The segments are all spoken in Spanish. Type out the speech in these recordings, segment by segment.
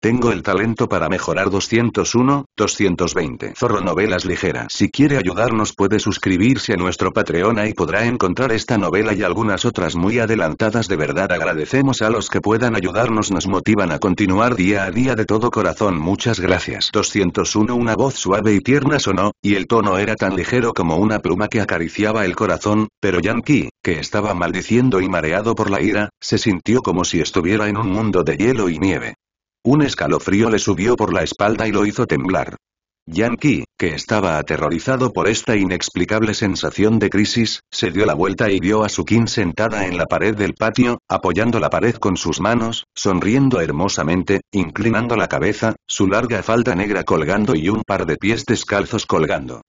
Tengo el talento para mejorar 201, 220. Zorro Novelas Ligeras. Si quiere ayudarnos puede suscribirse a nuestro Patreon y podrá encontrar esta novela y algunas otras muy adelantadas. De verdad agradecemos a los que puedan ayudarnos, nos motivan a continuar día a día de todo corazón. Muchas gracias. 201 Una voz suave y tierna sonó, y el tono era tan ligero como una pluma que acariciaba el corazón, pero Yankee, que estaba maldiciendo y mareado por la ira, se sintió como si estuviera en un mundo de hielo y nieve. Un escalofrío le subió por la espalda y lo hizo temblar. Yankee, que estaba aterrorizado por esta inexplicable sensación de crisis, se dio la vuelta y vio a Sukin sentada en la pared del patio, apoyando la pared con sus manos, sonriendo hermosamente, inclinando la cabeza, su larga falda negra colgando y un par de pies descalzos colgando.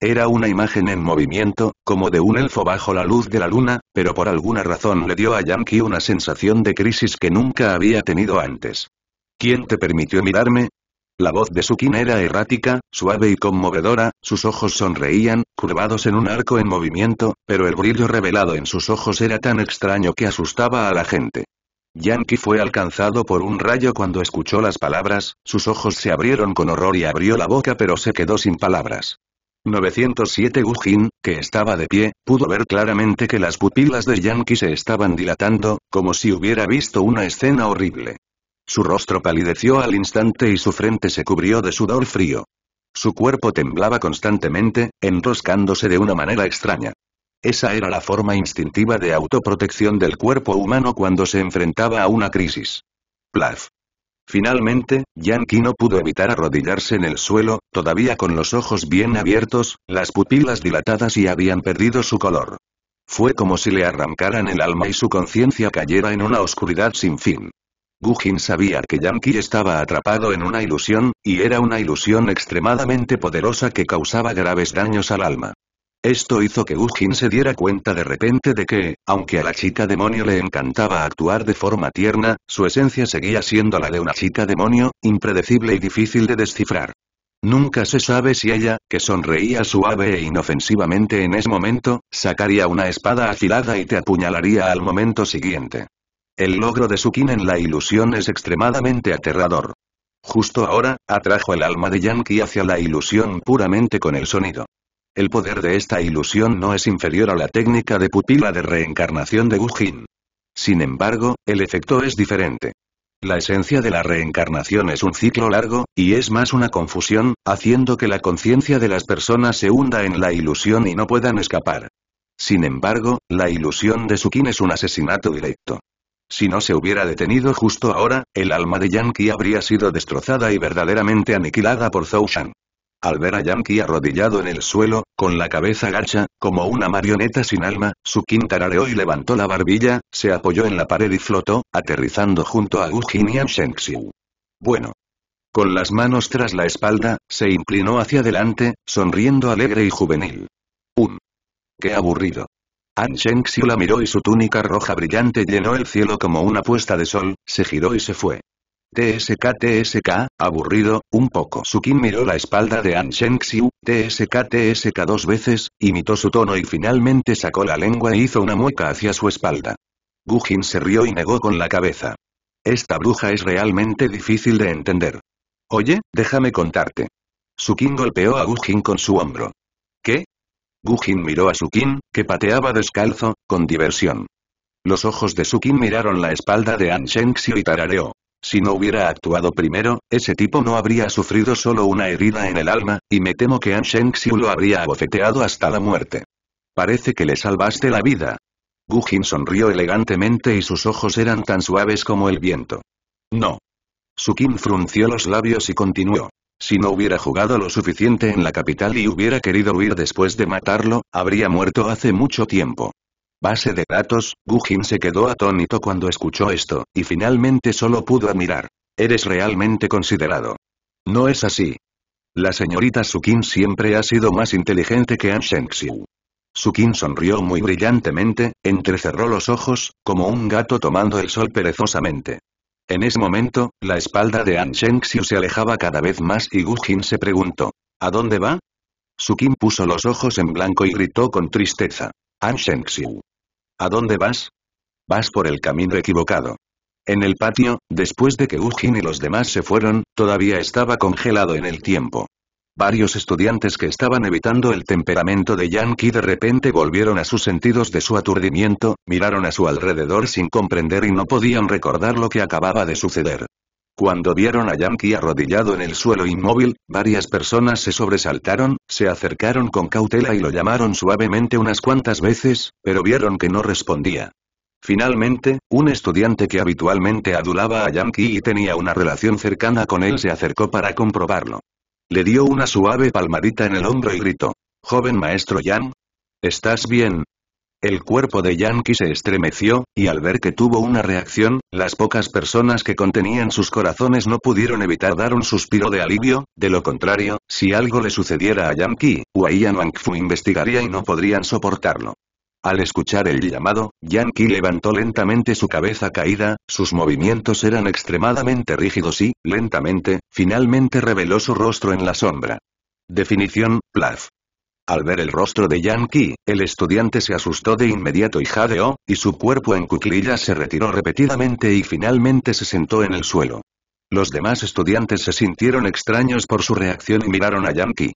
Era una imagen en movimiento, como de un elfo bajo la luz de la luna, pero por alguna razón le dio a Yankee una sensación de crisis que nunca había tenido antes. ¿Quién te permitió mirarme? La voz de Sukin era errática, suave y conmovedora, sus ojos sonreían, curvados en un arco en movimiento, pero el brillo revelado en sus ojos era tan extraño que asustaba a la gente. Yankee fue alcanzado por un rayo cuando escuchó las palabras, sus ojos se abrieron con horror y abrió la boca pero se quedó sin palabras. 907 Gujin, que estaba de pie, pudo ver claramente que las pupilas de Yankee se estaban dilatando, como si hubiera visto una escena horrible. Su rostro palideció al instante y su frente se cubrió de sudor frío. Su cuerpo temblaba constantemente, enroscándose de una manera extraña. Esa era la forma instintiva de autoprotección del cuerpo humano cuando se enfrentaba a una crisis. Plaf. Finalmente, Yankee no pudo evitar arrodillarse en el suelo, todavía con los ojos bien abiertos, las pupilas dilatadas y habían perdido su color. Fue como si le arrancaran el alma y su conciencia cayera en una oscuridad sin fin. Gugin sabía que Yankee estaba atrapado en una ilusión, y era una ilusión extremadamente poderosa que causaba graves daños al alma. Esto hizo que Gugin se diera cuenta de repente de que, aunque a la chica demonio le encantaba actuar de forma tierna, su esencia seguía siendo la de una chica demonio, impredecible y difícil de descifrar. Nunca se sabe si ella, que sonreía suave e inofensivamente en ese momento, sacaría una espada afilada y te apuñalaría al momento siguiente. El logro de Sukin en la ilusión es extremadamente aterrador. Justo ahora, atrajo el alma de Yankee hacia la ilusión puramente con el sonido. El poder de esta ilusión no es inferior a la técnica de pupila de reencarnación de Gujin. Sin embargo, el efecto es diferente. La esencia de la reencarnación es un ciclo largo, y es más una confusión, haciendo que la conciencia de las personas se hunda en la ilusión y no puedan escapar. Sin embargo, la ilusión de Sukin es un asesinato directo. Si no se hubiera detenido justo ahora, el alma de Yankee habría sido destrozada y verdaderamente aniquilada por Zhou Shan. Al ver a Yankee arrodillado en el suelo, con la cabeza gacha, como una marioneta sin alma, su tarareó y levantó la barbilla, se apoyó en la pared y flotó, aterrizando junto a y Jinian Shenxiu. Bueno. Con las manos tras la espalda, se inclinó hacia adelante, sonriendo alegre y juvenil. ¡Un! ¡Qué aburrido! An Shengxiu la miró y su túnica roja brillante llenó el cielo como una puesta de sol, se giró y se fue. TSK TSK, aburrido, un poco. Sukin miró la espalda de An Shengxiu, TSK TSK dos veces, imitó su tono y finalmente sacó la lengua e hizo una mueca hacia su espalda. Gujin se rió y negó con la cabeza. Esta bruja es realmente difícil de entender. Oye, déjame contarte. Sukin golpeó a Gujin con su hombro. ¿Qué? Gujin miró a Sukin, que pateaba descalzo, con diversión. Los ojos de Sukin miraron la espalda de An Shengxiu y tarareó. Si no hubiera actuado primero, ese tipo no habría sufrido solo una herida en el alma, y me temo que An Shengxiu lo habría abofeteado hasta la muerte. Parece que le salvaste la vida. Gujin sonrió elegantemente y sus ojos eran tan suaves como el viento. No. Sukin frunció los labios y continuó. Si no hubiera jugado lo suficiente en la capital y hubiera querido huir después de matarlo, habría muerto hace mucho tiempo. Base de datos, Gujin se quedó atónito cuando escuchó esto, y finalmente solo pudo admirar. Eres realmente considerado. No es así. La señorita Sukin siempre ha sido más inteligente que An Shengxiu. Sukin sonrió muy brillantemente, entrecerró los ojos, como un gato tomando el sol perezosamente. En ese momento, la espalda de An Shengxiu se alejaba cada vez más y Gu se preguntó, ¿a dónde va? Su Kim puso los ojos en blanco y gritó con tristeza, An Shengxiu. ¿A dónde vas? Vas por el camino equivocado. En el patio, después de que Jin y los demás se fueron, todavía estaba congelado en el tiempo. Varios estudiantes que estaban evitando el temperamento de Yankee de repente volvieron a sus sentidos de su aturdimiento, miraron a su alrededor sin comprender y no podían recordar lo que acababa de suceder. Cuando vieron a Yankee arrodillado en el suelo inmóvil, varias personas se sobresaltaron, se acercaron con cautela y lo llamaron suavemente unas cuantas veces, pero vieron que no respondía. Finalmente, un estudiante que habitualmente adulaba a Yankee y tenía una relación cercana con él se acercó para comprobarlo. Le dio una suave palmadita en el hombro y gritó. Joven maestro Yan? ¿Estás bien? El cuerpo de Yankee se estremeció, y al ver que tuvo una reacción, las pocas personas que contenían sus corazones no pudieron evitar dar un suspiro de alivio, de lo contrario, si algo le sucediera a Yankee, Wang Fu investigaría y no podrían soportarlo. Al escuchar el llamado, Yankee levantó lentamente su cabeza caída, sus movimientos eran extremadamente rígidos y, lentamente, finalmente reveló su rostro en la sombra. Definición, Plaf. Al ver el rostro de Yankee, el estudiante se asustó de inmediato y jadeó, y su cuerpo en cuclillas se retiró repetidamente y finalmente se sentó en el suelo. Los demás estudiantes se sintieron extraños por su reacción y miraron a Yankee.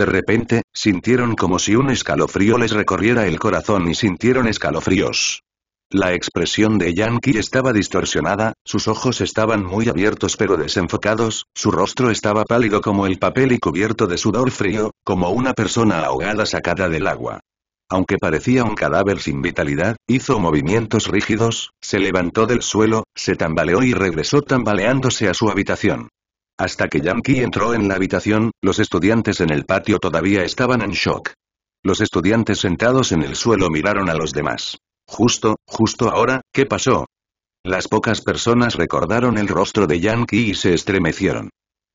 De repente, sintieron como si un escalofrío les recorriera el corazón y sintieron escalofríos. La expresión de Yankee estaba distorsionada, sus ojos estaban muy abiertos pero desenfocados, su rostro estaba pálido como el papel y cubierto de sudor frío, como una persona ahogada sacada del agua. Aunque parecía un cadáver sin vitalidad, hizo movimientos rígidos, se levantó del suelo, se tambaleó y regresó tambaleándose a su habitación. Hasta que Yankee entró en la habitación, los estudiantes en el patio todavía estaban en shock. Los estudiantes sentados en el suelo miraron a los demás. Justo, justo ahora, ¿qué pasó? Las pocas personas recordaron el rostro de Yankee y se estremecieron.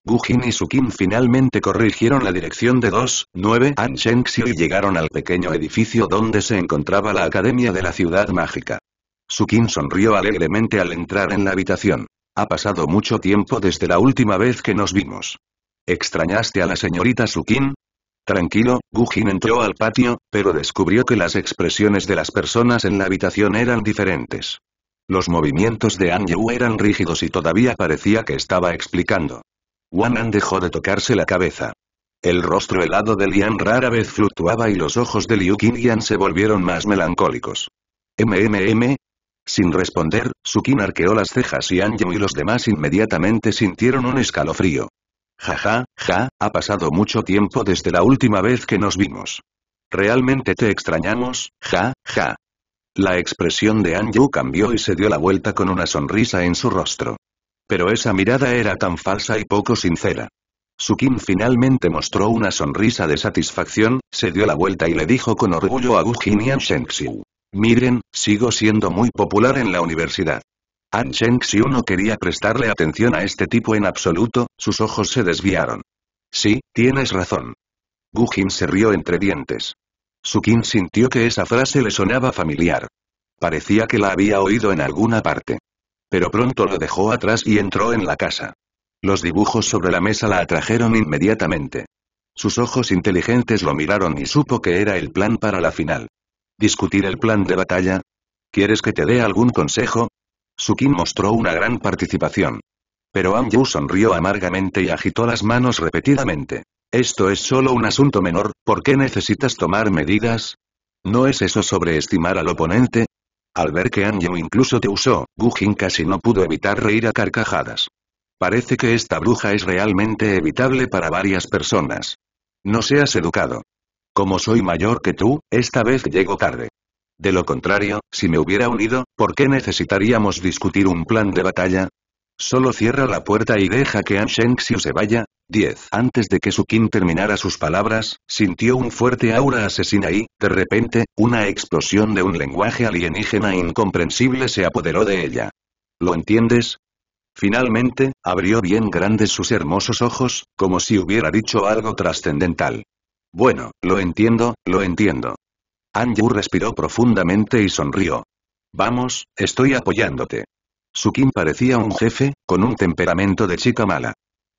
Gujin y Sukin finalmente corrigieron la dirección de 2-9 An Shengxiu y llegaron al pequeño edificio donde se encontraba la Academia de la Ciudad Mágica. Sukin sonrió alegremente al entrar en la habitación. Ha pasado mucho tiempo desde la última vez que nos vimos. ¿Extrañaste a la señorita Sukin? Tranquilo, Gujin entró al patio, pero descubrió que las expresiones de las personas en la habitación eran diferentes. Los movimientos de An Yu eran rígidos y todavía parecía que estaba explicando. Wan An dejó de tocarse la cabeza. El rostro helado de Lian rara vez fluctuaba y los ojos de Liu Qingyan se volvieron más melancólicos. MMM, sin responder, Sukin arqueó las cejas y Anju y los demás inmediatamente sintieron un escalofrío. Ja ja, ja, ha pasado mucho tiempo desde la última vez que nos vimos. Realmente te extrañamos, ja, ja. La expresión de Anju cambió y se dio la vuelta con una sonrisa en su rostro. Pero esa mirada era tan falsa y poco sincera. Sukin finalmente mostró una sonrisa de satisfacción, se dio la vuelta y le dijo con orgullo a Gu y a Miren, sigo siendo muy popular en la universidad. An Cheng Xiu no quería prestarle atención a este tipo en absoluto, sus ojos se desviaron. Sí, tienes razón. Gu Jin se rió entre dientes. Su Qin sintió que esa frase le sonaba familiar. Parecía que la había oído en alguna parte. Pero pronto lo dejó atrás y entró en la casa. Los dibujos sobre la mesa la atrajeron inmediatamente. Sus ojos inteligentes lo miraron y supo que era el plan para la final. ¿Discutir el plan de batalla? ¿Quieres que te dé algún consejo? Sukin mostró una gran participación. Pero Anju sonrió amargamente y agitó las manos repetidamente. Esto es solo un asunto menor, ¿por qué necesitas tomar medidas? ¿No es eso sobreestimar al oponente? Al ver que Anju incluso te usó, Gujin casi no pudo evitar reír a carcajadas. Parece que esta bruja es realmente evitable para varias personas. No seas educado. Como soy mayor que tú, esta vez llego tarde. De lo contrario, si me hubiera unido, ¿por qué necesitaríamos discutir un plan de batalla? Solo cierra la puerta y deja que Shenxiu se vaya. 10. Antes de que su Sukin terminara sus palabras, sintió un fuerte aura asesina y, de repente, una explosión de un lenguaje alienígena incomprensible se apoderó de ella. ¿Lo entiendes? Finalmente, abrió bien grandes sus hermosos ojos, como si hubiera dicho algo trascendental. Bueno, lo entiendo, lo entiendo. Anju respiró profundamente y sonrió. Vamos, estoy apoyándote. Sukin parecía un jefe, con un temperamento de chica mala.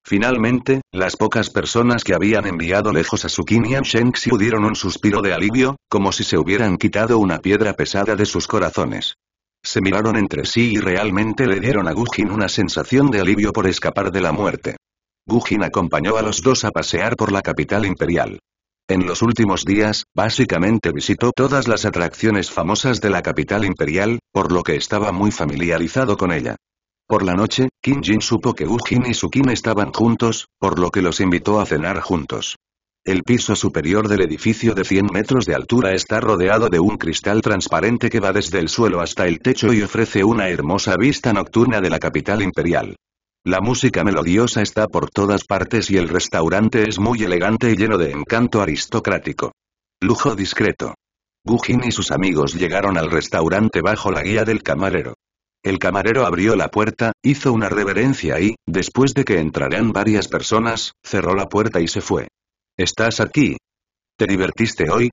Finalmente, las pocas personas que habían enviado lejos a Sukin y a Shenxiu dieron un suspiro de alivio, como si se hubieran quitado una piedra pesada de sus corazones. Se miraron entre sí y realmente le dieron a Gujin una sensación de alivio por escapar de la muerte. Gujin acompañó a los dos a pasear por la capital imperial. En los últimos días, básicamente visitó todas las atracciones famosas de la capital imperial, por lo que estaba muy familiarizado con ella. Por la noche, Kim Jin supo que Jin y Sukin estaban juntos, por lo que los invitó a cenar juntos. El piso superior del edificio de 100 metros de altura está rodeado de un cristal transparente que va desde el suelo hasta el techo y ofrece una hermosa vista nocturna de la capital imperial. La música melodiosa está por todas partes y el restaurante es muy elegante y lleno de encanto aristocrático. Lujo discreto. Gugin y sus amigos llegaron al restaurante bajo la guía del camarero. El camarero abrió la puerta, hizo una reverencia y, después de que entraran varias personas, cerró la puerta y se fue. ¿Estás aquí? ¿Te divertiste hoy?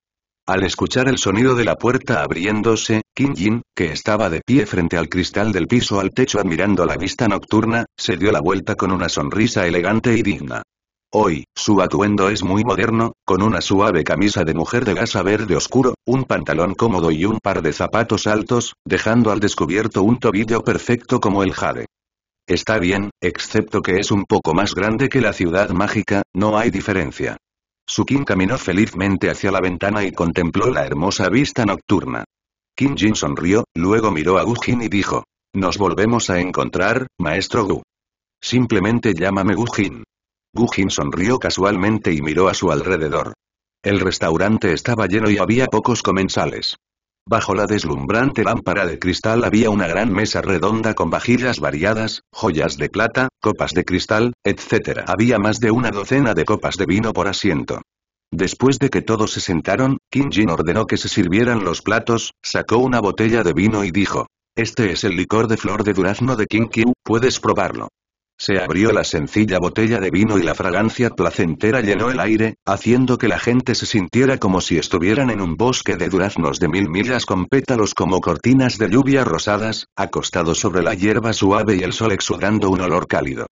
Al escuchar el sonido de la puerta abriéndose, Kim Jin, que estaba de pie frente al cristal del piso al techo admirando la vista nocturna, se dio la vuelta con una sonrisa elegante y digna. Hoy, su atuendo es muy moderno, con una suave camisa de mujer de gasa verde oscuro, un pantalón cómodo y un par de zapatos altos, dejando al descubierto un tobillo perfecto como el jade. Está bien, excepto que es un poco más grande que la ciudad mágica, no hay diferencia. Su Sukin caminó felizmente hacia la ventana y contempló la hermosa vista nocturna. Kim Jin sonrió, luego miró a Gu Jin y dijo. Nos volvemos a encontrar, maestro Gu. Simplemente llámame Gu Jin. Gu Jin sonrió casualmente y miró a su alrededor. El restaurante estaba lleno y había pocos comensales. Bajo la deslumbrante lámpara de cristal había una gran mesa redonda con vajillas variadas, joyas de plata, copas de cristal, etc. Había más de una docena de copas de vino por asiento. Después de que todos se sentaron, Kim Jin ordenó que se sirvieran los platos, sacó una botella de vino y dijo, este es el licor de flor de durazno de Kim Kyu, puedes probarlo. Se abrió la sencilla botella de vino y la fragancia placentera llenó el aire, haciendo que la gente se sintiera como si estuvieran en un bosque de duraznos de mil millas con pétalos como cortinas de lluvia rosadas, acostados sobre la hierba suave y el sol exudando un olor cálido.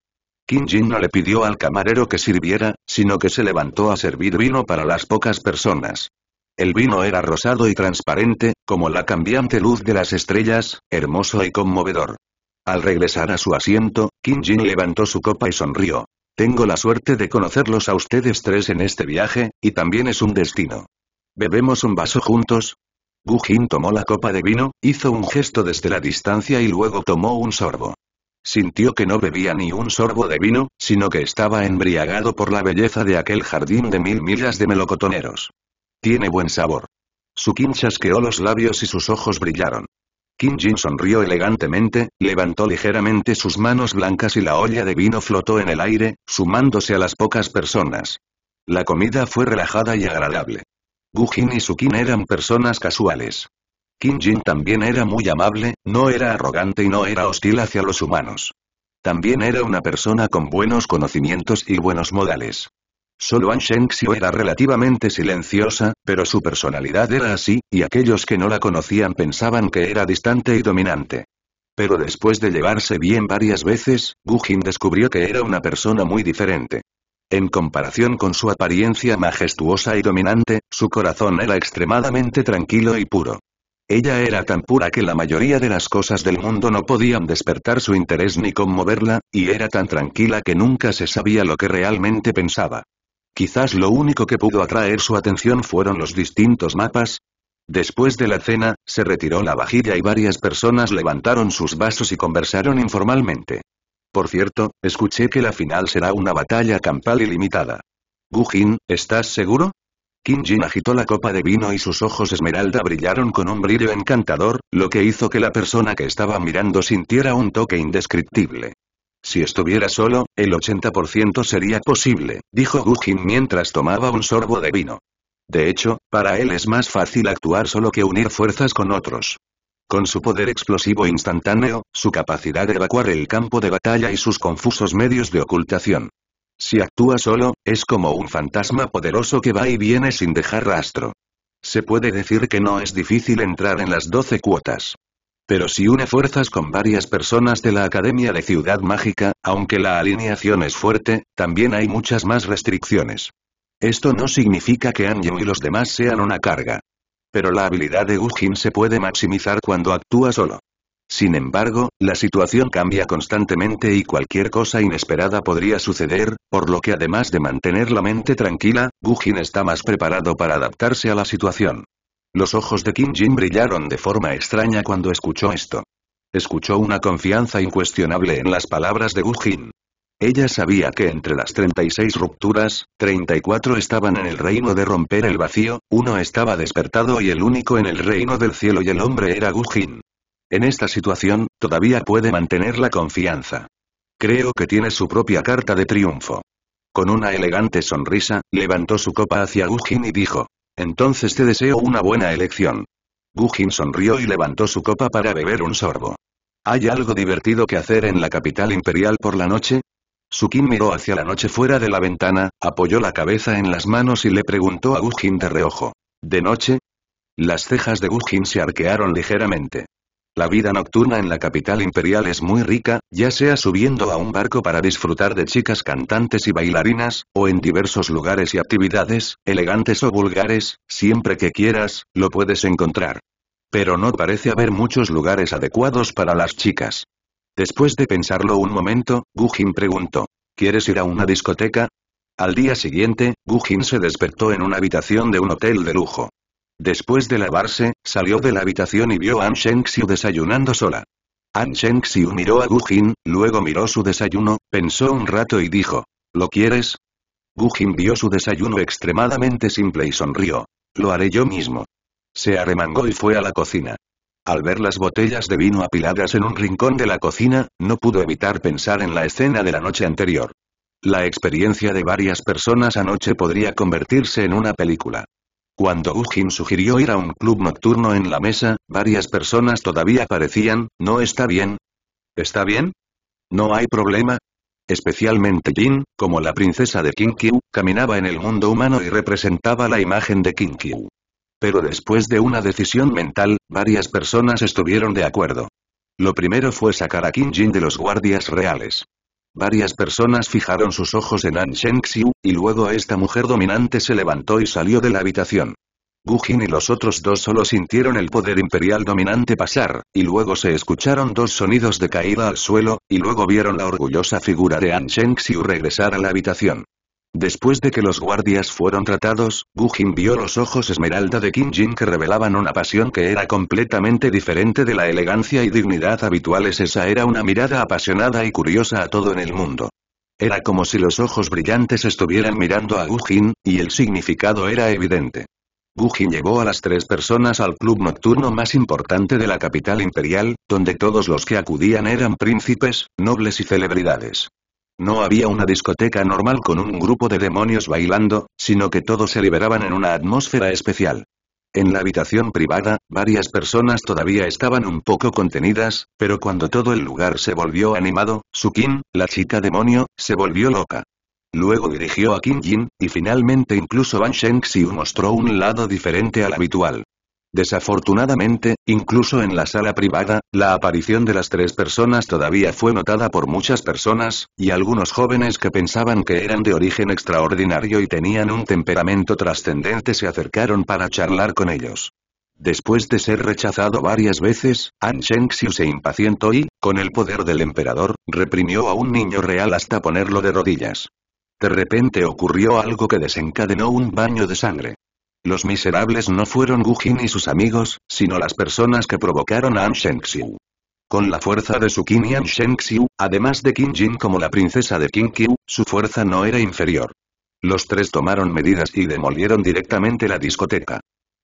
Qin Jin no le pidió al camarero que sirviera, sino que se levantó a servir vino para las pocas personas. El vino era rosado y transparente, como la cambiante luz de las estrellas, hermoso y conmovedor. Al regresar a su asiento, Qin Jin levantó su copa y sonrió. Tengo la suerte de conocerlos a ustedes tres en este viaje, y también es un destino. ¿Bebemos un vaso juntos? Gu Jin tomó la copa de vino, hizo un gesto desde la distancia y luego tomó un sorbo. Sintió que no bebía ni un sorbo de vino, sino que estaba embriagado por la belleza de aquel jardín de mil millas de melocotoneros. Tiene buen sabor. Su chasqueó los labios y sus ojos brillaron. Kim Jin sonrió elegantemente, levantó ligeramente sus manos blancas y la olla de vino flotó en el aire, sumándose a las pocas personas. La comida fue relajada y agradable. Gujin y Sukin eran personas casuales. Qin Jin también era muy amable, no era arrogante y no era hostil hacia los humanos. También era una persona con buenos conocimientos y buenos modales. Solo An Shengxiu era relativamente silenciosa, pero su personalidad era así, y aquellos que no la conocían pensaban que era distante y dominante. Pero después de llevarse bien varias veces, Gu Jin descubrió que era una persona muy diferente. En comparación con su apariencia majestuosa y dominante, su corazón era extremadamente tranquilo y puro. Ella era tan pura que la mayoría de las cosas del mundo no podían despertar su interés ni conmoverla, y era tan tranquila que nunca se sabía lo que realmente pensaba. Quizás lo único que pudo atraer su atención fueron los distintos mapas. Después de la cena, se retiró la vajilla y varias personas levantaron sus vasos y conversaron informalmente. Por cierto, escuché que la final será una batalla campal ilimitada. Gujin, ¿estás seguro? Kim Jin agitó la copa de vino y sus ojos esmeralda brillaron con un brillo encantador, lo que hizo que la persona que estaba mirando sintiera un toque indescriptible. Si estuviera solo, el 80% sería posible, dijo Gu Jin mientras tomaba un sorbo de vino. De hecho, para él es más fácil actuar solo que unir fuerzas con otros. Con su poder explosivo instantáneo, su capacidad de evacuar el campo de batalla y sus confusos medios de ocultación. Si actúa solo, es como un fantasma poderoso que va y viene sin dejar rastro. Se puede decir que no es difícil entrar en las 12 cuotas. Pero si une fuerzas con varias personas de la Academia de Ciudad Mágica, aunque la alineación es fuerte, también hay muchas más restricciones. Esto no significa que Anju y los demás sean una carga. Pero la habilidad de Ujin se puede maximizar cuando actúa solo. Sin embargo, la situación cambia constantemente y cualquier cosa inesperada podría suceder, por lo que además de mantener la mente tranquila, Gujin está más preparado para adaptarse a la situación. Los ojos de Kim Jin brillaron de forma extraña cuando escuchó esto. Escuchó una confianza incuestionable en las palabras de Gujin. Ella sabía que entre las 36 rupturas, 34 estaban en el reino de romper el vacío, uno estaba despertado y el único en el reino del cielo y el hombre era Gujin. En esta situación, todavía puede mantener la confianza. Creo que tiene su propia carta de triunfo. Con una elegante sonrisa, levantó su copa hacia Gujin y dijo. Entonces te deseo una buena elección. Gujin sonrió y levantó su copa para beber un sorbo. ¿Hay algo divertido que hacer en la capital imperial por la noche? Sukin miró hacia la noche fuera de la ventana, apoyó la cabeza en las manos y le preguntó a Gujin de reojo. ¿De noche? Las cejas de Gujin se arquearon ligeramente. La vida nocturna en la capital imperial es muy rica, ya sea subiendo a un barco para disfrutar de chicas cantantes y bailarinas, o en diversos lugares y actividades, elegantes o vulgares, siempre que quieras, lo puedes encontrar. Pero no parece haber muchos lugares adecuados para las chicas. Después de pensarlo un momento, Gujin preguntó, ¿quieres ir a una discoteca? Al día siguiente, Gujin se despertó en una habitación de un hotel de lujo. Después de lavarse, salió de la habitación y vio a An Shengxiu desayunando sola. An Shengxiu miró a Gu Jin, luego miró su desayuno, pensó un rato y dijo, ¿lo quieres? Gu Jin vio su desayuno extremadamente simple y sonrió. Lo haré yo mismo. Se arremangó y fue a la cocina. Al ver las botellas de vino apiladas en un rincón de la cocina, no pudo evitar pensar en la escena de la noche anterior. La experiencia de varias personas anoche podría convertirse en una película. Cuando Jin sugirió ir a un club nocturno en la mesa, varias personas todavía parecían, ¿no está bien? ¿Está bien? ¿No hay problema? Especialmente Jin, como la princesa de Kinkyu, caminaba en el mundo humano y representaba la imagen de Kinkyu. Pero después de una decisión mental, varias personas estuvieron de acuerdo. Lo primero fue sacar a Kim Jin de los guardias reales. Varias personas fijaron sus ojos en An Xiu, y luego esta mujer dominante se levantó y salió de la habitación. Gu Jin y los otros dos solo sintieron el poder imperial dominante pasar, y luego se escucharon dos sonidos de caída al suelo, y luego vieron la orgullosa figura de An Xiu regresar a la habitación. Después de que los guardias fueron tratados, Jin vio los ojos esmeralda de Kim Jin que revelaban una pasión que era completamente diferente de la elegancia y dignidad habituales. Esa era una mirada apasionada y curiosa a todo en el mundo. Era como si los ojos brillantes estuvieran mirando a Jin y el significado era evidente. Jin llevó a las tres personas al club nocturno más importante de la capital imperial, donde todos los que acudían eran príncipes, nobles y celebridades. No había una discoteca normal con un grupo de demonios bailando, sino que todos se liberaban en una atmósfera especial. En la habitación privada, varias personas todavía estaban un poco contenidas, pero cuando todo el lugar se volvió animado, su Sukin, la chica demonio, se volvió loca. Luego dirigió a Kim Jin, y finalmente incluso Ban Xiu mostró un lado diferente al habitual. Desafortunadamente, incluso en la sala privada, la aparición de las tres personas todavía fue notada por muchas personas, y algunos jóvenes que pensaban que eran de origen extraordinario y tenían un temperamento trascendente se acercaron para charlar con ellos. Después de ser rechazado varias veces, Han Shengxiu se impacientó y, con el poder del emperador, reprimió a un niño real hasta ponerlo de rodillas. De repente ocurrió algo que desencadenó un baño de sangre. Los miserables no fueron Gu Jin y sus amigos, sino las personas que provocaron a An Xiu. Con la fuerza de su Qin Sheng Xiu, además de Qin Jin como la princesa de Qin Qiu, su fuerza no era inferior. Los tres tomaron medidas y demolieron directamente la discoteca.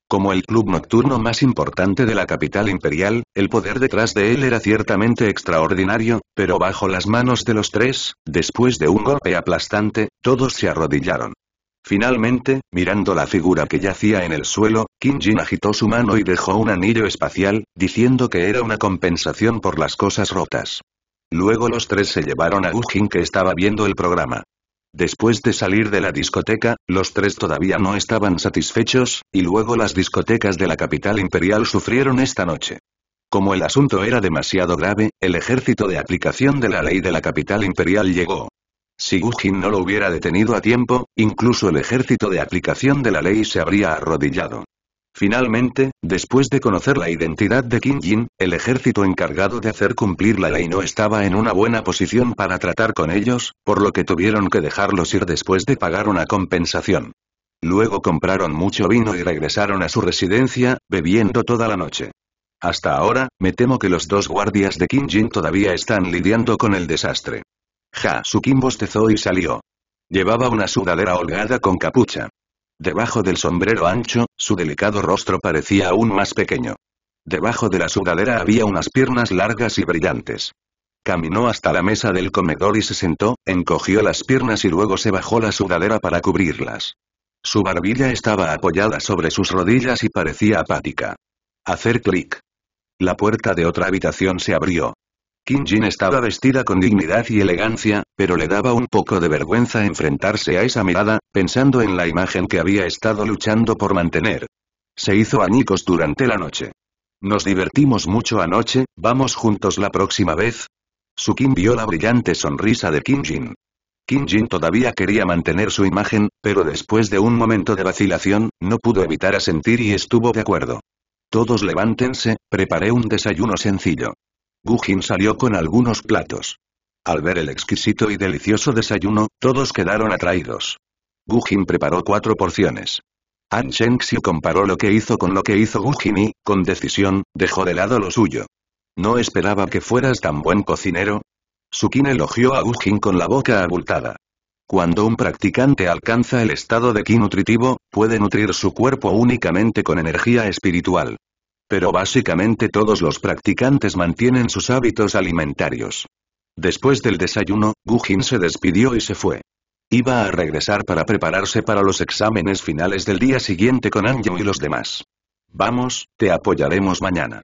Como el club nocturno más importante de la capital imperial, el poder detrás de él era ciertamente extraordinario, pero bajo las manos de los tres, después de un golpe aplastante, todos se arrodillaron. Finalmente, mirando la figura que yacía en el suelo, Kim Jin agitó su mano y dejó un anillo espacial, diciendo que era una compensación por las cosas rotas. Luego los tres se llevaron a Ujin que estaba viendo el programa. Después de salir de la discoteca, los tres todavía no estaban satisfechos, y luego las discotecas de la capital imperial sufrieron esta noche. Como el asunto era demasiado grave, el ejército de aplicación de la ley de la capital imperial llegó. Si Jin no lo hubiera detenido a tiempo, incluso el ejército de aplicación de la ley se habría arrodillado. Finalmente, después de conocer la identidad de Qin Jin, el ejército encargado de hacer cumplir la ley no estaba en una buena posición para tratar con ellos, por lo que tuvieron que dejarlos ir después de pagar una compensación. Luego compraron mucho vino y regresaron a su residencia, bebiendo toda la noche. Hasta ahora, me temo que los dos guardias de Qin Jin todavía están lidiando con el desastre. Kim bostezó y salió. Llevaba una sudadera holgada con capucha. Debajo del sombrero ancho, su delicado rostro parecía aún más pequeño. Debajo de la sudadera había unas piernas largas y brillantes. Caminó hasta la mesa del comedor y se sentó, encogió las piernas y luego se bajó la sudadera para cubrirlas. Su barbilla estaba apoyada sobre sus rodillas y parecía apática. Hacer clic. La puerta de otra habitación se abrió. Kim Jin estaba vestida con dignidad y elegancia, pero le daba un poco de vergüenza enfrentarse a esa mirada, pensando en la imagen que había estado luchando por mantener. Se hizo añicos durante la noche. Nos divertimos mucho anoche, vamos juntos la próxima vez. Su Kim vio la brillante sonrisa de Kim Jin. Kim Jin todavía quería mantener su imagen, pero después de un momento de vacilación, no pudo evitar asentir y estuvo de acuerdo. Todos levántense, preparé un desayuno sencillo. Gujin salió con algunos platos. Al ver el exquisito y delicioso desayuno, todos quedaron atraídos. Gujin preparó cuatro porciones. An Shengxiu comparó lo que hizo con lo que hizo Gujin y, con decisión, dejó de lado lo suyo. No esperaba que fueras tan buen cocinero. Sukin elogió a Gujin con la boca abultada. Cuando un practicante alcanza el estado de ki nutritivo, puede nutrir su cuerpo únicamente con energía espiritual. Pero básicamente todos los practicantes mantienen sus hábitos alimentarios. Después del desayuno, Gujin se despidió y se fue. Iba a regresar para prepararse para los exámenes finales del día siguiente con Anjo y los demás. Vamos, te apoyaremos mañana.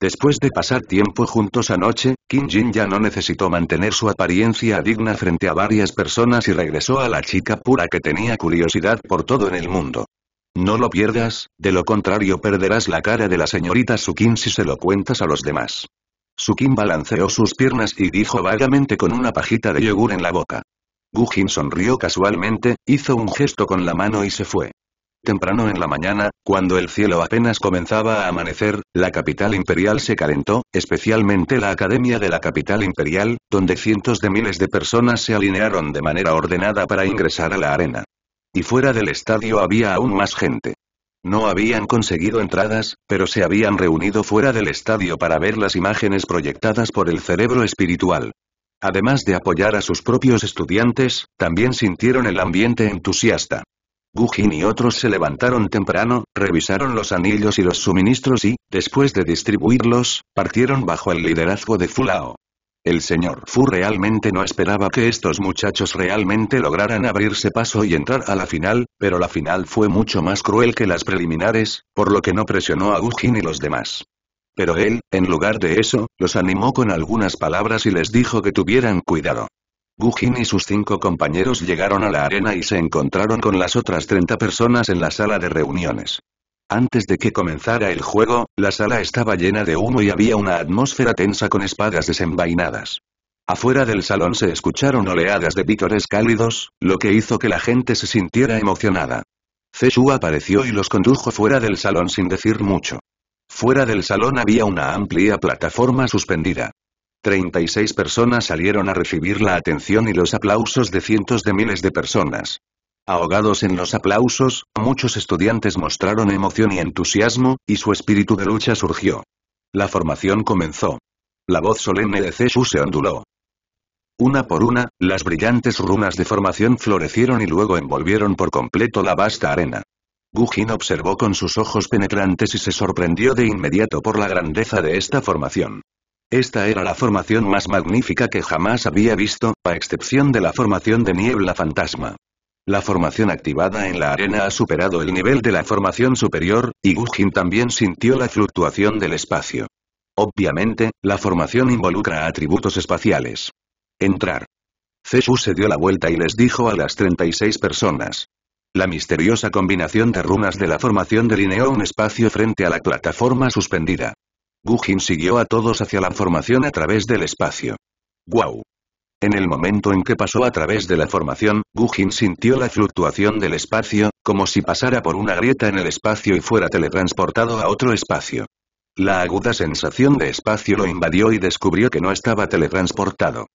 Después de pasar tiempo juntos anoche, Kim Jin ya no necesitó mantener su apariencia digna frente a varias personas y regresó a la chica pura que tenía curiosidad por todo en el mundo. No lo pierdas, de lo contrario perderás la cara de la señorita Sukin si se lo cuentas a los demás. Sukin balanceó sus piernas y dijo vagamente con una pajita de yogur en la boca. Gujin sonrió casualmente, hizo un gesto con la mano y se fue. Temprano en la mañana, cuando el cielo apenas comenzaba a amanecer, la capital imperial se calentó, especialmente la Academia de la Capital Imperial, donde cientos de miles de personas se alinearon de manera ordenada para ingresar a la arena. Y fuera del estadio había aún más gente. No habían conseguido entradas, pero se habían reunido fuera del estadio para ver las imágenes proyectadas por el cerebro espiritual. Además de apoyar a sus propios estudiantes, también sintieron el ambiente entusiasta. Gujin y otros se levantaron temprano, revisaron los anillos y los suministros y, después de distribuirlos, partieron bajo el liderazgo de Fulao. El señor Fu realmente no esperaba que estos muchachos realmente lograran abrirse paso y entrar a la final, pero la final fue mucho más cruel que las preliminares, por lo que no presionó a Ujin y los demás. Pero él, en lugar de eso, los animó con algunas palabras y les dijo que tuvieran cuidado. Gujin y sus cinco compañeros llegaron a la arena y se encontraron con las otras 30 personas en la sala de reuniones. Antes de que comenzara el juego, la sala estaba llena de humo y había una atmósfera tensa con espadas desenvainadas. Afuera del salón se escucharon oleadas de vítores cálidos, lo que hizo que la gente se sintiera emocionada. Zeshu apareció y los condujo fuera del salón sin decir mucho. Fuera del salón había una amplia plataforma suspendida. 36 personas salieron a recibir la atención y los aplausos de cientos de miles de personas. Ahogados en los aplausos, muchos estudiantes mostraron emoción y entusiasmo, y su espíritu de lucha surgió. La formación comenzó. La voz solemne de Zeshu se onduló. Una por una, las brillantes runas de formación florecieron y luego envolvieron por completo la vasta arena. Gujin observó con sus ojos penetrantes y se sorprendió de inmediato por la grandeza de esta formación. Esta era la formación más magnífica que jamás había visto, a excepción de la formación de niebla fantasma. La formación activada en la arena ha superado el nivel de la formación superior, y Gugin también sintió la fluctuación del espacio. Obviamente, la formación involucra atributos espaciales. Entrar. Zeshu se dio la vuelta y les dijo a las 36 personas. La misteriosa combinación de runas de la formación delineó un espacio frente a la plataforma suspendida. Gugin siguió a todos hacia la formación a través del espacio. ¡Guau! En el momento en que pasó a través de la formación, Gujin sintió la fluctuación del espacio, como si pasara por una grieta en el espacio y fuera teletransportado a otro espacio. La aguda sensación de espacio lo invadió y descubrió que no estaba teletransportado.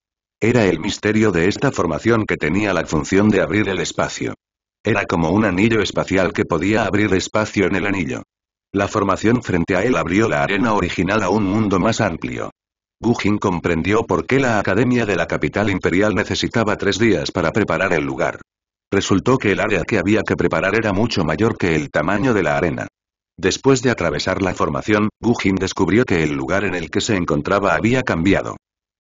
Era el misterio de esta formación que tenía la función de abrir el espacio. Era como un anillo espacial que podía abrir espacio en el anillo. La formación frente a él abrió la arena original a un mundo más amplio. Gugin comprendió por qué la Academia de la Capital Imperial necesitaba tres días para preparar el lugar. Resultó que el área que había que preparar era mucho mayor que el tamaño de la arena. Después de atravesar la formación, Gugin descubrió que el lugar en el que se encontraba había cambiado.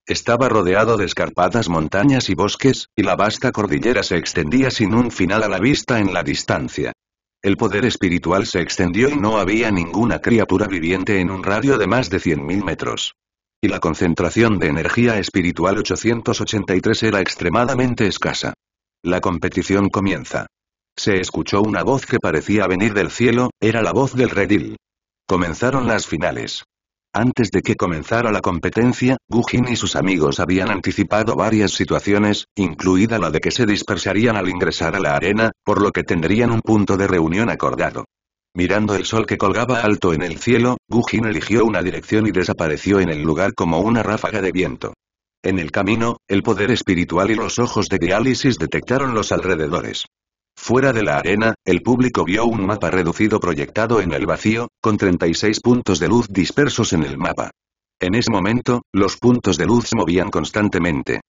Estaba rodeado de escarpadas montañas y bosques, y la vasta cordillera se extendía sin un final a la vista en la distancia. El poder espiritual se extendió y no había ninguna criatura viviente en un radio de más de 100.000 metros. Y la concentración de energía espiritual 883 era extremadamente escasa. La competición comienza. Se escuchó una voz que parecía venir del cielo, era la voz del redil. Comenzaron las finales. Antes de que comenzara la competencia, Gujin y sus amigos habían anticipado varias situaciones, incluida la de que se dispersarían al ingresar a la arena, por lo que tendrían un punto de reunión acordado. Mirando el sol que colgaba alto en el cielo, Gujin eligió una dirección y desapareció en el lugar como una ráfaga de viento. En el camino, el poder espiritual y los ojos de diálisis detectaron los alrededores. Fuera de la arena, el público vio un mapa reducido proyectado en el vacío, con 36 puntos de luz dispersos en el mapa. En ese momento, los puntos de luz movían constantemente,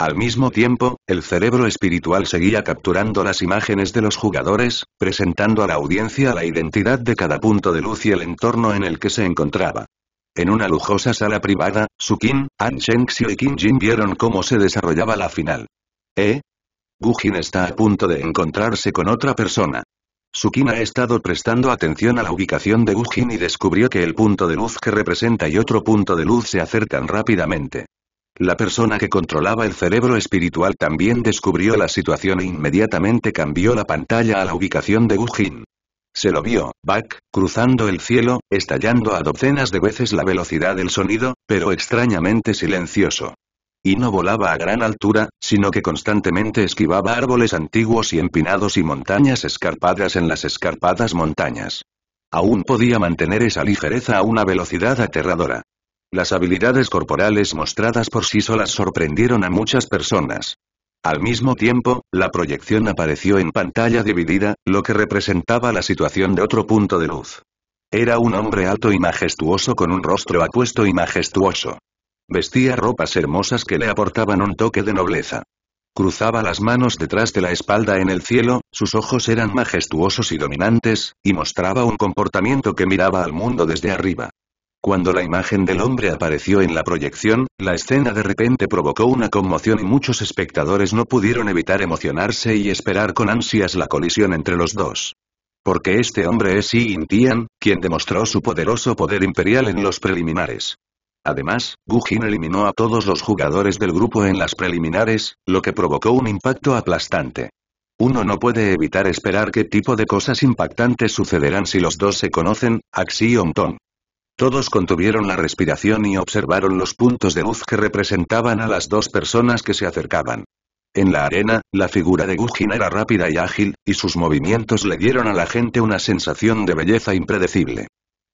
al mismo tiempo, el cerebro espiritual seguía capturando las imágenes de los jugadores, presentando a la audiencia la identidad de cada punto de luz y el entorno en el que se encontraba. En una lujosa sala privada, Su Qin, An Shengxiu y Qin Jin vieron cómo se desarrollaba la final. ¿Eh? Gu Jin está a punto de encontrarse con otra persona. Sukin ha estado prestando atención a la ubicación de Gu Jin y descubrió que el punto de luz que representa y otro punto de luz se acercan rápidamente. La persona que controlaba el cerebro espiritual también descubrió la situación e inmediatamente cambió la pantalla a la ubicación de Gujin. Se lo vio, Bach, cruzando el cielo, estallando a docenas de veces la velocidad del sonido, pero extrañamente silencioso. Y no volaba a gran altura, sino que constantemente esquivaba árboles antiguos y empinados y montañas escarpadas en las escarpadas montañas. Aún podía mantener esa ligereza a una velocidad aterradora. Las habilidades corporales mostradas por sí solas sorprendieron a muchas personas. Al mismo tiempo, la proyección apareció en pantalla dividida, lo que representaba la situación de otro punto de luz. Era un hombre alto y majestuoso con un rostro apuesto y majestuoso. Vestía ropas hermosas que le aportaban un toque de nobleza. Cruzaba las manos detrás de la espalda en el cielo, sus ojos eran majestuosos y dominantes, y mostraba un comportamiento que miraba al mundo desde arriba. Cuando la imagen del hombre apareció en la proyección, la escena de repente provocó una conmoción y muchos espectadores no pudieron evitar emocionarse y esperar con ansias la colisión entre los dos. Porque este hombre es Yin Tian, quien demostró su poderoso poder imperial en los preliminares. Además, Gu Jin eliminó a todos los jugadores del grupo en las preliminares, lo que provocó un impacto aplastante. Uno no puede evitar esperar qué tipo de cosas impactantes sucederán si los dos se conocen, Axiom Tong. Todos contuvieron la respiración y observaron los puntos de luz que representaban a las dos personas que se acercaban. En la arena, la figura de Gugin era rápida y ágil, y sus movimientos le dieron a la gente una sensación de belleza impredecible.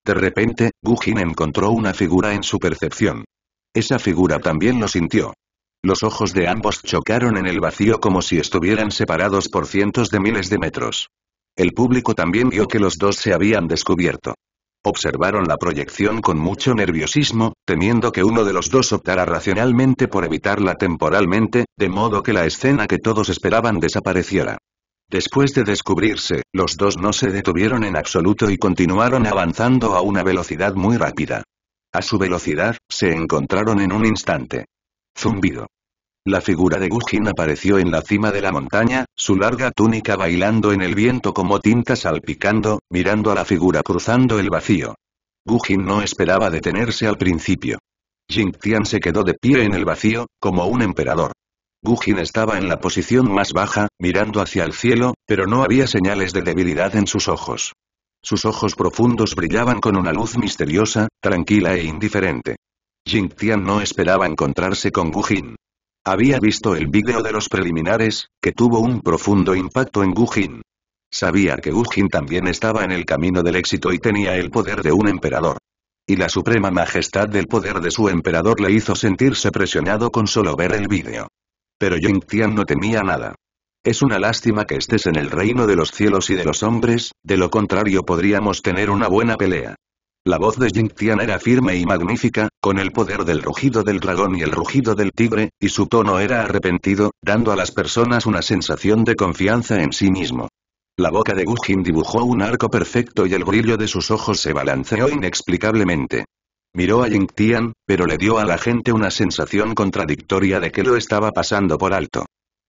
De repente, Gugin encontró una figura en su percepción. Esa figura también lo sintió. Los ojos de ambos chocaron en el vacío como si estuvieran separados por cientos de miles de metros. El público también vio que los dos se habían descubierto. Observaron la proyección con mucho nerviosismo, temiendo que uno de los dos optara racionalmente por evitarla temporalmente, de modo que la escena que todos esperaban desapareciera. Después de descubrirse, los dos no se detuvieron en absoluto y continuaron avanzando a una velocidad muy rápida. A su velocidad, se encontraron en un instante. Zumbido. La figura de Gujin apareció en la cima de la montaña, su larga túnica bailando en el viento como tinta salpicando, mirando a la figura cruzando el vacío. Gujin no esperaba detenerse al principio. Jingtian se quedó de pie en el vacío, como un emperador. Gujin estaba en la posición más baja, mirando hacia el cielo, pero no había señales de debilidad en sus ojos. Sus ojos profundos brillaban con una luz misteriosa, tranquila e indiferente. Jingtian no esperaba encontrarse con Gujin. Había visto el vídeo de los preliminares, que tuvo un profundo impacto en Gujin. Sabía que Gujin también estaba en el camino del éxito y tenía el poder de un emperador. Y la suprema majestad del poder de su emperador le hizo sentirse presionado con solo ver el vídeo. Pero Ying Tian no temía nada. Es una lástima que estés en el reino de los cielos y de los hombres, de lo contrario podríamos tener una buena pelea. La voz de Tian era firme y magnífica, con el poder del rugido del dragón y el rugido del tigre, y su tono era arrepentido, dando a las personas una sensación de confianza en sí mismo. La boca de Jin dibujó un arco perfecto y el brillo de sus ojos se balanceó inexplicablemente. Miró a Tian, pero le dio a la gente una sensación contradictoria de que lo estaba pasando por alto.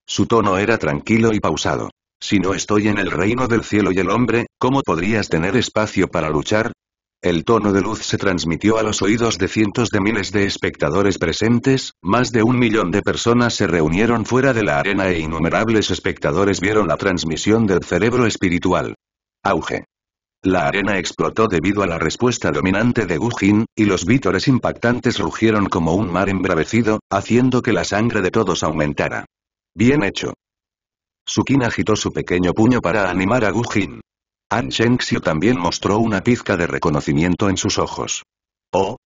Su tono era tranquilo y pausado. Si no estoy en el reino del cielo y el hombre, ¿cómo podrías tener espacio para luchar? El tono de luz se transmitió a los oídos de cientos de miles de espectadores presentes, más de un millón de personas se reunieron fuera de la arena e innumerables espectadores vieron la transmisión del cerebro espiritual. Auge. La arena explotó debido a la respuesta dominante de Gujin, y los vítores impactantes rugieron como un mar embravecido, haciendo que la sangre de todos aumentara. Bien hecho. Sukin agitó su pequeño puño para animar a Gujin. An Shengxiu también mostró una pizca de reconocimiento en sus ojos. ¿Oh?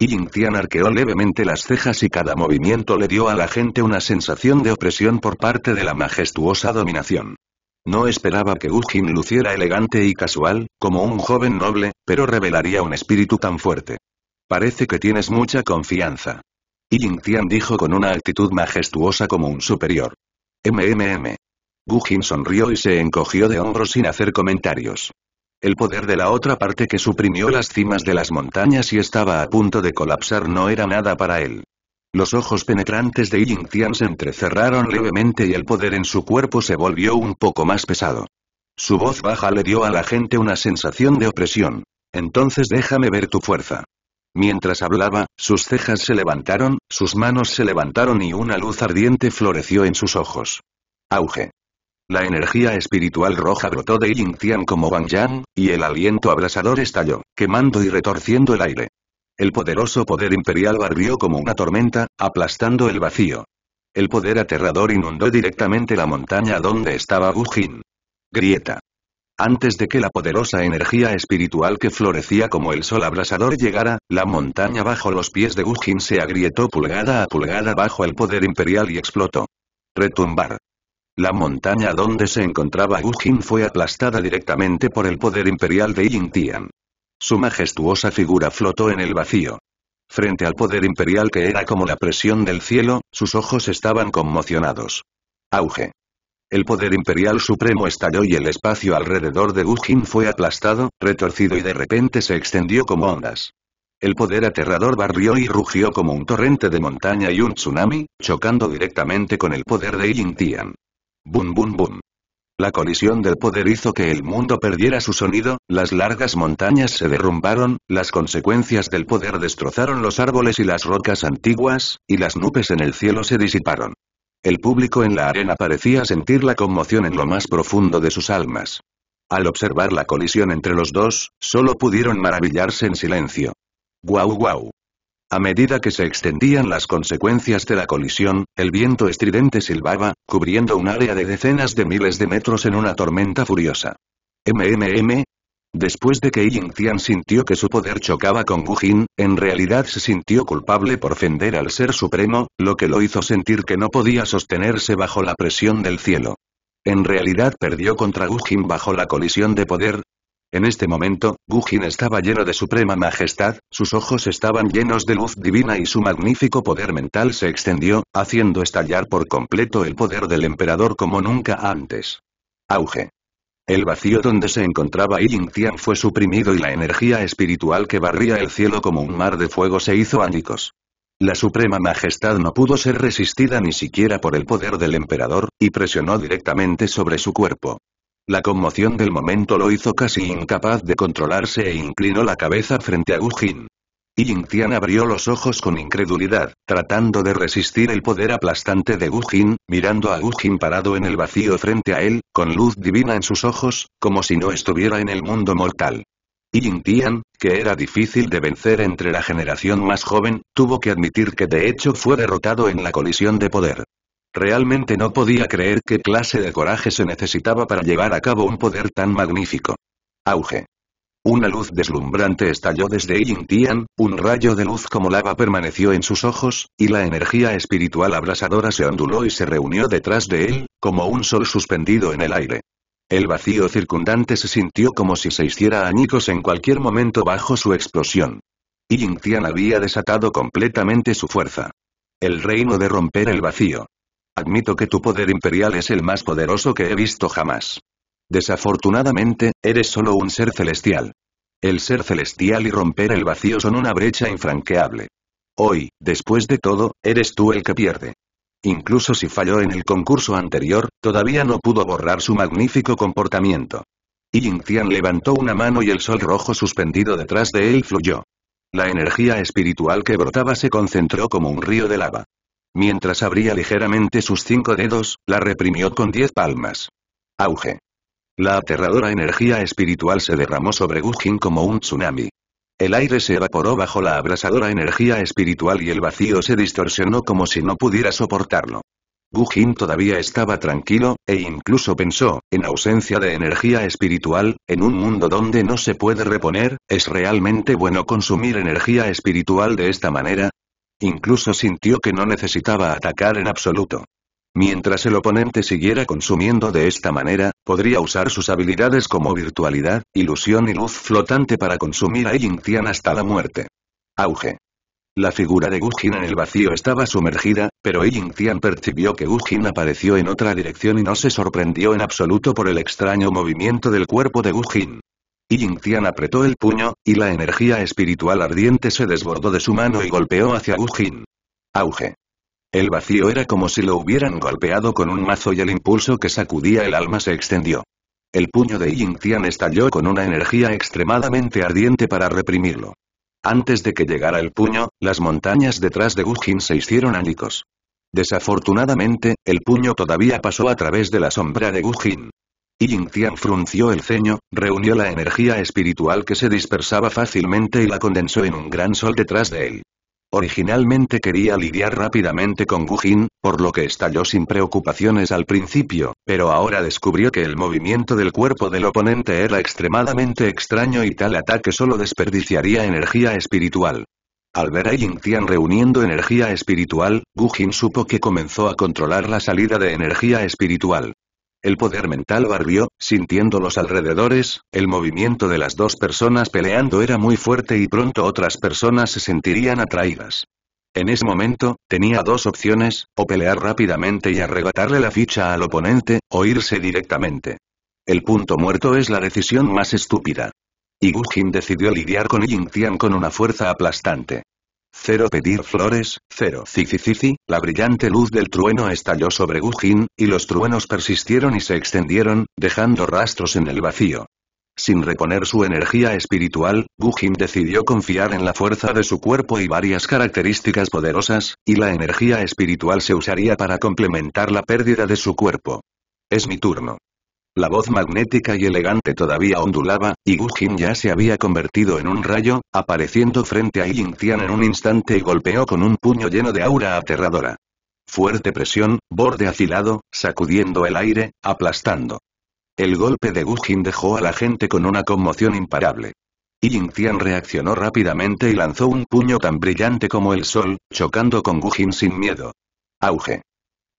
Yin Tian arqueó levemente las cejas y cada movimiento le dio a la gente una sensación de opresión por parte de la majestuosa dominación. No esperaba que Jin luciera elegante y casual, como un joven noble, pero revelaría un espíritu tan fuerte. Parece que tienes mucha confianza. Yin Tian dijo con una actitud majestuosa como un superior. MMM. Gujin sonrió y se encogió de hombros sin hacer comentarios. El poder de la otra parte que suprimió las cimas de las montañas y estaba a punto de colapsar no era nada para él. Los ojos penetrantes de Ying Tian se entrecerraron levemente y el poder en su cuerpo se volvió un poco más pesado. Su voz baja le dio a la gente una sensación de opresión. Entonces déjame ver tu fuerza. Mientras hablaba, sus cejas se levantaron, sus manos se levantaron y una luz ardiente floreció en sus ojos. Auge. La energía espiritual roja brotó de Yin Tian como Wang Yang, y el aliento abrasador estalló, quemando y retorciendo el aire. El poderoso poder imperial barrió como una tormenta, aplastando el vacío. El poder aterrador inundó directamente la montaña donde estaba Wu Jin. Grieta. Antes de que la poderosa energía espiritual que florecía como el sol abrasador llegara, la montaña bajo los pies de Wu Jin se agrietó pulgada a pulgada bajo el poder imperial y explotó. Retumbar. La montaña donde se encontraba Jin fue aplastada directamente por el poder imperial de Yin Tian. Su majestuosa figura flotó en el vacío. Frente al poder imperial que era como la presión del cielo, sus ojos estaban conmocionados. Auge. El poder imperial supremo estalló y el espacio alrededor de Gujin fue aplastado, retorcido y de repente se extendió como ondas. El poder aterrador barrió y rugió como un torrente de montaña y un tsunami, chocando directamente con el poder de Yin Tian. Bum bum bum. La colisión del poder hizo que el mundo perdiera su sonido, las largas montañas se derrumbaron, las consecuencias del poder destrozaron los árboles y las rocas antiguas, y las nubes en el cielo se disiparon. El público en la arena parecía sentir la conmoción en lo más profundo de sus almas. Al observar la colisión entre los dos, solo pudieron maravillarse en silencio. ¡Guau guau! A medida que se extendían las consecuencias de la colisión, el viento estridente silbaba, cubriendo un área de decenas de miles de metros en una tormenta furiosa. MMM. Después de que Ying Tian sintió que su poder chocaba con Wujin, en realidad se sintió culpable por ofender al Ser Supremo, lo que lo hizo sentir que no podía sostenerse bajo la presión del cielo. En realidad perdió contra Wujin bajo la colisión de poder, en este momento, Gujin estaba lleno de suprema majestad, sus ojos estaban llenos de luz divina y su magnífico poder mental se extendió, haciendo estallar por completo el poder del emperador como nunca antes. Auge. El vacío donde se encontraba Yin Tian fue suprimido y la energía espiritual que barría el cielo como un mar de fuego se hizo ánicos. La suprema majestad no pudo ser resistida ni siquiera por el poder del emperador, y presionó directamente sobre su cuerpo. La conmoción del momento lo hizo casi incapaz de controlarse e inclinó la cabeza frente a Gujin. Jin. Yin Tian abrió los ojos con incredulidad, tratando de resistir el poder aplastante de Gujin, mirando a Gujin parado en el vacío frente a él, con luz divina en sus ojos, como si no estuviera en el mundo mortal. Yin Tian, que era difícil de vencer entre la generación más joven, tuvo que admitir que de hecho fue derrotado en la colisión de poder. Realmente no podía creer qué clase de coraje se necesitaba para llevar a cabo un poder tan magnífico. Auge. Una luz deslumbrante estalló desde ying Tian, un rayo de luz como lava permaneció en sus ojos, y la energía espiritual abrasadora se onduló y se reunió detrás de él, como un sol suspendido en el aire. El vacío circundante se sintió como si se hiciera añicos en cualquier momento bajo su explosión. ying Tian había desatado completamente su fuerza. El reino de romper el vacío. Admito que tu poder imperial es el más poderoso que he visto jamás. Desafortunadamente, eres solo un ser celestial. El ser celestial y romper el vacío son una brecha infranqueable. Hoy, después de todo, eres tú el que pierde. Incluso si falló en el concurso anterior, todavía no pudo borrar su magnífico comportamiento. Yin Tian levantó una mano y el sol rojo suspendido detrás de él fluyó. La energía espiritual que brotaba se concentró como un río de lava. Mientras abría ligeramente sus cinco dedos, la reprimió con diez palmas. Auge. La aterradora energía espiritual se derramó sobre Gujin como un tsunami. El aire se evaporó bajo la abrasadora energía espiritual y el vacío se distorsionó como si no pudiera soportarlo. Gujin todavía estaba tranquilo, e incluso pensó, en ausencia de energía espiritual, en un mundo donde no se puede reponer, ¿es realmente bueno consumir energía espiritual de esta manera? Incluso sintió que no necesitaba atacar en absoluto. Mientras el oponente siguiera consumiendo de esta manera, podría usar sus habilidades como virtualidad, ilusión y luz flotante para consumir a Ying Tian hasta la muerte. Auge. La figura de Gujin en el vacío estaba sumergida, pero Ying Tian percibió que Gujin apareció en otra dirección y no se sorprendió en absoluto por el extraño movimiento del cuerpo de Gujin. Y Tian apretó el puño, y la energía espiritual ardiente se desbordó de su mano y golpeó hacia Gu Auge. El vacío era como si lo hubieran golpeado con un mazo y el impulso que sacudía el alma se extendió. El puño de Tian estalló con una energía extremadamente ardiente para reprimirlo. Antes de que llegara el puño, las montañas detrás de Gujin se hicieron ánicos. Desafortunadamente, el puño todavía pasó a través de la sombra de Wujin. Y Tian frunció el ceño, reunió la energía espiritual que se dispersaba fácilmente y la condensó en un gran sol detrás de él. Originalmente quería lidiar rápidamente con Gujin, por lo que estalló sin preocupaciones al principio, pero ahora descubrió que el movimiento del cuerpo del oponente era extremadamente extraño y tal ataque solo desperdiciaría energía espiritual. Al ver a Yingtian reuniendo energía espiritual, Gujin supo que comenzó a controlar la salida de energía espiritual. El poder mental barrió, sintiendo los alrededores, el movimiento de las dos personas peleando era muy fuerte y pronto otras personas se sentirían atraídas. En ese momento, tenía dos opciones, o pelear rápidamente y arrebatarle la ficha al oponente, o irse directamente. El punto muerto es la decisión más estúpida. Y Gu decidió lidiar con Yin Tian con una fuerza aplastante. Cero pedir flores, cero cici-cici, la brillante luz del trueno estalló sobre Gujin, y los truenos persistieron y se extendieron, dejando rastros en el vacío. Sin reponer su energía espiritual, Gujin decidió confiar en la fuerza de su cuerpo y varias características poderosas, y la energía espiritual se usaría para complementar la pérdida de su cuerpo. Es mi turno. La voz magnética y elegante todavía ondulaba, y Gu ya se había convertido en un rayo, apareciendo frente a Yin Tian en un instante y golpeó con un puño lleno de aura aterradora. Fuerte presión, borde afilado, sacudiendo el aire, aplastando. El golpe de Gu dejó a la gente con una conmoción imparable. Yin Tian reaccionó rápidamente y lanzó un puño tan brillante como el sol, chocando con Gu sin miedo. Auge.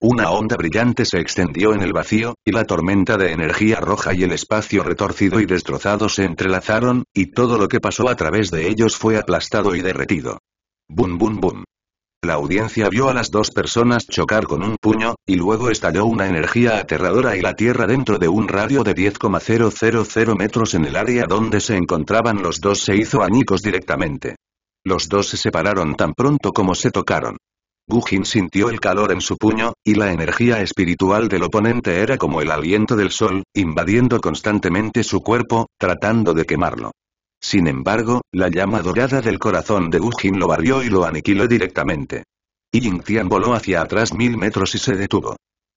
Una onda brillante se extendió en el vacío, y la tormenta de energía roja y el espacio retorcido y destrozado se entrelazaron, y todo lo que pasó a través de ellos fue aplastado y derretido. Bum bum bum. La audiencia vio a las dos personas chocar con un puño, y luego estalló una energía aterradora y la Tierra dentro de un radio de 10,000 metros en el área donde se encontraban los dos se hizo añicos directamente. Los dos se separaron tan pronto como se tocaron. Gujin sintió el calor en su puño, y la energía espiritual del oponente era como el aliento del sol, invadiendo constantemente su cuerpo, tratando de quemarlo. Sin embargo, la llama dorada del corazón de Gujin lo barrió y lo aniquiló directamente. Ying Tian voló hacia atrás mil metros y se detuvo.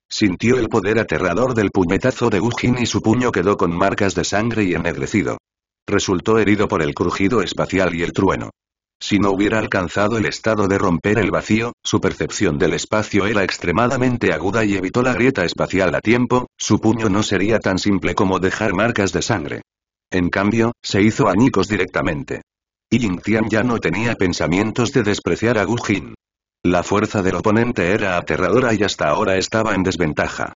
Sintió el poder aterrador del puñetazo de Gujin y su puño quedó con marcas de sangre y ennegrecido. Resultó herido por el crujido espacial y el trueno. Si no hubiera alcanzado el estado de romper el vacío, su percepción del espacio era extremadamente aguda y evitó la grieta espacial a tiempo, su puño no sería tan simple como dejar marcas de sangre. En cambio, se hizo añicos directamente. Y Tian ya no tenía pensamientos de despreciar a Gu Jin. La fuerza del oponente era aterradora y hasta ahora estaba en desventaja.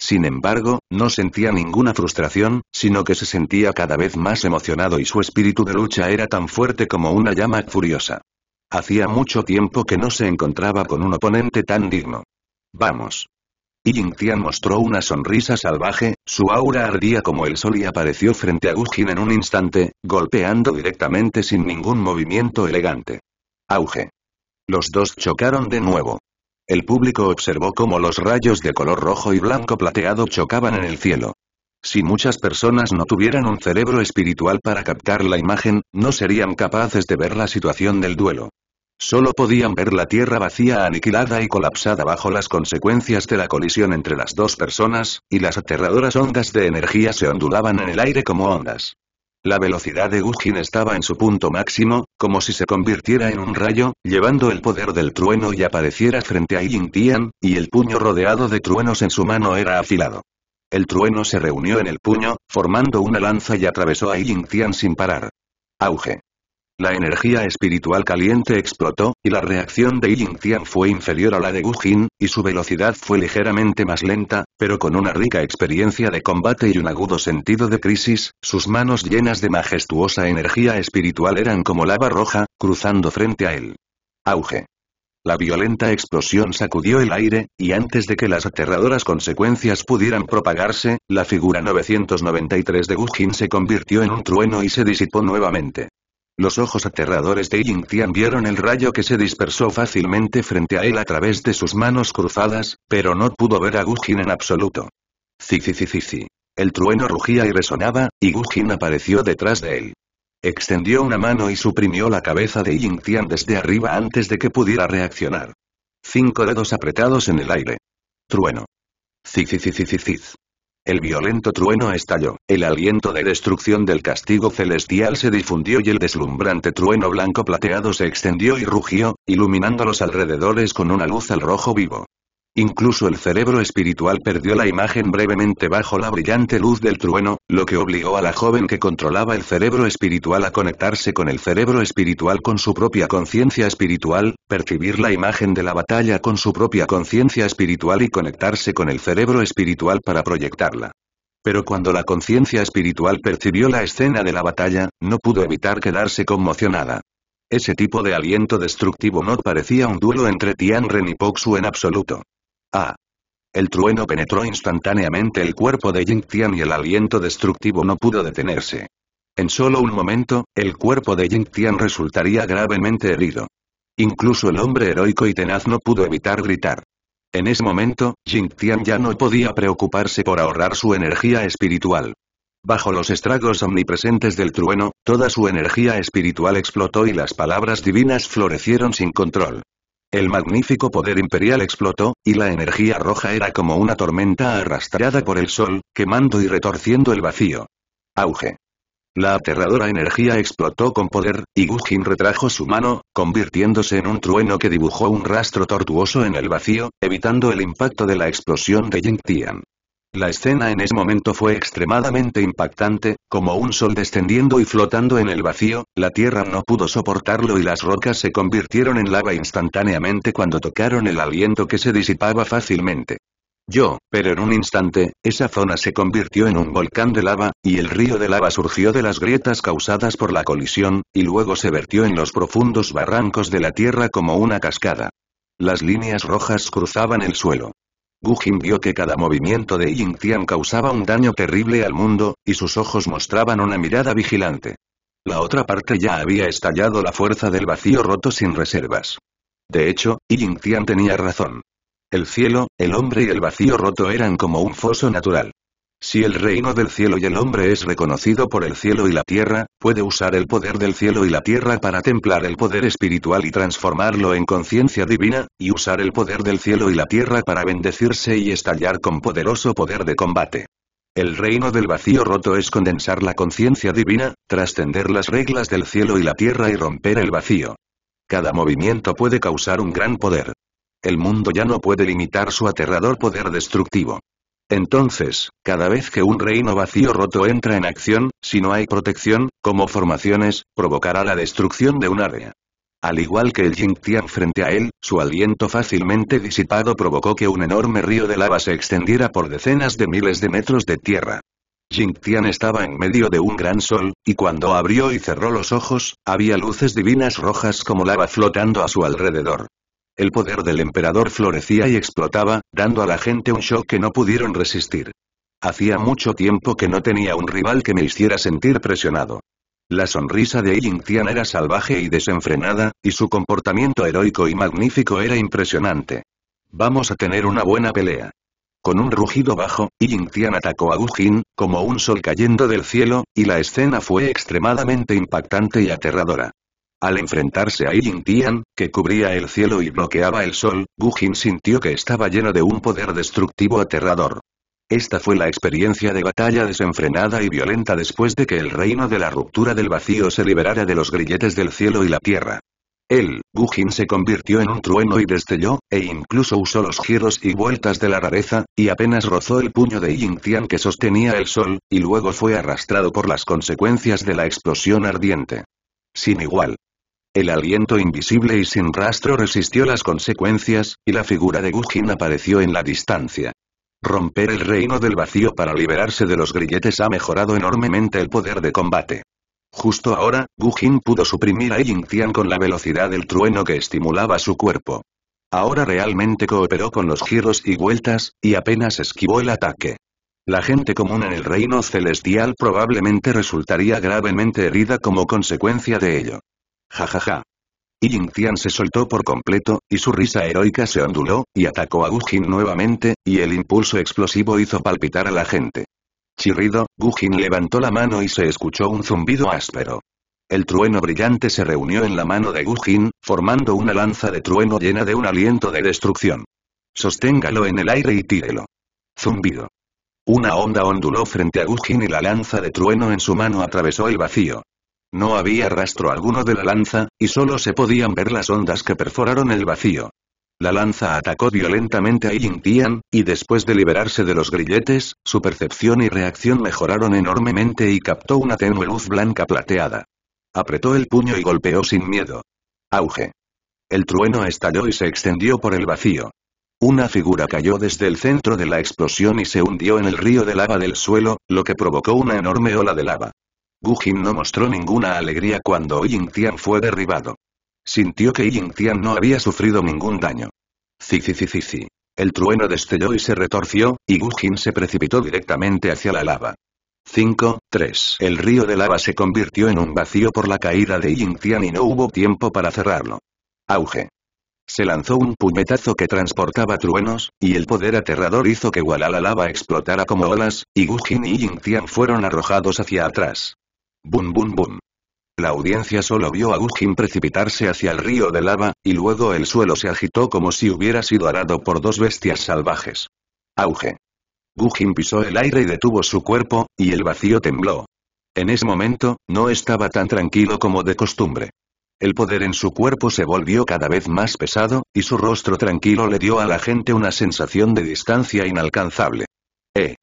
Sin embargo, no sentía ninguna frustración, sino que se sentía cada vez más emocionado y su espíritu de lucha era tan fuerte como una llama furiosa. Hacía mucho tiempo que no se encontraba con un oponente tan digno. Vamos. Y Tian mostró una sonrisa salvaje, su aura ardía como el sol y apareció frente a Gujin en un instante, golpeando directamente sin ningún movimiento elegante. Auge. Los dos chocaron de nuevo. El público observó cómo los rayos de color rojo y blanco plateado chocaban en el cielo. Si muchas personas no tuvieran un cerebro espiritual para captar la imagen, no serían capaces de ver la situación del duelo. Solo podían ver la tierra vacía aniquilada y colapsada bajo las consecuencias de la colisión entre las dos personas, y las aterradoras ondas de energía se ondulaban en el aire como ondas. La velocidad de Gujin estaba en su punto máximo, como si se convirtiera en un rayo, llevando el poder del trueno y apareciera frente a Yin Tian, y el puño rodeado de truenos en su mano era afilado. El trueno se reunió en el puño, formando una lanza y atravesó a Yin Tian sin parar. Auge. La energía espiritual caliente explotó, y la reacción de Yin Tian fue inferior a la de Gu Jin, y su velocidad fue ligeramente más lenta, pero con una rica experiencia de combate y un agudo sentido de crisis, sus manos llenas de majestuosa energía espiritual eran como lava roja, cruzando frente a él. Auge. La violenta explosión sacudió el aire, y antes de que las aterradoras consecuencias pudieran propagarse, la figura 993 de Gu Jin se convirtió en un trueno y se disipó nuevamente. Los ojos aterradores de Ying Tian vieron el rayo que se dispersó fácilmente frente a él a través de sus manos cruzadas, pero no pudo ver a Gujin en absoluto. Zicicicici. El trueno rugía y resonaba, y Gujin apareció detrás de él. Extendió una mano y suprimió la cabeza de Ying Tian desde arriba antes de que pudiera reaccionar. Cinco dedos apretados en el aire. Trueno. Zicicicicic. El violento trueno estalló, el aliento de destrucción del castigo celestial se difundió y el deslumbrante trueno blanco plateado se extendió y rugió, iluminando los alrededores con una luz al rojo vivo. Incluso el cerebro espiritual perdió la imagen brevemente bajo la brillante luz del trueno, lo que obligó a la joven que controlaba el cerebro espiritual a conectarse con el cerebro espiritual con su propia conciencia espiritual, percibir la imagen de la batalla con su propia conciencia espiritual y conectarse con el cerebro espiritual para proyectarla. Pero cuando la conciencia espiritual percibió la escena de la batalla, no pudo evitar quedarse conmocionada. Ese tipo de aliento destructivo no parecía un duelo entre Tian Ren y Poxu en absoluto. ¡Ah! El trueno penetró instantáneamente el cuerpo de Jing Tian y el aliento destructivo no pudo detenerse. En solo un momento, el cuerpo de Jing Tian resultaría gravemente herido. Incluso el hombre heroico y tenaz no pudo evitar gritar. En ese momento, Jing Tian ya no podía preocuparse por ahorrar su energía espiritual. Bajo los estragos omnipresentes del trueno, toda su energía espiritual explotó y las palabras divinas florecieron sin control. El magnífico poder imperial explotó, y la energía roja era como una tormenta arrastrada por el sol, quemando y retorciendo el vacío. Auge. La aterradora energía explotó con poder, y Gujin retrajo su mano, convirtiéndose en un trueno que dibujó un rastro tortuoso en el vacío, evitando el impacto de la explosión de Yin Tian. La escena en ese momento fue extremadamente impactante, como un sol descendiendo y flotando en el vacío, la tierra no pudo soportarlo y las rocas se convirtieron en lava instantáneamente cuando tocaron el aliento que se disipaba fácilmente. Yo, pero en un instante, esa zona se convirtió en un volcán de lava, y el río de lava surgió de las grietas causadas por la colisión, y luego se vertió en los profundos barrancos de la tierra como una cascada. Las líneas rojas cruzaban el suelo. Gujin vio que cada movimiento de Yin Tian causaba un daño terrible al mundo, y sus ojos mostraban una mirada vigilante. La otra parte ya había estallado la fuerza del vacío roto sin reservas. De hecho, Yin Tian tenía razón. El cielo, el hombre y el vacío roto eran como un foso natural. Si el reino del cielo y el hombre es reconocido por el cielo y la tierra, puede usar el poder del cielo y la tierra para templar el poder espiritual y transformarlo en conciencia divina, y usar el poder del cielo y la tierra para bendecirse y estallar con poderoso poder de combate. El reino del vacío roto es condensar la conciencia divina, trascender las reglas del cielo y la tierra y romper el vacío. Cada movimiento puede causar un gran poder. El mundo ya no puede limitar su aterrador poder destructivo. Entonces, cada vez que un reino vacío roto entra en acción, si no hay protección, como formaciones, provocará la destrucción de un área. Al igual que el Jingtian frente a él, su aliento fácilmente disipado provocó que un enorme río de lava se extendiera por decenas de miles de metros de tierra. Jingtian estaba en medio de un gran sol, y cuando abrió y cerró los ojos, había luces divinas rojas como lava flotando a su alrededor. El poder del emperador florecía y explotaba, dando a la gente un shock que no pudieron resistir. Hacía mucho tiempo que no tenía un rival que me hiciera sentir presionado. La sonrisa de Ying Tian era salvaje y desenfrenada, y su comportamiento heroico y magnífico era impresionante. Vamos a tener una buena pelea. Con un rugido bajo, Ying Tian atacó a Wu Jin, como un sol cayendo del cielo, y la escena fue extremadamente impactante y aterradora. Al enfrentarse a Yin Tian, que cubría el cielo y bloqueaba el sol, Gu sintió que estaba lleno de un poder destructivo aterrador. Esta fue la experiencia de batalla desenfrenada y violenta después de que el reino de la ruptura del vacío se liberara de los grilletes del cielo y la tierra. Él, Gujin se convirtió en un trueno y destelló, e incluso usó los giros y vueltas de la rareza, y apenas rozó el puño de Yin Tian que sostenía el sol, y luego fue arrastrado por las consecuencias de la explosión ardiente. Sin igual. El aliento invisible y sin rastro resistió las consecuencias, y la figura de Gujin apareció en la distancia. Romper el reino del vacío para liberarse de los grilletes ha mejorado enormemente el poder de combate. Justo ahora, Gujin pudo suprimir a Tian con la velocidad del trueno que estimulaba su cuerpo. Ahora realmente cooperó con los giros y vueltas, y apenas esquivó el ataque. La gente común en el reino celestial probablemente resultaría gravemente herida como consecuencia de ello. Jajaja. ja ja. se soltó por completo, y su risa heroica se onduló, y atacó a Jin nuevamente, y el impulso explosivo hizo palpitar a la gente. Chirrido, Jin levantó la mano y se escuchó un zumbido áspero. El trueno brillante se reunió en la mano de Gujin, formando una lanza de trueno llena de un aliento de destrucción. Sosténgalo en el aire y tírelo. Zumbido. Una onda onduló frente a Jin y la lanza de trueno en su mano atravesó el vacío. No había rastro alguno de la lanza, y solo se podían ver las ondas que perforaron el vacío. La lanza atacó violentamente a Ying Tian, y después de liberarse de los grilletes, su percepción y reacción mejoraron enormemente y captó una tenue luz blanca plateada. Apretó el puño y golpeó sin miedo. Auge. El trueno estalló y se extendió por el vacío. Una figura cayó desde el centro de la explosión y se hundió en el río de lava del suelo, lo que provocó una enorme ola de lava. Gu no mostró ninguna alegría cuando Yin Tian fue derribado. Sintió que Ying Tian no había sufrido ningún daño. zizi El trueno destelló y se retorció, y Gu se precipitó directamente hacia la lava. 5, El río de lava se convirtió en un vacío por la caída de Yin Tian y no hubo tiempo para cerrarlo. Auge. Se lanzó un puñetazo que transportaba truenos, y el poder aterrador hizo que Walla la lava explotara como olas, y Gu Jin y Ying Tian fueron arrojados hacia atrás. Bum bum bum. La audiencia solo vio a Gujin precipitarse hacia el río de lava, y luego el suelo se agitó como si hubiera sido arado por dos bestias salvajes. Auge. Gujin pisó el aire y detuvo su cuerpo, y el vacío tembló. En ese momento, no estaba tan tranquilo como de costumbre. El poder en su cuerpo se volvió cada vez más pesado, y su rostro tranquilo le dio a la gente una sensación de distancia inalcanzable. Eh.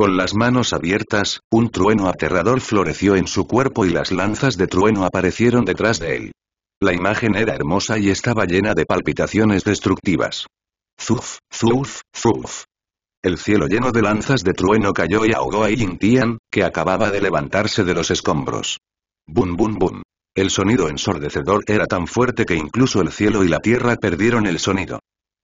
Con las manos abiertas, un trueno aterrador floreció en su cuerpo y las lanzas de trueno aparecieron detrás de él. La imagen era hermosa y estaba llena de palpitaciones destructivas. Zuf, zuf, zuf. El cielo lleno de lanzas de trueno cayó y ahogó a Yintian, que acababa de levantarse de los escombros. Bum bum bum. El sonido ensordecedor era tan fuerte que incluso el cielo y la tierra perdieron el sonido.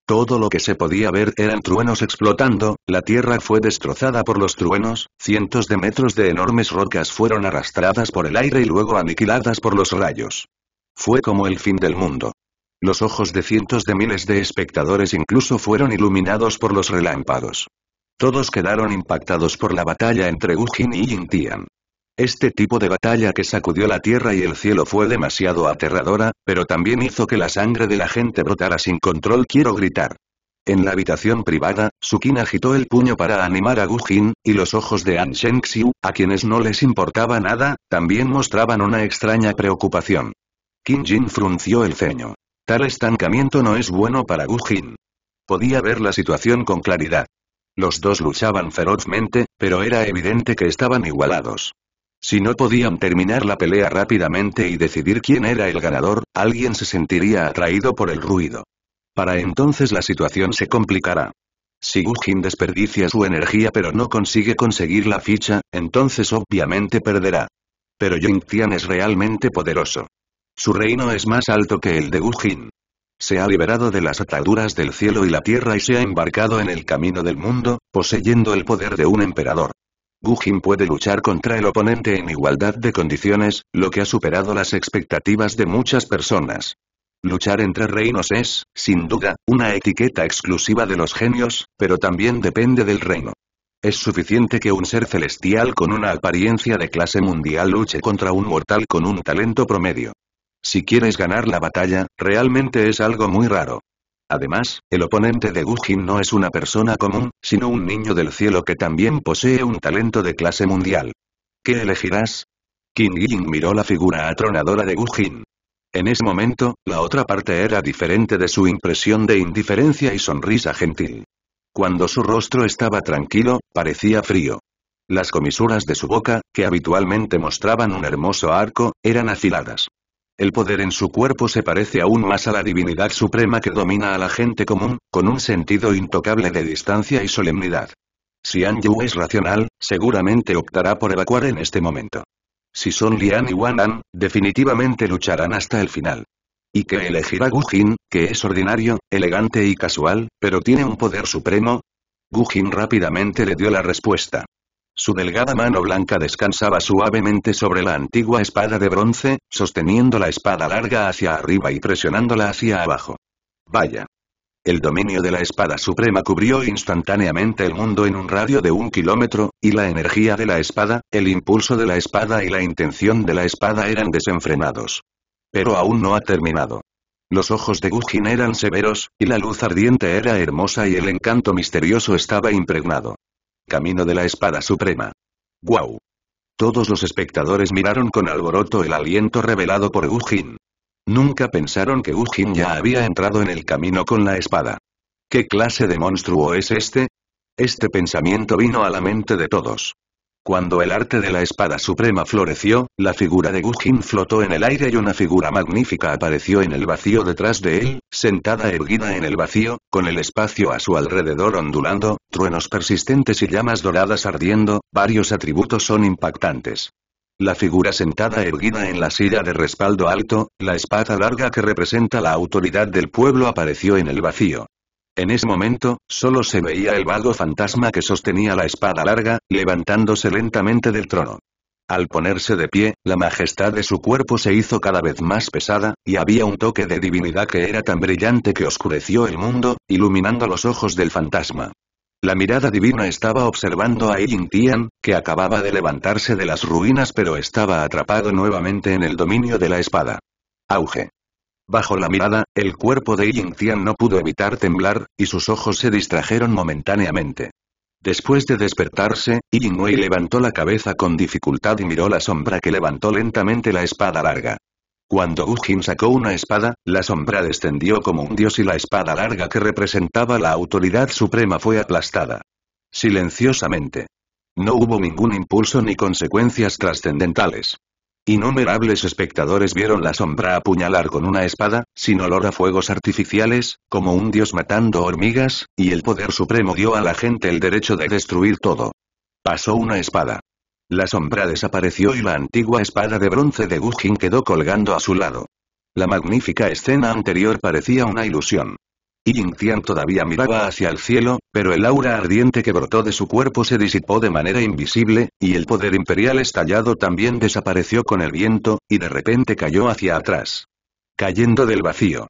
Todo lo que se podía ver eran truenos explotando, la tierra fue destrozada por los truenos, cientos de metros de enormes rocas fueron arrastradas por el aire y luego aniquiladas por los rayos. Fue como el fin del mundo. Los ojos de cientos de miles de espectadores incluso fueron iluminados por los relámpagos. Todos quedaron impactados por la batalla entre Ujin y Yintian. Este tipo de batalla que sacudió la tierra y el cielo fue demasiado aterradora, pero también hizo que la sangre de la gente brotara sin control quiero gritar. En la habitación privada, Sukin agitó el puño para animar a Gujin, y los ojos de An Xiu, a quienes no les importaba nada, también mostraban una extraña preocupación. Qin Jin frunció el ceño. Tal estancamiento no es bueno para Gu Jin. Podía ver la situación con claridad. Los dos luchaban ferozmente, pero era evidente que estaban igualados. Si no podían terminar la pelea rápidamente y decidir quién era el ganador, alguien se sentiría atraído por el ruido. Para entonces la situación se complicará. Si Gujin desperdicia su energía pero no consigue conseguir la ficha, entonces obviamente perderá. Pero Ying es realmente poderoso. Su reino es más alto que el de Gujin. Se ha liberado de las ataduras del cielo y la tierra y se ha embarcado en el camino del mundo, poseyendo el poder de un emperador. Gujin puede luchar contra el oponente en igualdad de condiciones, lo que ha superado las expectativas de muchas personas. Luchar entre reinos es, sin duda, una etiqueta exclusiva de los genios, pero también depende del reino. Es suficiente que un ser celestial con una apariencia de clase mundial luche contra un mortal con un talento promedio. Si quieres ganar la batalla, realmente es algo muy raro. Además, el oponente de Gujin no es una persona común, sino un niño del cielo que también posee un talento de clase mundial. ¿Qué elegirás? Qin Ying miró la figura atronadora de Gujin. En ese momento, la otra parte era diferente de su impresión de indiferencia y sonrisa gentil. Cuando su rostro estaba tranquilo, parecía frío. Las comisuras de su boca, que habitualmente mostraban un hermoso arco, eran afiladas. El poder en su cuerpo se parece aún más a la divinidad suprema que domina a la gente común, con un sentido intocable de distancia y solemnidad. Si Yu es racional, seguramente optará por evacuar en este momento. Si son Lian y An, definitivamente lucharán hasta el final. Y qué elegirá Jin, que es ordinario, elegante y casual, pero tiene un poder supremo, Jin rápidamente le dio la respuesta. Su delgada mano blanca descansaba suavemente sobre la antigua espada de bronce, sosteniendo la espada larga hacia arriba y presionándola hacia abajo. Vaya. El dominio de la espada suprema cubrió instantáneamente el mundo en un radio de un kilómetro, y la energía de la espada, el impulso de la espada y la intención de la espada eran desenfrenados. Pero aún no ha terminado. Los ojos de Gugin eran severos, y la luz ardiente era hermosa y el encanto misterioso estaba impregnado. Camino de la Espada Suprema. ¡Guau! Todos los espectadores miraron con alboroto el aliento revelado por Ujin. Nunca pensaron que Ujin ya había entrado en el camino con la espada. ¿Qué clase de monstruo es este? Este pensamiento vino a la mente de todos. Cuando el arte de la espada suprema floreció, la figura de Gujin flotó en el aire y una figura magnífica apareció en el vacío detrás de él, sentada erguida en el vacío, con el espacio a su alrededor ondulando, truenos persistentes y llamas doradas ardiendo, varios atributos son impactantes. La figura sentada erguida en la silla de respaldo alto, la espada larga que representa la autoridad del pueblo apareció en el vacío. En ese momento, solo se veía el vago fantasma que sostenía la espada larga, levantándose lentamente del trono. Al ponerse de pie, la majestad de su cuerpo se hizo cada vez más pesada, y había un toque de divinidad que era tan brillante que oscureció el mundo, iluminando los ojos del fantasma. La mirada divina estaba observando a Yin Tian, que acababa de levantarse de las ruinas pero estaba atrapado nuevamente en el dominio de la espada. Auge. Bajo la mirada, el cuerpo de Ying Tian no pudo evitar temblar, y sus ojos se distrajeron momentáneamente. Después de despertarse, Ying Wei levantó la cabeza con dificultad y miró la sombra que levantó lentamente la espada larga. Cuando Jin sacó una espada, la sombra descendió como un dios y la espada larga que representaba la autoridad suprema fue aplastada. Silenciosamente. No hubo ningún impulso ni consecuencias trascendentales. Innumerables espectadores vieron la sombra apuñalar con una espada, sin olor a fuegos artificiales, como un dios matando hormigas, y el poder supremo dio a la gente el derecho de destruir todo. Pasó una espada. La sombra desapareció y la antigua espada de bronce de Gujin quedó colgando a su lado. La magnífica escena anterior parecía una ilusión. Y Tian todavía miraba hacia el cielo, pero el aura ardiente que brotó de su cuerpo se disipó de manera invisible, y el poder imperial estallado también desapareció con el viento, y de repente cayó hacia atrás. Cayendo del vacío.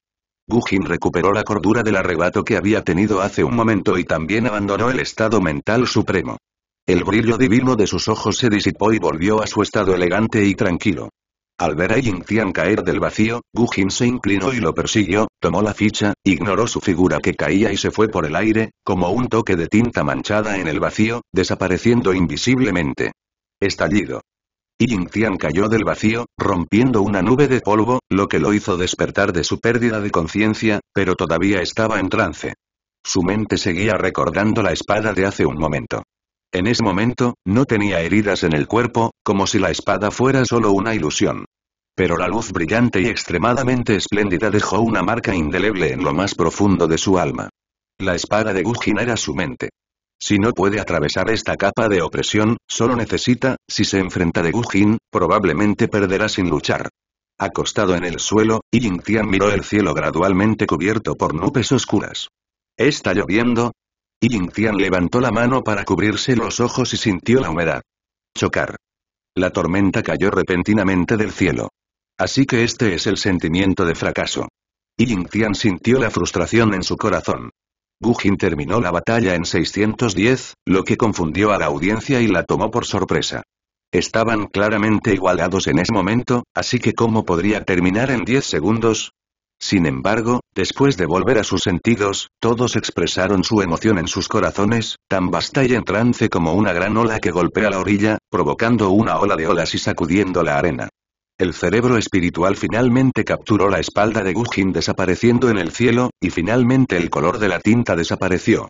Gujin recuperó la cordura del arrebato que había tenido hace un momento y también abandonó el estado mental supremo. El brillo divino de sus ojos se disipó y volvió a su estado elegante y tranquilo. Al ver a Yingtian caer del vacío, Gu Jin se inclinó y lo persiguió, tomó la ficha, ignoró su figura que caía y se fue por el aire, como un toque de tinta manchada en el vacío, desapareciendo invisiblemente. Estallido. Yingtian cayó del vacío, rompiendo una nube de polvo, lo que lo hizo despertar de su pérdida de conciencia, pero todavía estaba en trance. Su mente seguía recordando la espada de hace un momento. En ese momento, no tenía heridas en el cuerpo, como si la espada fuera solo una ilusión. Pero la luz brillante y extremadamente espléndida dejó una marca indeleble en lo más profundo de su alma. La espada de Gujin era su mente. Si no puede atravesar esta capa de opresión, solo necesita, si se enfrenta de Gujin, probablemente perderá sin luchar. Acostado en el suelo, Ying Tian miró el cielo gradualmente cubierto por nubes oscuras. ¿Está lloviendo? Ying Tian levantó la mano para cubrirse los ojos y sintió la humedad. Chocar. La tormenta cayó repentinamente del cielo. Así que este es el sentimiento de fracaso. Ying Tian sintió la frustración en su corazón. Gu Jin terminó la batalla en 610, lo que confundió a la audiencia y la tomó por sorpresa. Estaban claramente igualados en ese momento, así que ¿cómo podría terminar en 10 segundos? Sin embargo, después de volver a sus sentidos, todos expresaron su emoción en sus corazones, tan vasta y en trance como una gran ola que golpea la orilla, provocando una ola de olas y sacudiendo la arena. El cerebro espiritual finalmente capturó la espalda de Gujin desapareciendo en el cielo, y finalmente el color de la tinta desapareció.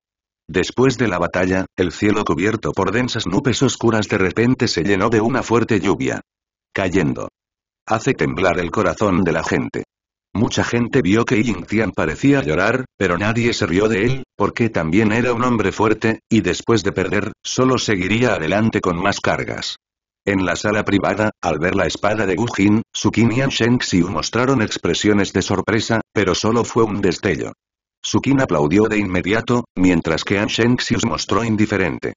Después de la batalla, el cielo cubierto por densas nubes oscuras de repente se llenó de una fuerte lluvia. Cayendo. Hace temblar el corazón de la gente. Mucha gente vio que Ying Tian parecía llorar, pero nadie se rió de él, porque también era un hombre fuerte, y después de perder, solo seguiría adelante con más cargas. En la sala privada, al ver la espada de Gu Jin, Su Qin y Sheng Xiu mostraron expresiones de sorpresa, pero solo fue un destello. Su Qin aplaudió de inmediato, mientras que An Sheng Xiu mostró indiferente.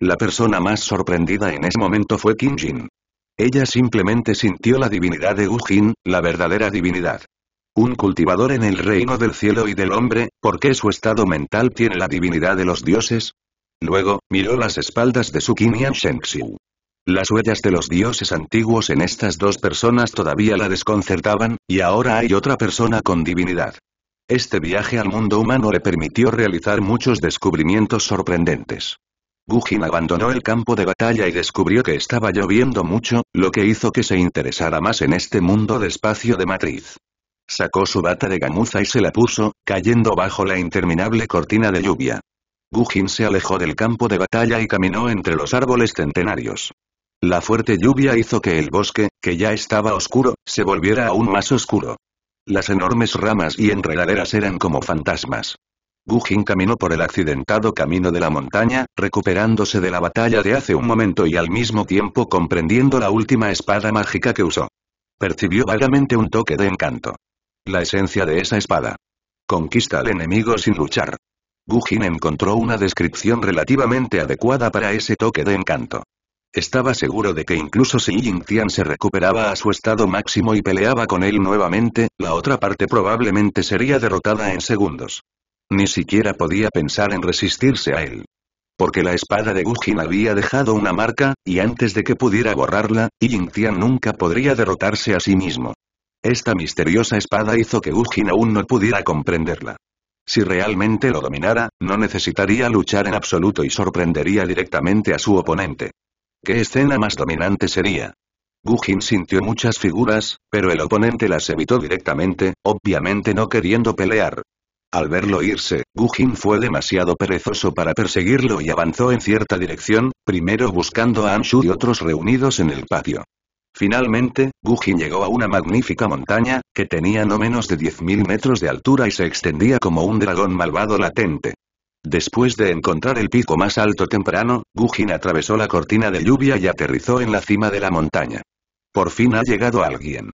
La persona más sorprendida en ese momento fue Qin Jin. Ella simplemente sintió la divinidad de Gu Jin, la verdadera divinidad un cultivador en el reino del cielo y del hombre, ¿por qué su estado mental tiene la divinidad de los dioses? Luego, miró las espaldas de su kinian Shengxiu. Las huellas de los dioses antiguos en estas dos personas todavía la desconcertaban, y ahora hay otra persona con divinidad. Este viaje al mundo humano le permitió realizar muchos descubrimientos sorprendentes. Gujin abandonó el campo de batalla y descubrió que estaba lloviendo mucho, lo que hizo que se interesara más en este mundo de espacio de matriz. Sacó su bata de gamuza y se la puso, cayendo bajo la interminable cortina de lluvia. Gujin se alejó del campo de batalla y caminó entre los árboles centenarios. La fuerte lluvia hizo que el bosque, que ya estaba oscuro, se volviera aún más oscuro. Las enormes ramas y enredaderas eran como fantasmas. Gujin caminó por el accidentado camino de la montaña, recuperándose de la batalla de hace un momento y al mismo tiempo comprendiendo la última espada mágica que usó. Percibió vagamente un toque de encanto. La esencia de esa espada. Conquista al enemigo sin luchar. Gujin encontró una descripción relativamente adecuada para ese toque de encanto. Estaba seguro de que incluso si Yin Tian se recuperaba a su estado máximo y peleaba con él nuevamente, la otra parte probablemente sería derrotada en segundos. Ni siquiera podía pensar en resistirse a él. Porque la espada de Gujin había dejado una marca, y antes de que pudiera borrarla, Yin Tian nunca podría derrotarse a sí mismo. Esta misteriosa espada hizo que Gujin aún no pudiera comprenderla. Si realmente lo dominara, no necesitaría luchar en absoluto y sorprendería directamente a su oponente. ¿Qué escena más dominante sería? Gujin sintió muchas figuras, pero el oponente las evitó directamente, obviamente no queriendo pelear. Al verlo irse, Gujin fue demasiado perezoso para perseguirlo y avanzó en cierta dirección, primero buscando a Anshu y otros reunidos en el patio. Finalmente, gujin llegó a una magnífica montaña, que tenía no menos de 10.000 metros de altura y se extendía como un dragón malvado latente. Después de encontrar el pico más alto temprano, Gujin atravesó la cortina de lluvia y aterrizó en la cima de la montaña. Por fin ha llegado alguien.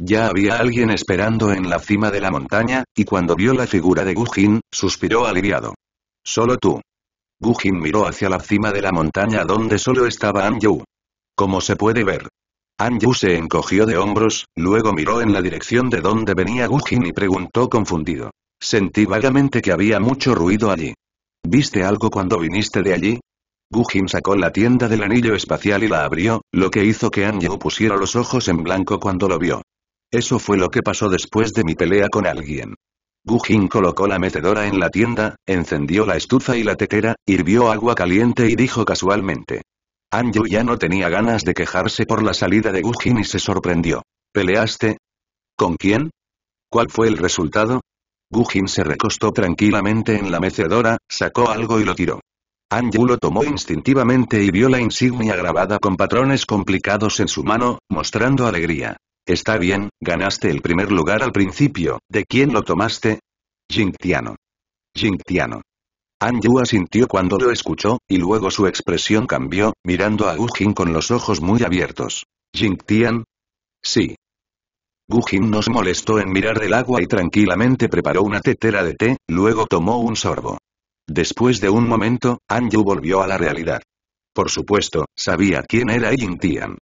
Ya había alguien esperando en la cima de la montaña, y cuando vio la figura de Gujin, suspiró aliviado. Solo tú. Gujin miró hacia la cima de la montaña donde solo estaba Anju. Como se puede ver, Anju se encogió de hombros, luego miró en la dirección de donde venía Gujin y preguntó confundido. Sentí vagamente que había mucho ruido allí. ¿Viste algo cuando viniste de allí? Gujin sacó la tienda del anillo espacial y la abrió, lo que hizo que Anju pusiera los ojos en blanco cuando lo vio. Eso fue lo que pasó después de mi pelea con alguien. Gujin colocó la metedora en la tienda, encendió la estufa y la tetera, hirvió agua caliente y dijo casualmente. Anju ya no tenía ganas de quejarse por la salida de Gujin y se sorprendió. ¿Peleaste? ¿Con quién? ¿Cuál fue el resultado? Gujin se recostó tranquilamente en la mecedora, sacó algo y lo tiró. Anju lo tomó instintivamente y vio la insignia grabada con patrones complicados en su mano, mostrando alegría. Está bien, ganaste el primer lugar al principio, ¿de quién lo tomaste? Jingtiano. Jingtiano. An Yu asintió cuando lo escuchó, y luego su expresión cambió, mirando a Gu Jin con los ojos muy abiertos. ¿Jing Tian? Sí. Gu Jin nos molestó en mirar el agua y tranquilamente preparó una tetera de té, luego tomó un sorbo. Después de un momento, An volvió a la realidad. Por supuesto, sabía quién era Ying Tian.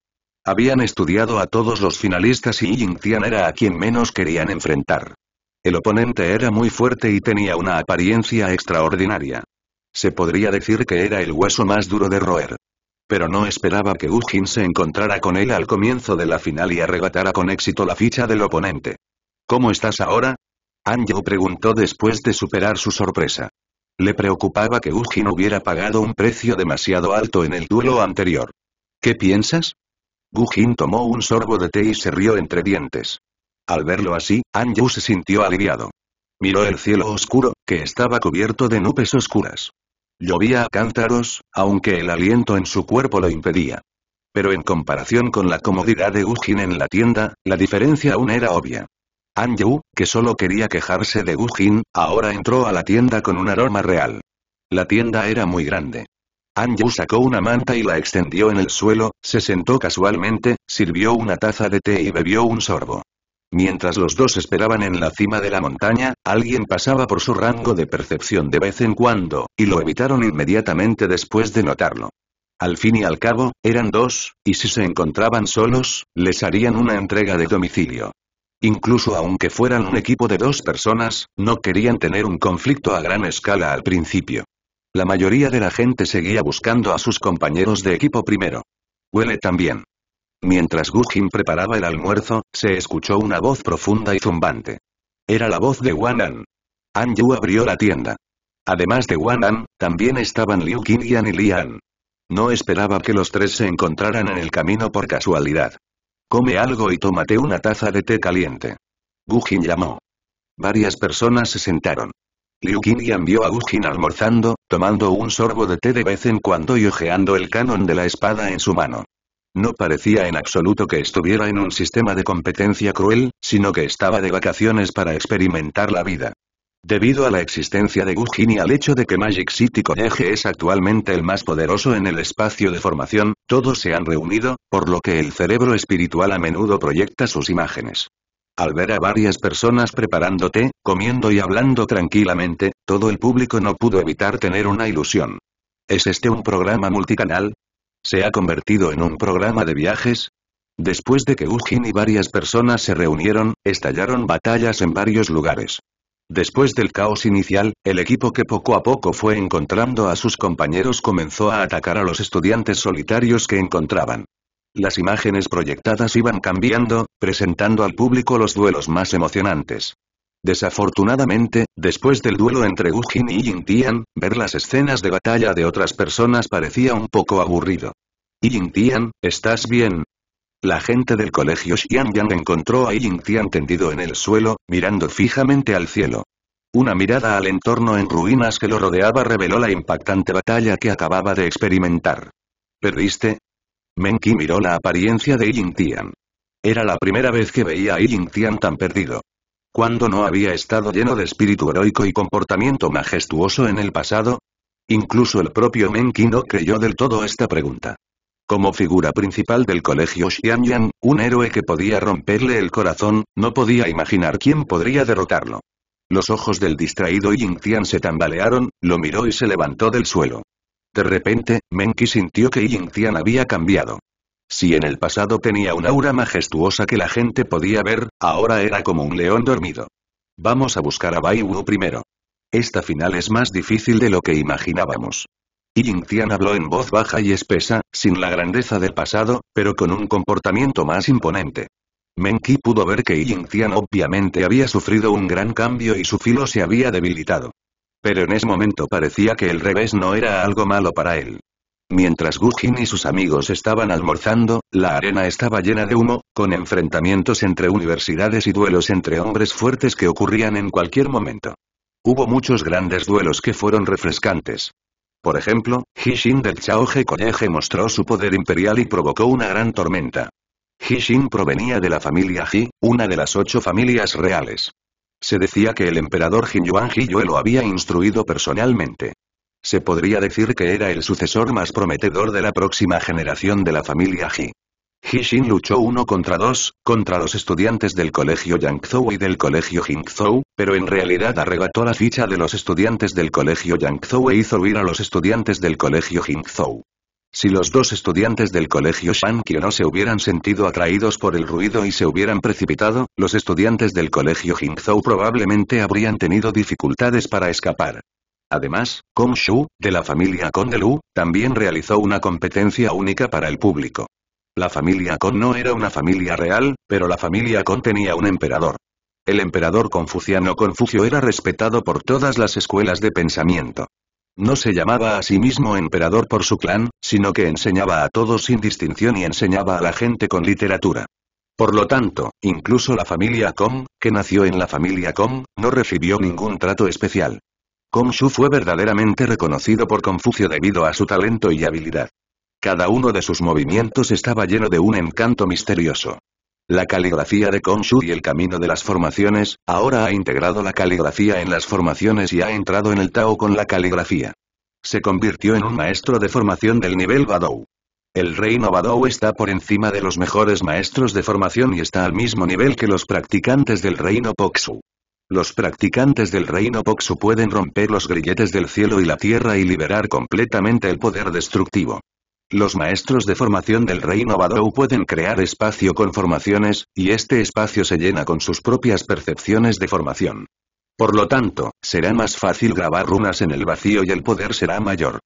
Habían estudiado a todos los finalistas y Ying Tian era a quien menos querían enfrentar. El oponente era muy fuerte y tenía una apariencia extraordinaria. Se podría decir que era el hueso más duro de roer. Pero no esperaba que Ugin se encontrara con él al comienzo de la final y arrebatara con éxito la ficha del oponente. ¿Cómo estás ahora? Anjo preguntó después de superar su sorpresa. Le preocupaba que Ugin hubiera pagado un precio demasiado alto en el duelo anterior. ¿Qué piensas? Gujin tomó un sorbo de té y se rió entre dientes. Al verlo así, Anju se sintió aliviado. Miró el cielo oscuro, que estaba cubierto de nubes oscuras. Llovía a cántaros, aunque el aliento en su cuerpo lo impedía. Pero en comparación con la comodidad de Gujin en la tienda, la diferencia aún era obvia. Anju, que solo quería quejarse de Gujin, ahora entró a la tienda con un aroma real. La tienda era muy grande. Anju sacó una manta y la extendió en el suelo, se sentó casualmente, sirvió una taza de té y bebió un sorbo. Mientras los dos esperaban en la cima de la montaña, alguien pasaba por su rango de percepción de vez en cuando, y lo evitaron inmediatamente después de notarlo. Al fin y al cabo, eran dos, y si se encontraban solos, les harían una entrega de domicilio. Incluso aunque fueran un equipo de dos personas, no querían tener un conflicto a gran escala al principio. La mayoría de la gente seguía buscando a sus compañeros de equipo primero. Huele también. Mientras Gujin preparaba el almuerzo, se escuchó una voz profunda y zumbante. Era la voz de Wan An. An Yu abrió la tienda. Además de Wan An, también estaban Liu Qingyan y Lian. No esperaba que los tres se encontraran en el camino por casualidad. Come algo y tómate una taza de té caliente. Gujin llamó. Varias personas se sentaron. Liu Qingyan vio a Gujin almorzando, tomando un sorbo de té de vez en cuando y ojeando el canon de la espada en su mano. No parecía en absoluto que estuviera en un sistema de competencia cruel, sino que estaba de vacaciones para experimentar la vida. Debido a la existencia de Gujin y al hecho de que Magic City College es actualmente el más poderoso en el espacio de formación, todos se han reunido, por lo que el cerebro espiritual a menudo proyecta sus imágenes. Al ver a varias personas preparando té, comiendo y hablando tranquilamente, todo el público no pudo evitar tener una ilusión. ¿Es este un programa multicanal? se ha convertido en un programa de viajes? Después de que Ujin y varias personas se reunieron, estallaron batallas en varios lugares. Después del caos inicial, el equipo que poco a poco fue encontrando a sus compañeros comenzó a atacar a los estudiantes solitarios que encontraban. Las imágenes proyectadas iban cambiando, presentando al público los duelos más emocionantes. Desafortunadamente, después del duelo entre Jin y Tian, ver las escenas de batalla de otras personas parecía un poco aburrido. Tian, ¿estás bien? La gente del colegio Xianyang encontró a Tian tendido en el suelo, mirando fijamente al cielo. Una mirada al entorno en ruinas que lo rodeaba reveló la impactante batalla que acababa de experimentar. ¿Perdiste? Menki miró la apariencia de Tian. Era la primera vez que veía a Tian tan perdido. ¿Cuándo no había estado lleno de espíritu heroico y comportamiento majestuoso en el pasado? Incluso el propio Menki no creyó del todo esta pregunta. Como figura principal del colegio Xiangyang, un héroe que podía romperle el corazón, no podía imaginar quién podría derrotarlo. Los ojos del distraído Yingtian se tambalearon, lo miró y se levantó del suelo. De repente, Menki sintió que Yingtian había cambiado. Si en el pasado tenía un aura majestuosa que la gente podía ver, ahora era como un león dormido. Vamos a buscar a Bai Wu primero. Esta final es más difícil de lo que imaginábamos. Ying Tian habló en voz baja y espesa, sin la grandeza del pasado, pero con un comportamiento más imponente. Menki pudo ver que Ying Tian obviamente había sufrido un gran cambio y su filo se había debilitado. Pero en ese momento parecía que el revés no era algo malo para él. Mientras Gu Jin y sus amigos estaban almorzando, la arena estaba llena de humo, con enfrentamientos entre universidades y duelos entre hombres fuertes que ocurrían en cualquier momento. Hubo muchos grandes duelos que fueron refrescantes. Por ejemplo, Xin del Chaoje College mostró su poder imperial y provocó una gran tormenta. Xin provenía de la familia Ji, una de las ocho familias reales. Se decía que el emperador Yuan Jiyue lo había instruido personalmente. Se podría decir que era el sucesor más prometedor de la próxima generación de la familia Ji. Xin luchó uno contra dos, contra los estudiantes del colegio Yangzhou y del colegio Jingzhou, pero en realidad arrebató la ficha de los estudiantes del colegio Yangzhou e hizo huir a los estudiantes del colegio Jingzhou. Si los dos estudiantes del colegio Shankyo no se hubieran sentido atraídos por el ruido y se hubieran precipitado, los estudiantes del colegio Jingzhou probablemente habrían tenido dificultades para escapar. Además, Kong Shu, de la familia Kong de Lu, también realizó una competencia única para el público. La familia Kong no era una familia real, pero la familia Kong tenía un emperador. El emperador confuciano Confucio era respetado por todas las escuelas de pensamiento. No se llamaba a sí mismo emperador por su clan, sino que enseñaba a todos sin distinción y enseñaba a la gente con literatura. Por lo tanto, incluso la familia Kong, que nació en la familia Kong, no recibió ningún trato especial. Shu fue verdaderamente reconocido por Confucio debido a su talento y habilidad. Cada uno de sus movimientos estaba lleno de un encanto misterioso. La caligrafía de Shu y el camino de las formaciones, ahora ha integrado la caligrafía en las formaciones y ha entrado en el Tao con la caligrafía. Se convirtió en un maestro de formación del nivel Badou. El reino Badou está por encima de los mejores maestros de formación y está al mismo nivel que los practicantes del reino Poxu. Los practicantes del reino Poxu pueden romper los grilletes del cielo y la tierra y liberar completamente el poder destructivo. Los maestros de formación del reino Badou pueden crear espacio con formaciones, y este espacio se llena con sus propias percepciones de formación. Por lo tanto, será más fácil grabar runas en el vacío y el poder será mayor.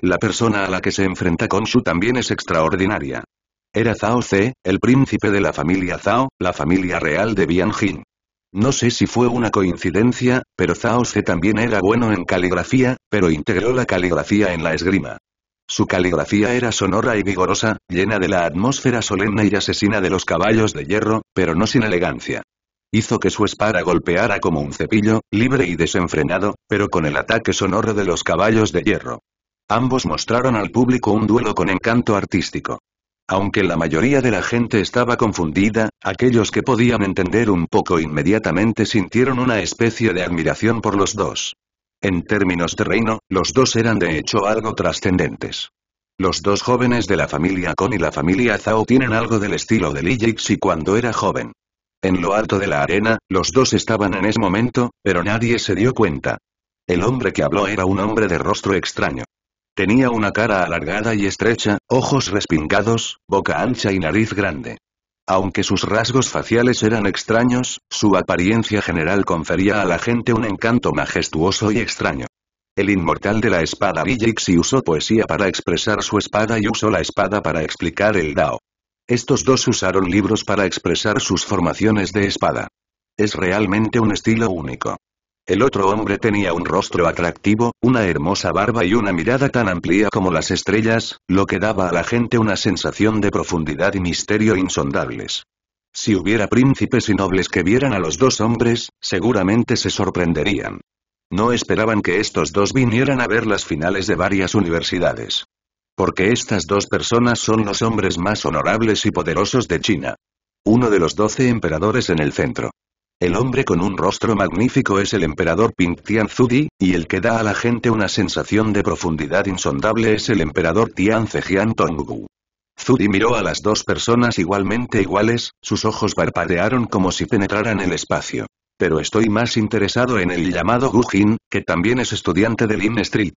La persona a la que se enfrenta Konsu también es extraordinaria. Era Zhao C, el príncipe de la familia Zhao, la familia real de Bianjin. No sé si fue una coincidencia, pero Zhao Se también era bueno en caligrafía, pero integró la caligrafía en la esgrima. Su caligrafía era sonora y vigorosa, llena de la atmósfera solemne y asesina de los caballos de hierro, pero no sin elegancia. Hizo que su espada golpeara como un cepillo, libre y desenfrenado, pero con el ataque sonoro de los caballos de hierro. Ambos mostraron al público un duelo con encanto artístico. Aunque la mayoría de la gente estaba confundida, aquellos que podían entender un poco inmediatamente sintieron una especie de admiración por los dos. En términos de reino, los dos eran de hecho algo trascendentes. Los dos jóvenes de la familia Con y la familia Zhao tienen algo del estilo de Li cuando era joven. En lo alto de la arena, los dos estaban en ese momento, pero nadie se dio cuenta. El hombre que habló era un hombre de rostro extraño. Tenía una cara alargada y estrecha, ojos respingados, boca ancha y nariz grande. Aunque sus rasgos faciales eran extraños, su apariencia general confería a la gente un encanto majestuoso y extraño. El inmortal de la espada Villixi usó poesía para expresar su espada y usó la espada para explicar el Dao. Estos dos usaron libros para expresar sus formaciones de espada. Es realmente un estilo único. El otro hombre tenía un rostro atractivo, una hermosa barba y una mirada tan amplia como las estrellas, lo que daba a la gente una sensación de profundidad y misterio insondables. Si hubiera príncipes y nobles que vieran a los dos hombres, seguramente se sorprenderían. No esperaban que estos dos vinieran a ver las finales de varias universidades. Porque estas dos personas son los hombres más honorables y poderosos de China. Uno de los doce emperadores en el centro. El hombre con un rostro magnífico es el emperador Pingtian Zudi, y el que da a la gente una sensación de profundidad insondable es el emperador Tian Jian Tonggu. Zudi miró a las dos personas igualmente iguales, sus ojos parpadearon como si penetraran el espacio. Pero estoy más interesado en el llamado Gujin, que también es estudiante de Lin Street.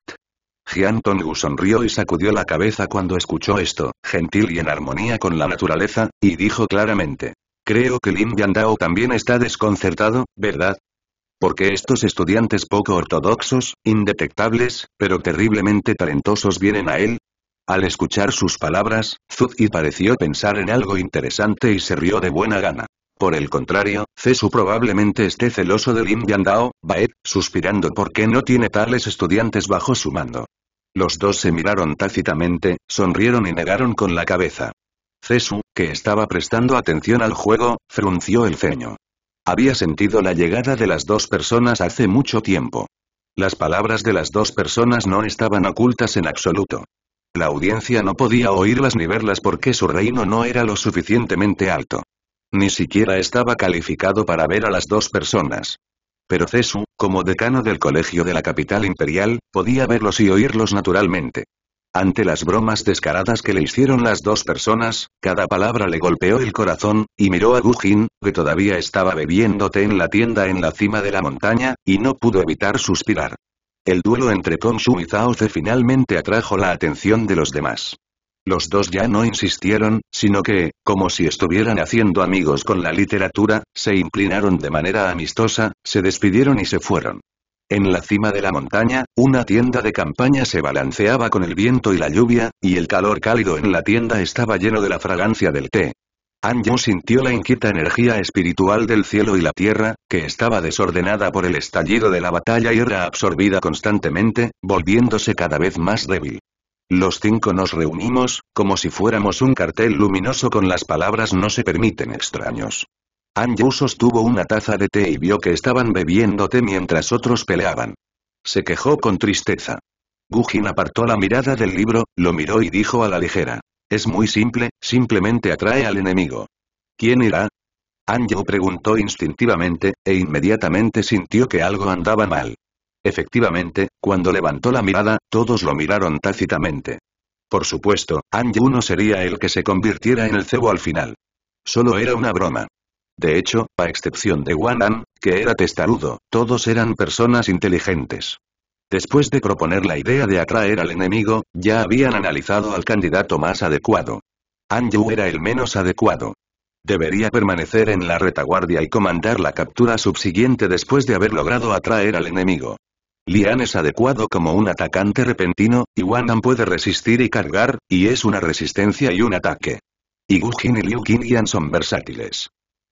Jian Tonggu sonrió y sacudió la cabeza cuando escuchó esto, gentil y en armonía con la naturaleza, y dijo claramente, Creo que Lin Yandao también está desconcertado, ¿verdad? Porque estos estudiantes poco ortodoxos, indetectables, pero terriblemente talentosos vienen a él. Al escuchar sus palabras, y pareció pensar en algo interesante y se rió de buena gana. Por el contrario, Cesu probablemente esté celoso de Lin Yandao, Baet, suspirando porque no tiene tales estudiantes bajo su mando. Los dos se miraron tácitamente, sonrieron y negaron con la cabeza. Cesu, que estaba prestando atención al juego, frunció el ceño. Había sentido la llegada de las dos personas hace mucho tiempo. Las palabras de las dos personas no estaban ocultas en absoluto. La audiencia no podía oírlas ni verlas porque su reino no era lo suficientemente alto. Ni siquiera estaba calificado para ver a las dos personas. Pero Cesu, como decano del colegio de la capital imperial, podía verlos y oírlos naturalmente. Ante las bromas descaradas que le hicieron las dos personas, cada palabra le golpeó el corazón, y miró a Gujin, que todavía estaba bebiendo té en la tienda en la cima de la montaña, y no pudo evitar suspirar. El duelo entre Shu y Zhao Ze finalmente atrajo la atención de los demás. Los dos ya no insistieron, sino que, como si estuvieran haciendo amigos con la literatura, se inclinaron de manera amistosa, se despidieron y se fueron. En la cima de la montaña, una tienda de campaña se balanceaba con el viento y la lluvia, y el calor cálido en la tienda estaba lleno de la fragancia del té. Anjo sintió la inquieta energía espiritual del cielo y la tierra, que estaba desordenada por el estallido de la batalla y era absorbida constantemente, volviéndose cada vez más débil. Los cinco nos reunimos, como si fuéramos un cartel luminoso con las palabras no se permiten extraños. Anju sostuvo una taza de té y vio que estaban bebiendo té mientras otros peleaban. Se quejó con tristeza. Gugin apartó la mirada del libro, lo miró y dijo a la ligera. Es muy simple, simplemente atrae al enemigo. ¿Quién irá? Anju preguntó instintivamente, e inmediatamente sintió que algo andaba mal. Efectivamente, cuando levantó la mirada, todos lo miraron tácitamente. Por supuesto, Anju no sería el que se convirtiera en el cebo al final. Solo era una broma. De hecho, a excepción de Wanan, que era testarudo, todos eran personas inteligentes. Después de proponer la idea de atraer al enemigo, ya habían analizado al candidato más adecuado. Anju era el menos adecuado. Debería permanecer en la retaguardia y comandar la captura subsiguiente después de haber logrado atraer al enemigo. Lian es adecuado como un atacante repentino, y Wanan puede resistir y cargar, y es una resistencia y un ataque. Y Gujin y Liu yan son versátiles.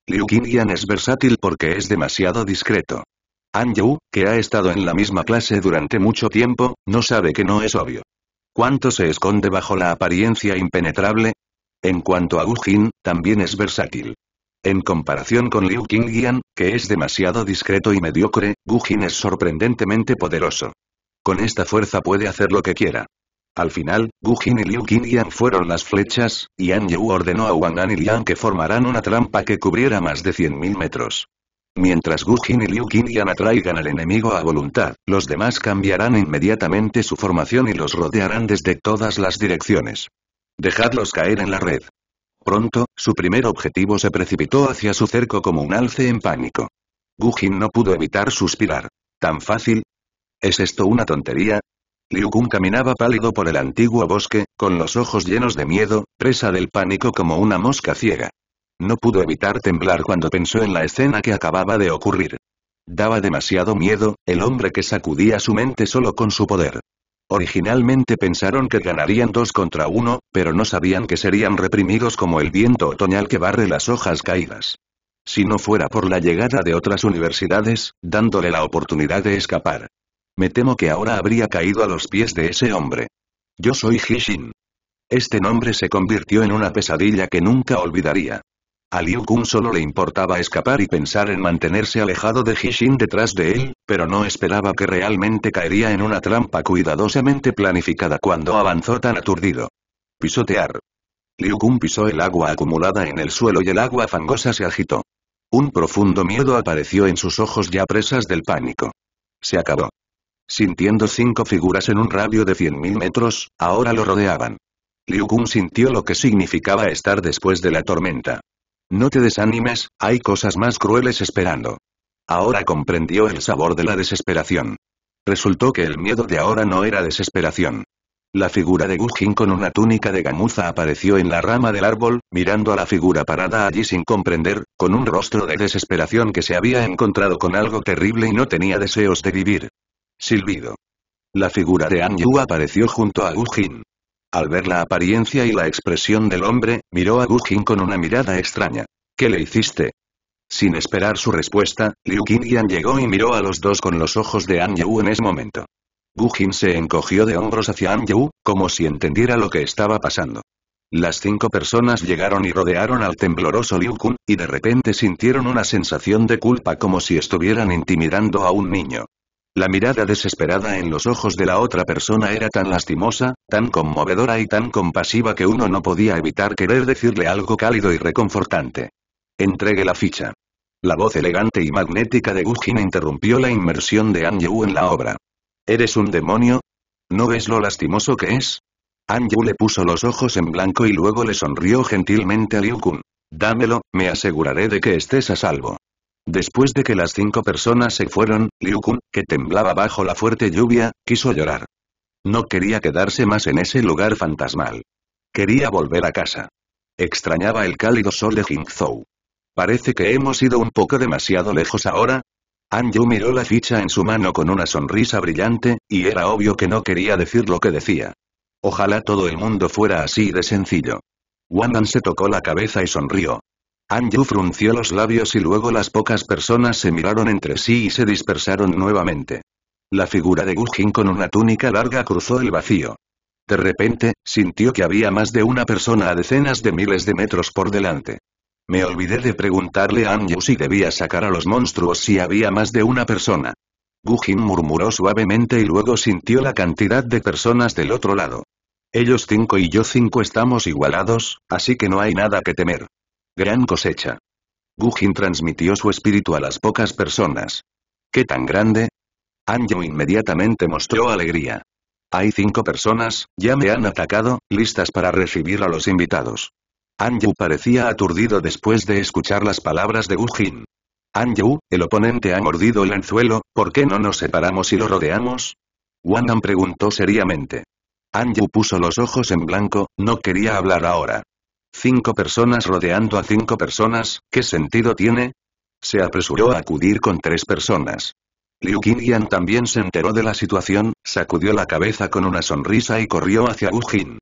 Liu Qingyan es versátil porque es demasiado discreto. An Yu, que ha estado en la misma clase durante mucho tiempo, no sabe que no es obvio. ¿Cuánto se esconde bajo la apariencia impenetrable? En cuanto a Gu Jin, también es versátil. En comparación con Liu Qingyan, que es demasiado discreto y mediocre, Gu Jin es sorprendentemente poderoso. Con esta fuerza puede hacer lo que quiera. Al final, Gu Jin y Liu Qingyan fueron las flechas, y An Yu ordenó a Wang An y Liang que formaran una trampa que cubriera más de 100.000 metros. Mientras Gu Jin y Liu Qingyan atraigan al enemigo a voluntad, los demás cambiarán inmediatamente su formación y los rodearán desde todas las direcciones. Dejadlos caer en la red. Pronto, su primer objetivo se precipitó hacia su cerco como un alce en pánico. Gu Jin no pudo evitar suspirar. ¿Tan fácil? ¿Es esto una tontería? Liu caminaba pálido por el antiguo bosque, con los ojos llenos de miedo, presa del pánico como una mosca ciega. No pudo evitar temblar cuando pensó en la escena que acababa de ocurrir. Daba demasiado miedo, el hombre que sacudía su mente solo con su poder. Originalmente pensaron que ganarían dos contra uno, pero no sabían que serían reprimidos como el viento otoñal que barre las hojas caídas. Si no fuera por la llegada de otras universidades, dándole la oportunidad de escapar. Me temo que ahora habría caído a los pies de ese hombre. Yo soy Hishin. Este nombre se convirtió en una pesadilla que nunca olvidaría. A Liu Kun solo le importaba escapar y pensar en mantenerse alejado de Hishin detrás de él, pero no esperaba que realmente caería en una trampa cuidadosamente planificada cuando avanzó tan aturdido. Pisotear. Liu Kun pisó el agua acumulada en el suelo y el agua fangosa se agitó. Un profundo miedo apareció en sus ojos ya presas del pánico. Se acabó. Sintiendo cinco figuras en un radio de 100.000 metros, ahora lo rodeaban. Liu Kun sintió lo que significaba estar después de la tormenta. No te desanimes, hay cosas más crueles esperando. Ahora comprendió el sabor de la desesperación. Resultó que el miedo de ahora no era desesperación. La figura de Gujin con una túnica de gamuza apareció en la rama del árbol, mirando a la figura parada allí sin comprender, con un rostro de desesperación que se había encontrado con algo terrible y no tenía deseos de vivir. Silbido. La figura de An Yu apareció junto a Jin. Al ver la apariencia y la expresión del hombre, miró a Gujin con una mirada extraña. ¿Qué le hiciste? Sin esperar su respuesta, Liu Yan llegó y miró a los dos con los ojos de Yu en ese momento. Gujin se encogió de hombros hacia Yu, como si entendiera lo que estaba pasando. Las cinco personas llegaron y rodearon al tembloroso Liu Kun, y de repente sintieron una sensación de culpa como si estuvieran intimidando a un niño. La mirada desesperada en los ojos de la otra persona era tan lastimosa, tan conmovedora y tan compasiva que uno no podía evitar querer decirle algo cálido y reconfortante. Entregue la ficha. La voz elegante y magnética de Gugin interrumpió la inmersión de An Yu en la obra. ¿Eres un demonio? ¿No ves lo lastimoso que es? An le puso los ojos en blanco y luego le sonrió gentilmente a Liu Kun. Dámelo, me aseguraré de que estés a salvo. Después de que las cinco personas se fueron, Liu Kun, que temblaba bajo la fuerte lluvia, quiso llorar. No quería quedarse más en ese lugar fantasmal. Quería volver a casa. Extrañaba el cálido sol de Jingzhou. Parece que hemos ido un poco demasiado lejos ahora. An Yu miró la ficha en su mano con una sonrisa brillante, y era obvio que no quería decir lo que decía. Ojalá todo el mundo fuera así de sencillo. Wandan se tocó la cabeza y sonrió. Anju frunció los labios y luego las pocas personas se miraron entre sí y se dispersaron nuevamente. La figura de Gujin con una túnica larga cruzó el vacío. De repente, sintió que había más de una persona a decenas de miles de metros por delante. Me olvidé de preguntarle a Anju si debía sacar a los monstruos si había más de una persona. Gujin murmuró suavemente y luego sintió la cantidad de personas del otro lado. Ellos cinco y yo cinco estamos igualados, así que no hay nada que temer. Gran cosecha. Gujin transmitió su espíritu a las pocas personas. ¿Qué tan grande? Anjo inmediatamente mostró alegría. Hay cinco personas, ya me han atacado, listas para recibir a los invitados. Anju parecía aturdido después de escuchar las palabras de Gujin. Anju, el oponente ha mordido el anzuelo, ¿por qué no nos separamos y lo rodeamos? Wanan preguntó seriamente. Anju puso los ojos en blanco, no quería hablar ahora. Cinco personas rodeando a cinco personas, ¿qué sentido tiene? Se apresuró a acudir con tres personas. Liu Qingyan también se enteró de la situación, sacudió la cabeza con una sonrisa y corrió hacia Wu Jin.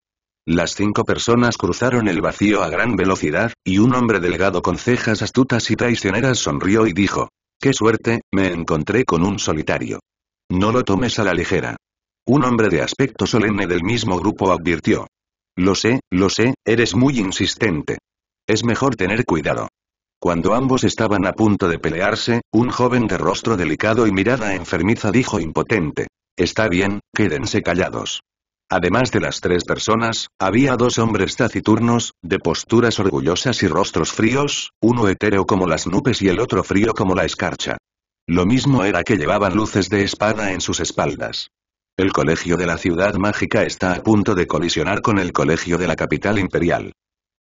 Las cinco personas cruzaron el vacío a gran velocidad, y un hombre delgado con cejas astutas y traicioneras sonrió y dijo. ¡Qué suerte, me encontré con un solitario! No lo tomes a la ligera. Un hombre de aspecto solemne del mismo grupo advirtió. Lo sé, lo sé, eres muy insistente. Es mejor tener cuidado. Cuando ambos estaban a punto de pelearse, un joven de rostro delicado y mirada enfermiza dijo impotente. Está bien, quédense callados. Además de las tres personas, había dos hombres taciturnos, de posturas orgullosas y rostros fríos, uno etéreo como las nubes y el otro frío como la escarcha. Lo mismo era que llevaban luces de espada en sus espaldas. El colegio de la ciudad mágica está a punto de colisionar con el colegio de la capital imperial.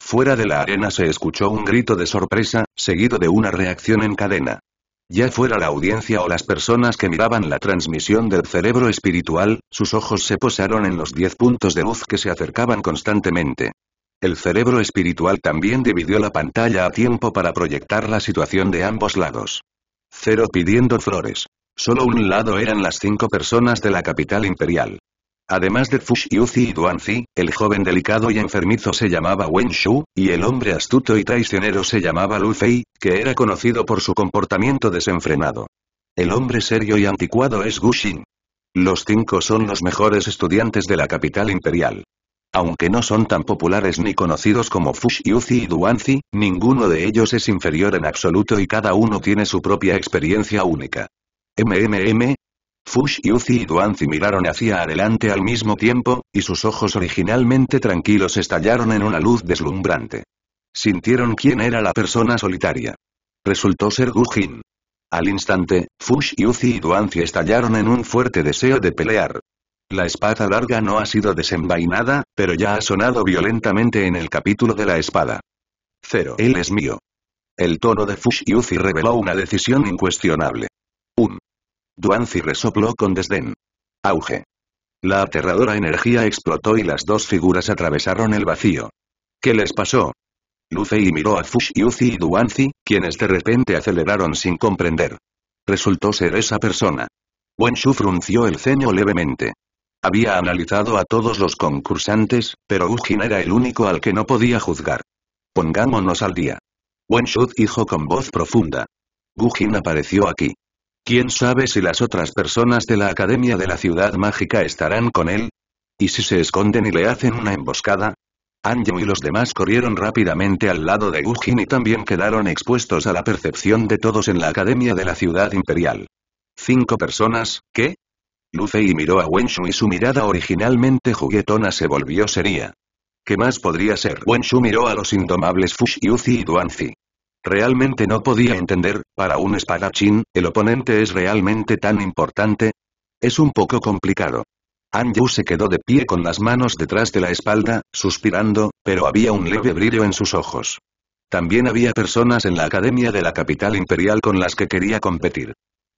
Fuera de la arena se escuchó un grito de sorpresa, seguido de una reacción en cadena. Ya fuera la audiencia o las personas que miraban la transmisión del cerebro espiritual, sus ojos se posaron en los diez puntos de luz que se acercaban constantemente. El cerebro espiritual también dividió la pantalla a tiempo para proyectar la situación de ambos lados. Cero pidiendo flores. Solo un lado eran las cinco personas de la capital imperial. Además de Yuzi y Duanzi, el joven delicado y enfermizo se llamaba Wen Shu, y el hombre astuto y traicionero se llamaba Lu Fei, que era conocido por su comportamiento desenfrenado. El hombre serio y anticuado es Gu Xin. Los cinco son los mejores estudiantes de la capital imperial. Aunque no son tan populares ni conocidos como Fushiuzi y Duanzi, ninguno de ellos es inferior en absoluto y cada uno tiene su propia experiencia única mmm. Fush Yuzi y Duanzi miraron hacia adelante al mismo tiempo, y sus ojos originalmente tranquilos estallaron en una luz deslumbrante. Sintieron quién era la persona solitaria. Resultó ser Gujin. Al instante, Fush Uzi y Duanzi estallaron en un fuerte deseo de pelear. La espada larga no ha sido desenvainada, pero ya ha sonado violentamente en el capítulo de la espada. Cero. Él es mío. El tono de Fush Uzi reveló una decisión incuestionable. Duanzi resopló con desdén. Auge. La aterradora energía explotó y las dos figuras atravesaron el vacío. ¿Qué les pasó? Lucei miró a Fushiuzi y Duanzi, quienes de repente aceleraron sin comprender. Resultó ser esa persona. Wenshu frunció el ceño levemente. Había analizado a todos los concursantes, pero Ujin era el único al que no podía juzgar. Pongámonos al día. Wenshu dijo con voz profunda. Gujin apareció aquí. ¿Quién sabe si las otras personas de la Academia de la Ciudad Mágica estarán con él? ¿Y si se esconden y le hacen una emboscada? Anjo y los demás corrieron rápidamente al lado de Gujin y también quedaron expuestos a la percepción de todos en la Academia de la Ciudad Imperial. ¿Cinco personas, qué? Lucei miró a Wenshu y su mirada originalmente juguetona se volvió seria. ¿Qué más podría ser? Wenshu miró a los indomables Fush Yuzi y Duanzi. Realmente no podía entender, para un espadachín, ¿el oponente es realmente tan importante? Es un poco complicado. Anju se quedó de pie con las manos detrás de la espalda, suspirando, pero había un leve brillo en sus ojos. También había personas en la academia de la capital imperial con las que quería competir.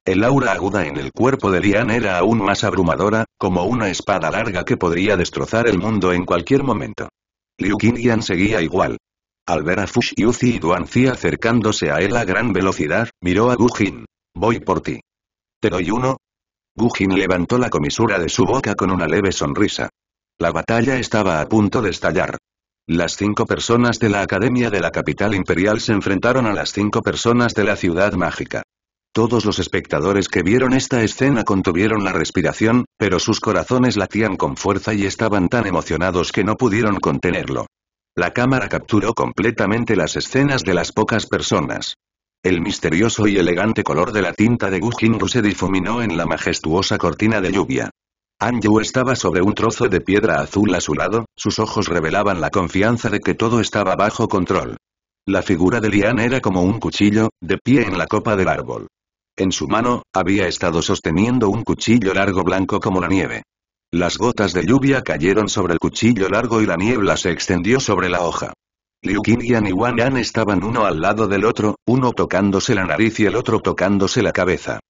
El aura aguda en el cuerpo de Lian era aún más abrumadora, como una espada larga que podría destrozar el mundo en cualquier momento. Liu Qingyan seguía igual. Al ver a Fushiyuki y Duanzi acercándose a él a gran velocidad, miró a Gujin. Voy por ti. ¿Te doy uno? Gujin levantó la comisura de su boca con una leve sonrisa. La batalla estaba a punto de estallar. Las cinco personas de la Academia de la Capital Imperial se enfrentaron a las cinco personas de la Ciudad Mágica. Todos los espectadores que vieron esta escena contuvieron la respiración, pero sus corazones latían con fuerza y estaban tan emocionados que no pudieron contenerlo. La cámara capturó completamente las escenas de las pocas personas. El misterioso y elegante color de la tinta de Gujinru se difuminó en la majestuosa cortina de lluvia. Anju estaba sobre un trozo de piedra azul a su lado, sus ojos revelaban la confianza de que todo estaba bajo control. La figura de Lian era como un cuchillo, de pie en la copa del árbol. En su mano, había estado sosteniendo un cuchillo largo blanco como la nieve. Las gotas de lluvia cayeron sobre el cuchillo largo y la niebla se extendió sobre la hoja. Liu Qingyan y Wang Yan estaban uno al lado del otro, uno tocándose la nariz y el otro tocándose la cabeza.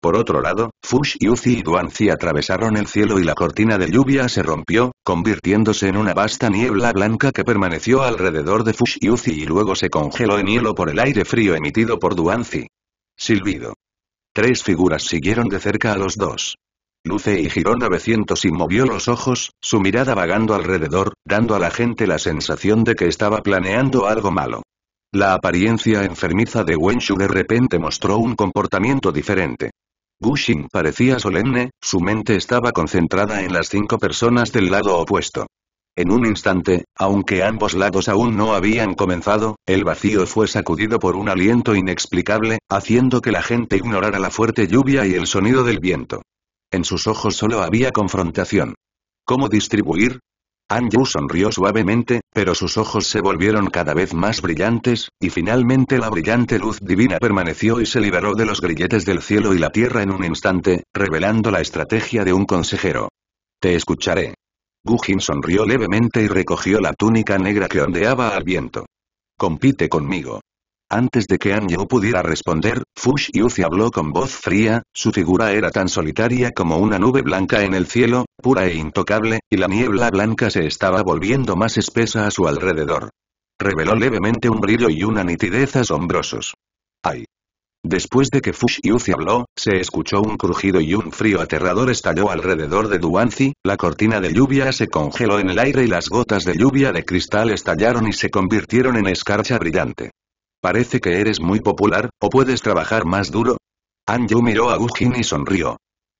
Por otro lado, Fush Yuzi y Duanzi atravesaron el cielo y la cortina de lluvia se rompió, convirtiéndose en una vasta niebla blanca que permaneció alrededor de Fush Yuzi y luego se congeló en hielo por el aire frío emitido por Duanzi. Silbido. Tres figuras siguieron de cerca a los dos. Luce giró 900 y movió los ojos, su mirada vagando alrededor, dando a la gente la sensación de que estaba planeando algo malo. La apariencia enfermiza de Wenshu de repente mostró un comportamiento diferente. Gushing parecía solemne, su mente estaba concentrada en las cinco personas del lado opuesto. En un instante, aunque ambos lados aún no habían comenzado, el vacío fue sacudido por un aliento inexplicable, haciendo que la gente ignorara la fuerte lluvia y el sonido del viento. En sus ojos solo había confrontación. ¿Cómo distribuir? Anju sonrió suavemente, pero sus ojos se volvieron cada vez más brillantes, y finalmente la brillante luz divina permaneció y se liberó de los grilletes del cielo y la tierra en un instante, revelando la estrategia de un consejero. Te escucharé. Gujin sonrió levemente y recogió la túnica negra que ondeaba al viento. Compite conmigo. Antes de que Anyo pudiera responder, Fush Yuzi habló con voz fría, su figura era tan solitaria como una nube blanca en el cielo, pura e intocable, y la niebla blanca se estaba volviendo más espesa a su alrededor. Reveló levemente un brillo y una nitidez asombrosos. ¡Ay! Después de que Fush Yuzi habló, se escuchó un crujido y un frío aterrador estalló alrededor de Duanzi, la cortina de lluvia se congeló en el aire y las gotas de lluvia de cristal estallaron y se convirtieron en escarcha brillante. Parece que eres muy popular, o puedes trabajar más duro. Anju miró a Gujin y sonrió.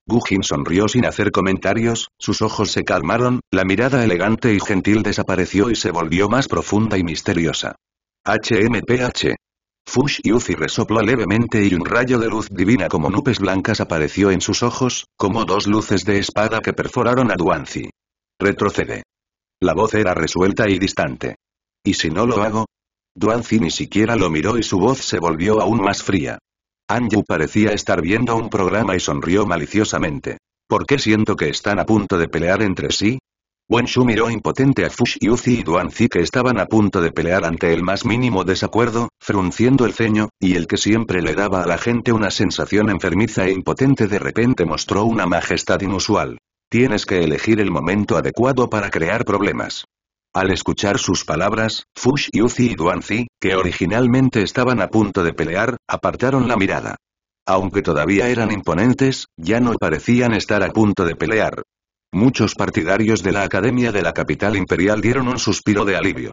Gujin sonrió sin hacer comentarios, sus ojos se calmaron, la mirada elegante y gentil desapareció y se volvió más profunda y misteriosa. HMPH. Fush Yuzi resopló levemente y un rayo de luz divina como nubes blancas apareció en sus ojos, como dos luces de espada que perforaron a Duanzi. Retrocede. La voz era resuelta y distante. ¿Y si no lo hago? Duanzi ni siquiera lo miró y su voz se volvió aún más fría. Anju parecía estar viendo un programa y sonrió maliciosamente. ¿Por qué siento que están a punto de pelear entre sí? Wenshu miró impotente a Fush Zi y Duanzi que estaban a punto de pelear ante el más mínimo desacuerdo, frunciendo el ceño, y el que siempre le daba a la gente una sensación enfermiza e impotente de repente mostró una majestad inusual. Tienes que elegir el momento adecuado para crear problemas. Al escuchar sus palabras, Fush Yuzi y Duanzi, que originalmente estaban a punto de pelear, apartaron la mirada. Aunque todavía eran imponentes, ya no parecían estar a punto de pelear. Muchos partidarios de la Academia de la Capital Imperial dieron un suspiro de alivio.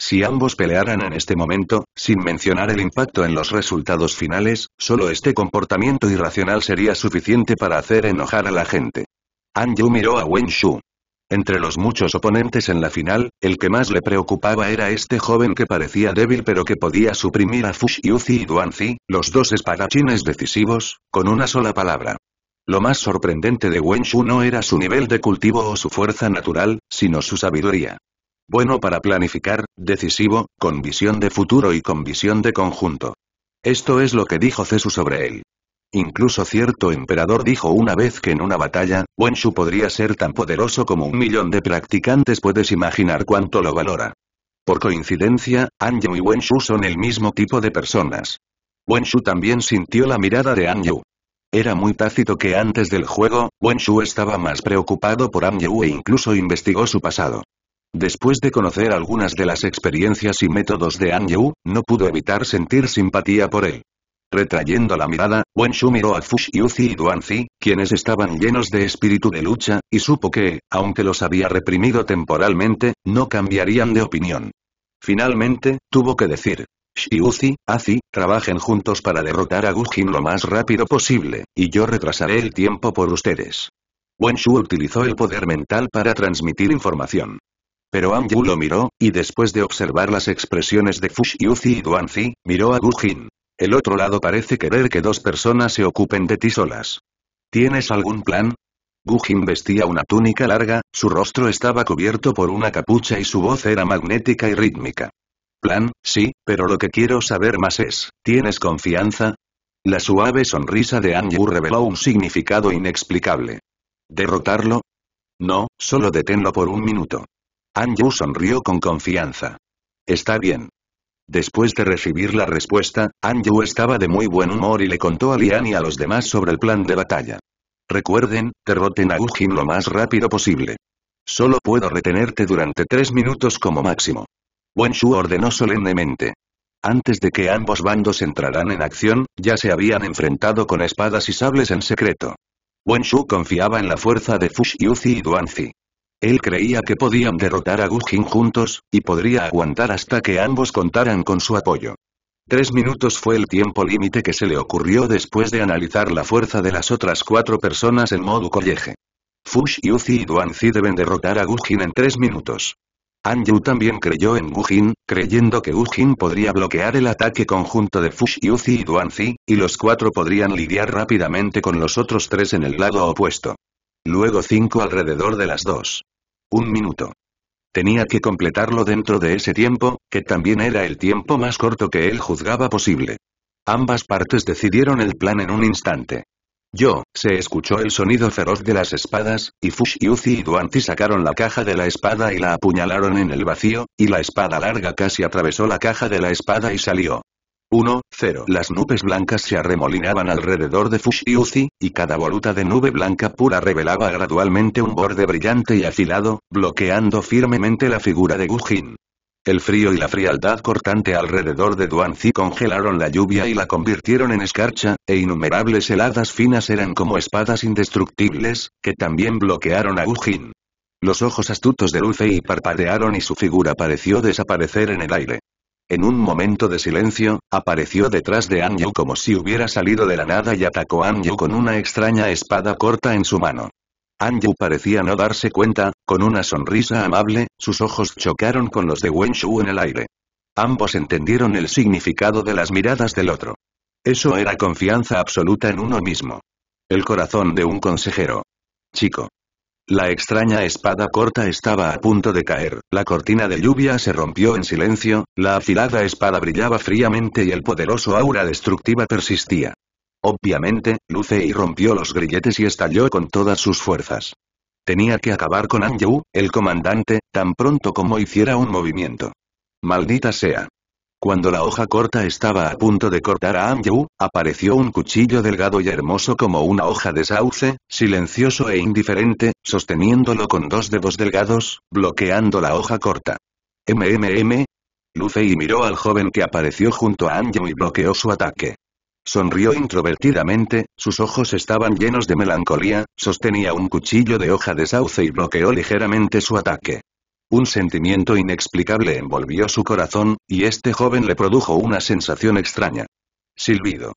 Si ambos pelearan en este momento, sin mencionar el impacto en los resultados finales, solo este comportamiento irracional sería suficiente para hacer enojar a la gente. An Yu miró a Wen Shu. Entre los muchos oponentes en la final, el que más le preocupaba era este joven que parecía débil pero que podía suprimir a Fushiuzi y Duanzi, los dos espadachines decisivos, con una sola palabra. Lo más sorprendente de Wenshu no era su nivel de cultivo o su fuerza natural, sino su sabiduría. Bueno para planificar, decisivo, con visión de futuro y con visión de conjunto. Esto es lo que dijo Cesu sobre él. Incluso cierto emperador dijo una vez que en una batalla, Wenshu podría ser tan poderoso como un millón de practicantes puedes imaginar cuánto lo valora. Por coincidencia, An Yu y Wenshu son el mismo tipo de personas. Wenshu también sintió la mirada de Yu. Era muy tácito que antes del juego, Wenshu estaba más preocupado por Yu e incluso investigó su pasado. Después de conocer algunas de las experiencias y métodos de Yu, no pudo evitar sentir simpatía por él. Retrayendo la mirada, Shu miró a Fush Yuzi y Duanzi, quienes estaban llenos de espíritu de lucha, y supo que, aunque los había reprimido temporalmente, no cambiarían de opinión. Finalmente, tuvo que decir. Shiuzi, Azi, trabajen juntos para derrotar a Gujin lo más rápido posible, y yo retrasaré el tiempo por ustedes. Wenshu utilizó el poder mental para transmitir información. Pero Yu lo miró, y después de observar las expresiones de Fush Yuzi y Duanzi, miró a Gujin. El otro lado parece querer que dos personas se ocupen de ti solas. ¿Tienes algún plan? Gugin vestía una túnica larga, su rostro estaba cubierto por una capucha y su voz era magnética y rítmica. Plan, sí, pero lo que quiero saber más es, ¿tienes confianza? La suave sonrisa de Anju reveló un significado inexplicable. ¿Derrotarlo? No, solo deténlo por un minuto. Anju sonrió con confianza. Está bien. Después de recibir la respuesta, Anju estaba de muy buen humor y le contó a Lian y a los demás sobre el plan de batalla. Recuerden, derroten a Ujin lo más rápido posible. Solo puedo retenerte durante tres minutos como máximo. Wen Shu ordenó solemnemente. Antes de que ambos bandos entraran en acción, ya se habían enfrentado con espadas y sables en secreto. Wen Shu confiaba en la fuerza de Fush Yuzi y Duanzi. Él creía que podían derrotar a Jin juntos, y podría aguantar hasta que ambos contaran con su apoyo. Tres minutos fue el tiempo límite que se le ocurrió después de analizar la fuerza de las otras cuatro personas en modo colleje. Fush Yuzi y Duanzi deben derrotar a Gujin en tres minutos. Yu también creyó en Gujin, creyendo que Gujin podría bloquear el ataque conjunto de Fush Yuzi y Duanzi, y los cuatro podrían lidiar rápidamente con los otros tres en el lado opuesto. Luego cinco alrededor de las dos. Un minuto. Tenía que completarlo dentro de ese tiempo, que también era el tiempo más corto que él juzgaba posible. Ambas partes decidieron el plan en un instante. Yo, se escuchó el sonido feroz de las espadas, y Fush y y Duanti sacaron la caja de la espada y la apuñalaron en el vacío, y la espada larga casi atravesó la caja de la espada y salió. 1, 0. Las nubes blancas se arremolinaban alrededor de Uzi, y cada voluta de nube blanca pura revelaba gradualmente un borde brillante y afilado, bloqueando firmemente la figura de Gujin. El frío y la frialdad cortante alrededor de Duanzi congelaron la lluvia y la convirtieron en escarcha, e innumerables heladas finas eran como espadas indestructibles, que también bloquearon a Gujin. Los ojos astutos de Luffy parpadearon y su figura pareció desaparecer en el aire. En un momento de silencio, apareció detrás de Anju como si hubiera salido de la nada y atacó a Anju con una extraña espada corta en su mano. Anju parecía no darse cuenta, con una sonrisa amable, sus ojos chocaron con los de Shu en el aire. Ambos entendieron el significado de las miradas del otro. Eso era confianza absoluta en uno mismo. El corazón de un consejero. Chico. La extraña espada corta estaba a punto de caer, la cortina de lluvia se rompió en silencio, la afilada espada brillaba fríamente y el poderoso aura destructiva persistía. Obviamente, Lucei rompió los grilletes y estalló con todas sus fuerzas. Tenía que acabar con Anjou, el comandante, tan pronto como hiciera un movimiento. Maldita sea. Cuando la hoja corta estaba a punto de cortar a Amyu, apareció un cuchillo delgado y hermoso como una hoja de sauce, silencioso e indiferente, sosteniéndolo con dos dedos delgados, bloqueando la hoja corta. MMM. y miró al joven que apareció junto a An-yu y bloqueó su ataque. Sonrió introvertidamente, sus ojos estaban llenos de melancolía, sostenía un cuchillo de hoja de sauce y bloqueó ligeramente su ataque. Un sentimiento inexplicable envolvió su corazón, y este joven le produjo una sensación extraña. Silbido.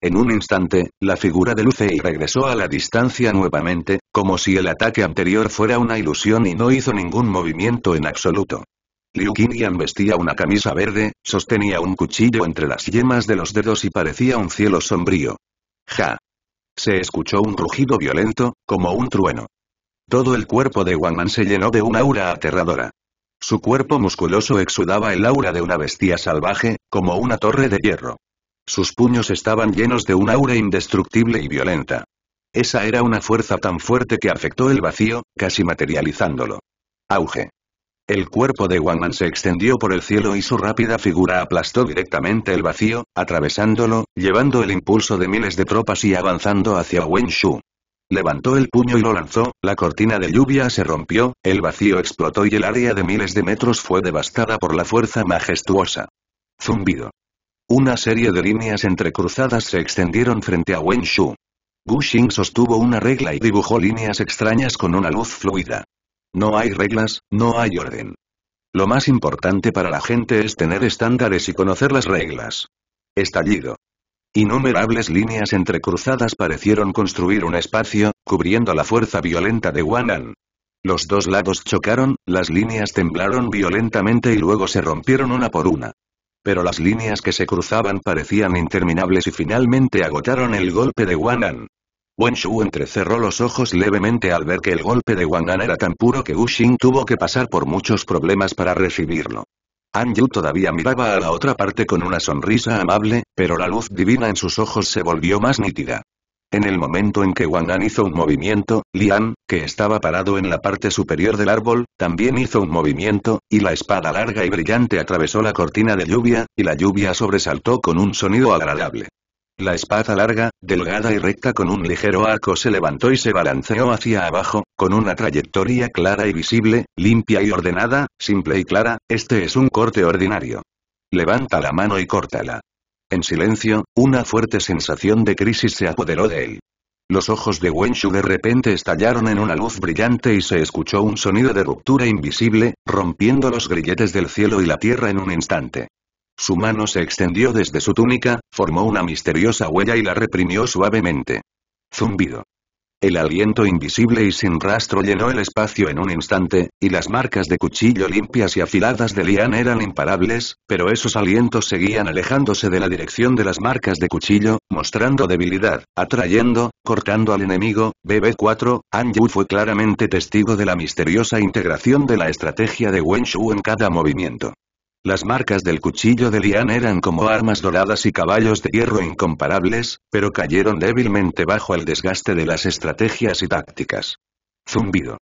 En un instante, la figura de Lucey regresó a la distancia nuevamente, como si el ataque anterior fuera una ilusión y no hizo ningún movimiento en absoluto. Liu Qingyan vestía una camisa verde, sostenía un cuchillo entre las yemas de los dedos y parecía un cielo sombrío. ¡Ja! Se escuchó un rugido violento, como un trueno. Todo el cuerpo de Man se llenó de un aura aterradora. Su cuerpo musculoso exudaba el aura de una bestia salvaje, como una torre de hierro. Sus puños estaban llenos de un aura indestructible y violenta. Esa era una fuerza tan fuerte que afectó el vacío, casi materializándolo. Auge. El cuerpo de Man se extendió por el cielo y su rápida figura aplastó directamente el vacío, atravesándolo, llevando el impulso de miles de tropas y avanzando hacia Shu. Levantó el puño y lo lanzó, la cortina de lluvia se rompió, el vacío explotó y el área de miles de metros fue devastada por la fuerza majestuosa. Zumbido. Una serie de líneas entrecruzadas se extendieron frente a Wen Shu. Gu Xing sostuvo una regla y dibujó líneas extrañas con una luz fluida. No hay reglas, no hay orden. Lo más importante para la gente es tener estándares y conocer las reglas. Estallido. Innumerables líneas entrecruzadas parecieron construir un espacio, cubriendo la fuerza violenta de Wanan. Los dos lados chocaron, las líneas temblaron violentamente y luego se rompieron una por una. Pero las líneas que se cruzaban parecían interminables y finalmente agotaron el golpe de Wanan. Wen Shu entrecerró los ojos levemente al ver que el golpe de Wanan era tan puro que Xing tuvo que pasar por muchos problemas para recibirlo. Yu todavía miraba a la otra parte con una sonrisa amable, pero la luz divina en sus ojos se volvió más nítida. En el momento en que Wang hizo un movimiento, Lian, que estaba parado en la parte superior del árbol, también hizo un movimiento, y la espada larga y brillante atravesó la cortina de lluvia, y la lluvia sobresaltó con un sonido agradable. La espada larga, delgada y recta con un ligero arco se levantó y se balanceó hacia abajo, con una trayectoria clara y visible, limpia y ordenada, simple y clara, este es un corte ordinario. Levanta la mano y córtala. En silencio, una fuerte sensación de crisis se apoderó de él. Los ojos de Wenshu de repente estallaron en una luz brillante y se escuchó un sonido de ruptura invisible, rompiendo los grilletes del cielo y la tierra en un instante. Su mano se extendió desde su túnica, formó una misteriosa huella y la reprimió suavemente. Zumbido. El aliento invisible y sin rastro llenó el espacio en un instante, y las marcas de cuchillo limpias y afiladas de Lian eran imparables, pero esos alientos seguían alejándose de la dirección de las marcas de cuchillo, mostrando debilidad, atrayendo, cortando al enemigo. BB4, Anju fue claramente testigo de la misteriosa integración de la estrategia de Wen Shu en cada movimiento. Las marcas del cuchillo de Lian eran como armas doradas y caballos de hierro incomparables, pero cayeron débilmente bajo el desgaste de las estrategias y tácticas. Zumbido.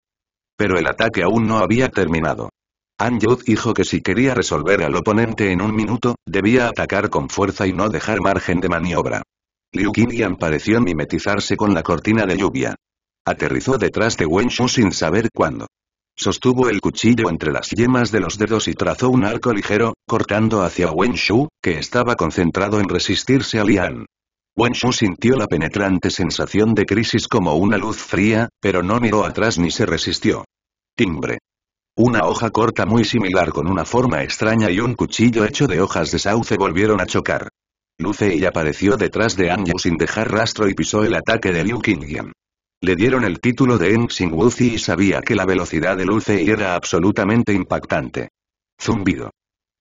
Pero el ataque aún no había terminado. yu dijo que si quería resolver al oponente en un minuto, debía atacar con fuerza y no dejar margen de maniobra. Liu Qingyan pareció mimetizarse con la cortina de lluvia. Aterrizó detrás de Wen Shu sin saber cuándo. Sostuvo el cuchillo entre las yemas de los dedos y trazó un arco ligero, cortando hacia Wen Shu, que estaba concentrado en resistirse a Lian. Wen Shu sintió la penetrante sensación de crisis como una luz fría, pero no miró atrás ni se resistió. Timbre. Una hoja corta muy similar con una forma extraña y un cuchillo hecho de hojas de sauce volvieron a chocar. Luce y apareció detrás de Yu sin dejar rastro y pisó el ataque de Liu Qingyan. Le dieron el título de Enxing Wuzi y sabía que la velocidad de luz era absolutamente impactante. Zumbido.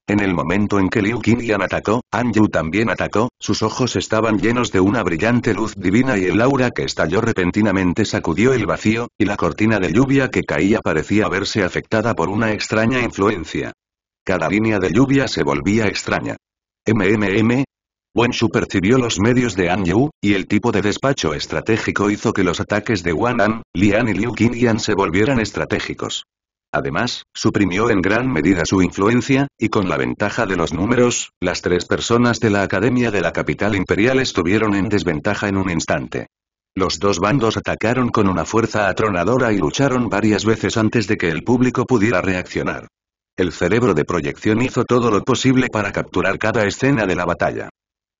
En el momento en que Liu Qingyan atacó, Anju también atacó, sus ojos estaban llenos de una brillante luz divina y el aura que estalló repentinamente sacudió el vacío, y la cortina de lluvia que caía parecía verse afectada por una extraña influencia. Cada línea de lluvia se volvía extraña. MMM, Shu percibió los medios de An Yu, y el tipo de despacho estratégico hizo que los ataques de Wan An, Lian y Liu Qingyan se volvieran estratégicos. Además, suprimió en gran medida su influencia, y con la ventaja de los números, las tres personas de la Academia de la Capital Imperial estuvieron en desventaja en un instante. Los dos bandos atacaron con una fuerza atronadora y lucharon varias veces antes de que el público pudiera reaccionar. El cerebro de proyección hizo todo lo posible para capturar cada escena de la batalla.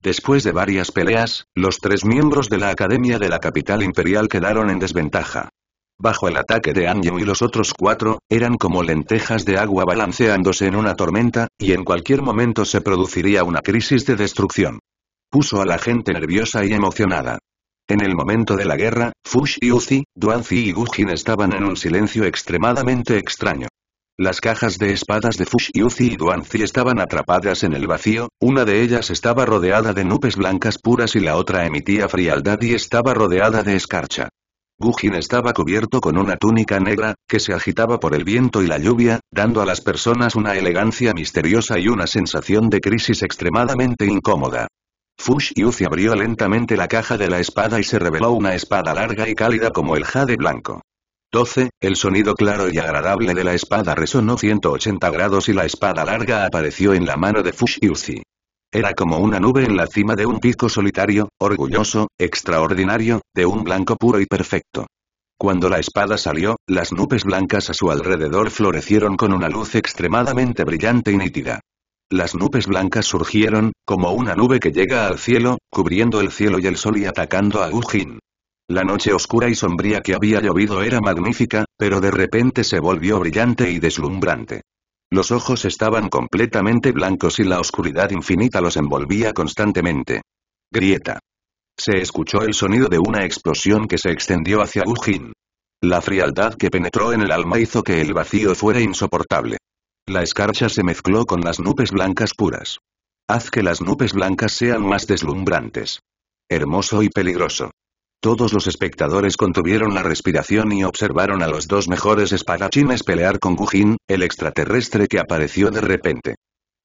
Después de varias peleas, los tres miembros de la Academia de la Capital Imperial quedaron en desventaja. Bajo el ataque de Yu y los otros cuatro, eran como lentejas de agua balanceándose en una tormenta, y en cualquier momento se produciría una crisis de destrucción. Puso a la gente nerviosa y emocionada. En el momento de la guerra, Fush y Uzi, Duanzi y Gujin estaban en un silencio extremadamente extraño. Las cajas de espadas de Fushiuzi y Duanzi estaban atrapadas en el vacío, una de ellas estaba rodeada de nubes blancas puras y la otra emitía frialdad y estaba rodeada de escarcha. Gujin estaba cubierto con una túnica negra, que se agitaba por el viento y la lluvia, dando a las personas una elegancia misteriosa y una sensación de crisis extremadamente incómoda. Fush Yuzi abrió lentamente la caja de la espada y se reveló una espada larga y cálida como el jade blanco. 12. El sonido claro y agradable de la espada resonó 180 grados y la espada larga apareció en la mano de Fushiuzi. Era como una nube en la cima de un pico solitario, orgulloso, extraordinario, de un blanco puro y perfecto. Cuando la espada salió, las nubes blancas a su alrededor florecieron con una luz extremadamente brillante y nítida. Las nubes blancas surgieron, como una nube que llega al cielo, cubriendo el cielo y el sol y atacando a Ujin. La noche oscura y sombría que había llovido era magnífica, pero de repente se volvió brillante y deslumbrante. Los ojos estaban completamente blancos y la oscuridad infinita los envolvía constantemente. Grieta. Se escuchó el sonido de una explosión que se extendió hacia Ujin. La frialdad que penetró en el alma hizo que el vacío fuera insoportable. La escarcha se mezcló con las nubes blancas puras. Haz que las nubes blancas sean más deslumbrantes. Hermoso y peligroso. Todos los espectadores contuvieron la respiración y observaron a los dos mejores espadachines pelear con Gujin, el extraterrestre que apareció de repente.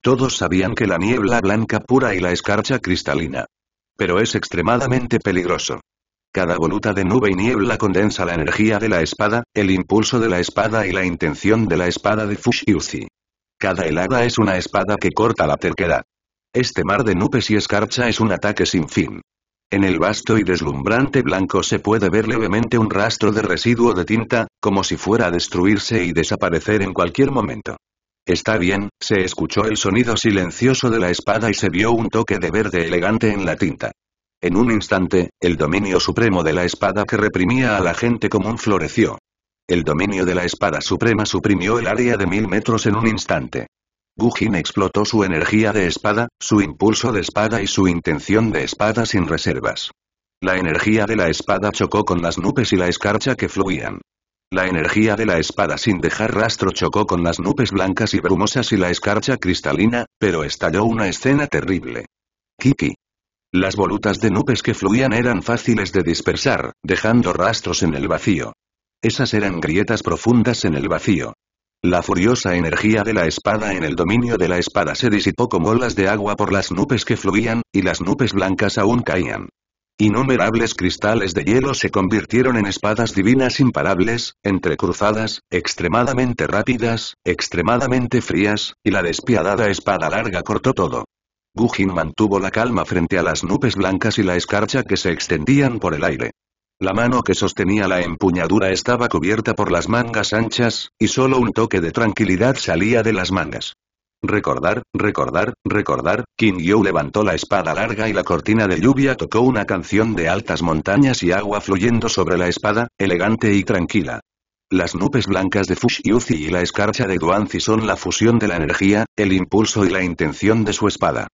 Todos sabían que la niebla blanca pura y la escarcha cristalina. Pero es extremadamente peligroso. Cada voluta de nube y niebla condensa la energía de la espada, el impulso de la espada y la intención de la espada de Fushiuzi. Cada helada es una espada que corta la terquedad. Este mar de nubes y escarcha es un ataque sin fin. En el vasto y deslumbrante blanco se puede ver levemente un rastro de residuo de tinta, como si fuera a destruirse y desaparecer en cualquier momento. Está bien, se escuchó el sonido silencioso de la espada y se vio un toque de verde elegante en la tinta. En un instante, el dominio supremo de la espada que reprimía a la gente común floreció. El dominio de la espada suprema suprimió el área de mil metros en un instante. Gujin explotó su energía de espada, su impulso de espada y su intención de espada sin reservas. La energía de la espada chocó con las nubes y la escarcha que fluían. La energía de la espada sin dejar rastro chocó con las nubes blancas y brumosas y la escarcha cristalina, pero estalló una escena terrible. Kiki. Las volutas de nubes que fluían eran fáciles de dispersar, dejando rastros en el vacío. Esas eran grietas profundas en el vacío. La furiosa energía de la espada en el dominio de la espada se disipó como olas de agua por las nubes que fluían, y las nubes blancas aún caían. Innumerables cristales de hielo se convirtieron en espadas divinas imparables, entrecruzadas, extremadamente rápidas, extremadamente frías, y la despiadada espada larga cortó todo. Gujin mantuvo la calma frente a las nubes blancas y la escarcha que se extendían por el aire. La mano que sostenía la empuñadura estaba cubierta por las mangas anchas, y solo un toque de tranquilidad salía de las mangas. Recordar, recordar, recordar, King You levantó la espada larga y la cortina de lluvia tocó una canción de altas montañas y agua fluyendo sobre la espada, elegante y tranquila. Las nubes blancas de Fushiuzi y la escarcha de Duanzi son la fusión de la energía, el impulso y la intención de su espada.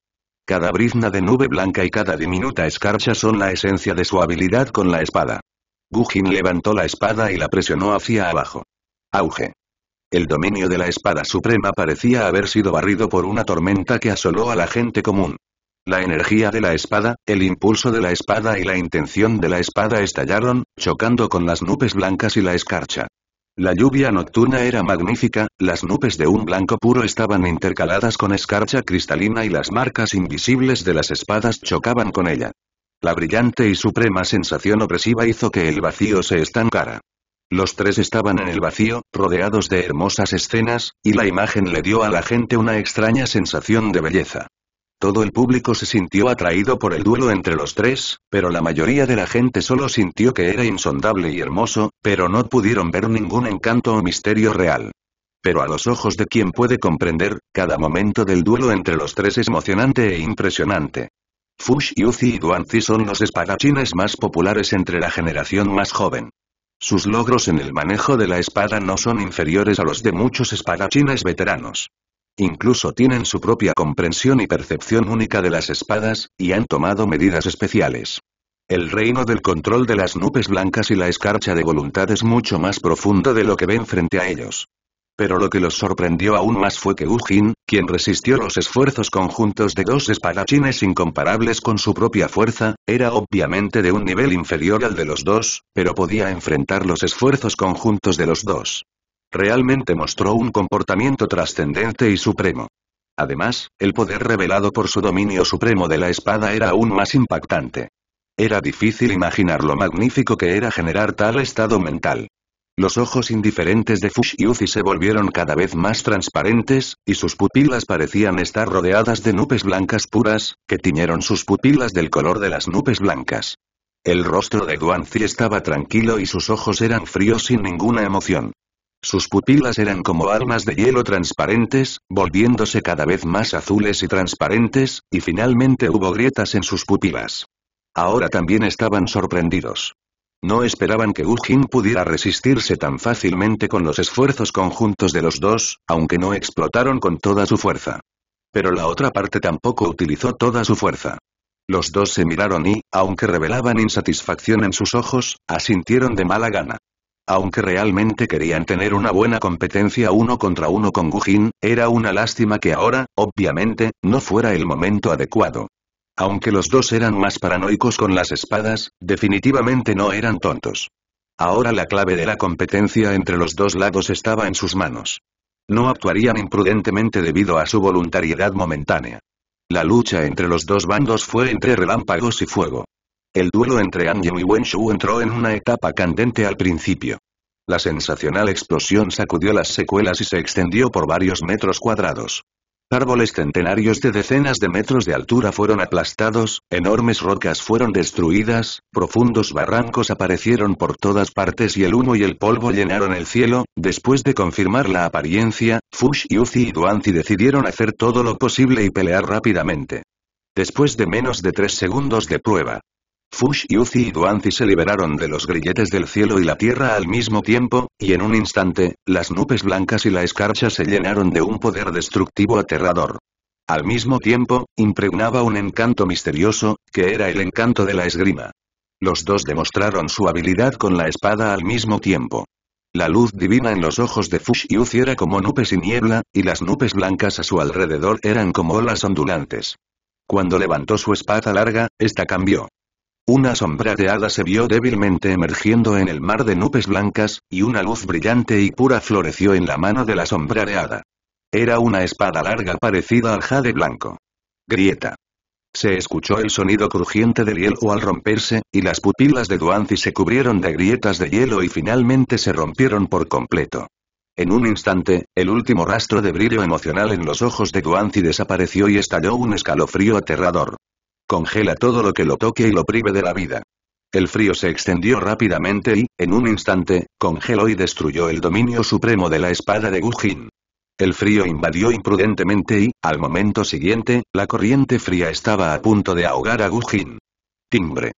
Cada brizna de nube blanca y cada diminuta escarcha son la esencia de su habilidad con la espada. Gujin levantó la espada y la presionó hacia abajo. Auge. El dominio de la espada suprema parecía haber sido barrido por una tormenta que asoló a la gente común. La energía de la espada, el impulso de la espada y la intención de la espada estallaron, chocando con las nubes blancas y la escarcha. La lluvia nocturna era magnífica, las nubes de un blanco puro estaban intercaladas con escarcha cristalina y las marcas invisibles de las espadas chocaban con ella. La brillante y suprema sensación opresiva hizo que el vacío se estancara. Los tres estaban en el vacío, rodeados de hermosas escenas, y la imagen le dio a la gente una extraña sensación de belleza. Todo el público se sintió atraído por el duelo entre los tres, pero la mayoría de la gente solo sintió que era insondable y hermoso, pero no pudieron ver ningún encanto o misterio real. Pero a los ojos de quien puede comprender, cada momento del duelo entre los tres es emocionante e impresionante. Fush Yuzi y Duanzi son los espadachines más populares entre la generación más joven. Sus logros en el manejo de la espada no son inferiores a los de muchos espadachines veteranos. Incluso tienen su propia comprensión y percepción única de las espadas, y han tomado medidas especiales. El reino del control de las nubes blancas y la escarcha de voluntad es mucho más profundo de lo que ven frente a ellos. Pero lo que los sorprendió aún más fue que Ujin, quien resistió los esfuerzos conjuntos de dos espadachines incomparables con su propia fuerza, era obviamente de un nivel inferior al de los dos, pero podía enfrentar los esfuerzos conjuntos de los dos. Realmente mostró un comportamiento trascendente y supremo. Además, el poder revelado por su dominio supremo de la espada era aún más impactante. Era difícil imaginar lo magnífico que era generar tal estado mental. Los ojos indiferentes de Yuzi se volvieron cada vez más transparentes, y sus pupilas parecían estar rodeadas de nubes blancas puras, que tiñeron sus pupilas del color de las nubes blancas. El rostro de Duanzi estaba tranquilo y sus ojos eran fríos sin ninguna emoción. Sus pupilas eran como armas de hielo transparentes, volviéndose cada vez más azules y transparentes, y finalmente hubo grietas en sus pupilas. Ahora también estaban sorprendidos. No esperaban que Ujin pudiera resistirse tan fácilmente con los esfuerzos conjuntos de los dos, aunque no explotaron con toda su fuerza. Pero la otra parte tampoco utilizó toda su fuerza. Los dos se miraron y, aunque revelaban insatisfacción en sus ojos, asintieron de mala gana aunque realmente querían tener una buena competencia uno contra uno con Gujín, era una lástima que ahora, obviamente, no fuera el momento adecuado. Aunque los dos eran más paranoicos con las espadas, definitivamente no eran tontos. Ahora la clave de la competencia entre los dos lados estaba en sus manos. No actuarían imprudentemente debido a su voluntariedad momentánea. La lucha entre los dos bandos fue entre relámpagos y fuego. El duelo entre Andy y Shu entró en una etapa candente al principio. La sensacional explosión sacudió las secuelas y se extendió por varios metros cuadrados. Árboles centenarios de decenas de metros de altura fueron aplastados, enormes rocas fueron destruidas, profundos barrancos aparecieron por todas partes y el humo y el polvo llenaron el cielo. Después de confirmar la apariencia, Fush Uzi y Duanzi decidieron hacer todo lo posible y pelear rápidamente. Después de menos de tres segundos de prueba, Fush Yuzi y Duanzi se liberaron de los grilletes del cielo y la tierra al mismo tiempo, y en un instante, las nubes blancas y la escarcha se llenaron de un poder destructivo aterrador. Al mismo tiempo, impregnaba un encanto misterioso, que era el encanto de la esgrima. Los dos demostraron su habilidad con la espada al mismo tiempo. La luz divina en los ojos de Fush Yuzi era como nubes y niebla, y las nubes blancas a su alrededor eran como olas ondulantes. Cuando levantó su espada larga, esta cambió. Una sombra de hada se vio débilmente emergiendo en el mar de nubes blancas, y una luz brillante y pura floreció en la mano de la sombra de hada. Era una espada larga parecida al jade blanco. Grieta. Se escuchó el sonido crujiente del hielo al romperse, y las pupilas de Duanzi se cubrieron de grietas de hielo y finalmente se rompieron por completo. En un instante, el último rastro de brillo emocional en los ojos de Duanzi desapareció y estalló un escalofrío aterrador congela todo lo que lo toque y lo prive de la vida. El frío se extendió rápidamente y, en un instante, congeló y destruyó el dominio supremo de la espada de Gujin. El frío invadió imprudentemente y, al momento siguiente, la corriente fría estaba a punto de ahogar a Gujin. Timbre.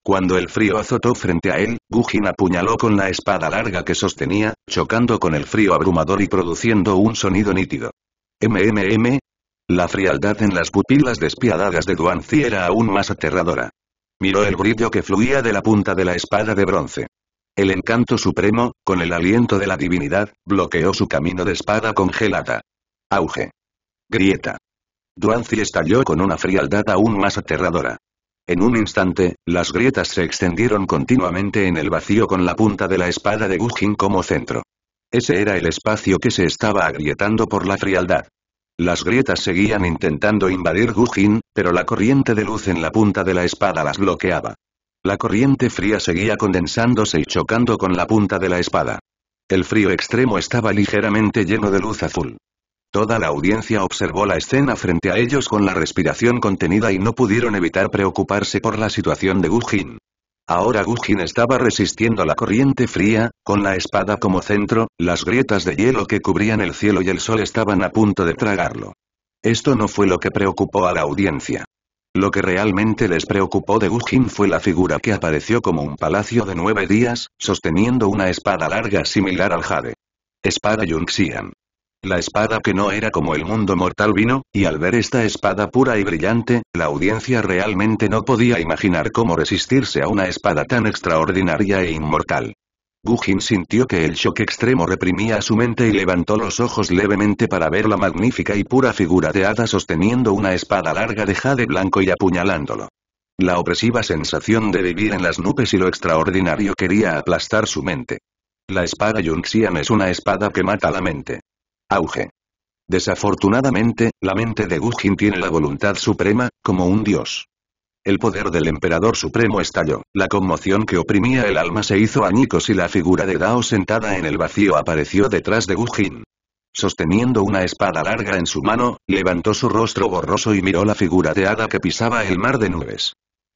Cuando el frío azotó frente a él, Gujin apuñaló con la espada larga que sostenía, chocando con el frío abrumador y produciendo un sonido nítido. MMM, la frialdad en las pupilas despiadadas de Duanzi era aún más aterradora. Miró el brillo que fluía de la punta de la espada de bronce. El encanto supremo, con el aliento de la divinidad, bloqueó su camino de espada congelada. Auge. Grieta. Duanzi estalló con una frialdad aún más aterradora. En un instante, las grietas se extendieron continuamente en el vacío con la punta de la espada de Gugin como centro. Ese era el espacio que se estaba agrietando por la frialdad. Las grietas seguían intentando invadir Gujin, pero la corriente de luz en la punta de la espada las bloqueaba. La corriente fría seguía condensándose y chocando con la punta de la espada. El frío extremo estaba ligeramente lleno de luz azul. Toda la audiencia observó la escena frente a ellos con la respiración contenida y no pudieron evitar preocuparse por la situación de Gujin. Ahora Gujin estaba resistiendo la corriente fría, con la espada como centro, las grietas de hielo que cubrían el cielo y el sol estaban a punto de tragarlo. Esto no fue lo que preocupó a la audiencia. Lo que realmente les preocupó de Gujin fue la figura que apareció como un palacio de nueve días, sosteniendo una espada larga similar al jade. Espada Yunxian la espada que no era como el mundo mortal vino, y al ver esta espada pura y brillante, la audiencia realmente no podía imaginar cómo resistirse a una espada tan extraordinaria e inmortal. Gujin sintió que el shock extremo reprimía su mente y levantó los ojos levemente para ver la magnífica y pura figura de Hada sosteniendo una espada larga de jade blanco y apuñalándolo. La opresiva sensación de vivir en las nubes y lo extraordinario quería aplastar su mente. La espada Yunxian es una espada que mata la mente. Auge. Desafortunadamente, la mente de Gujin tiene la voluntad suprema, como un dios. El poder del emperador supremo estalló, la conmoción que oprimía el alma se hizo añicos y la figura de Dao sentada en el vacío apareció detrás de Gujin. Sosteniendo una espada larga en su mano, levantó su rostro borroso y miró la figura de hada que pisaba el mar de nubes.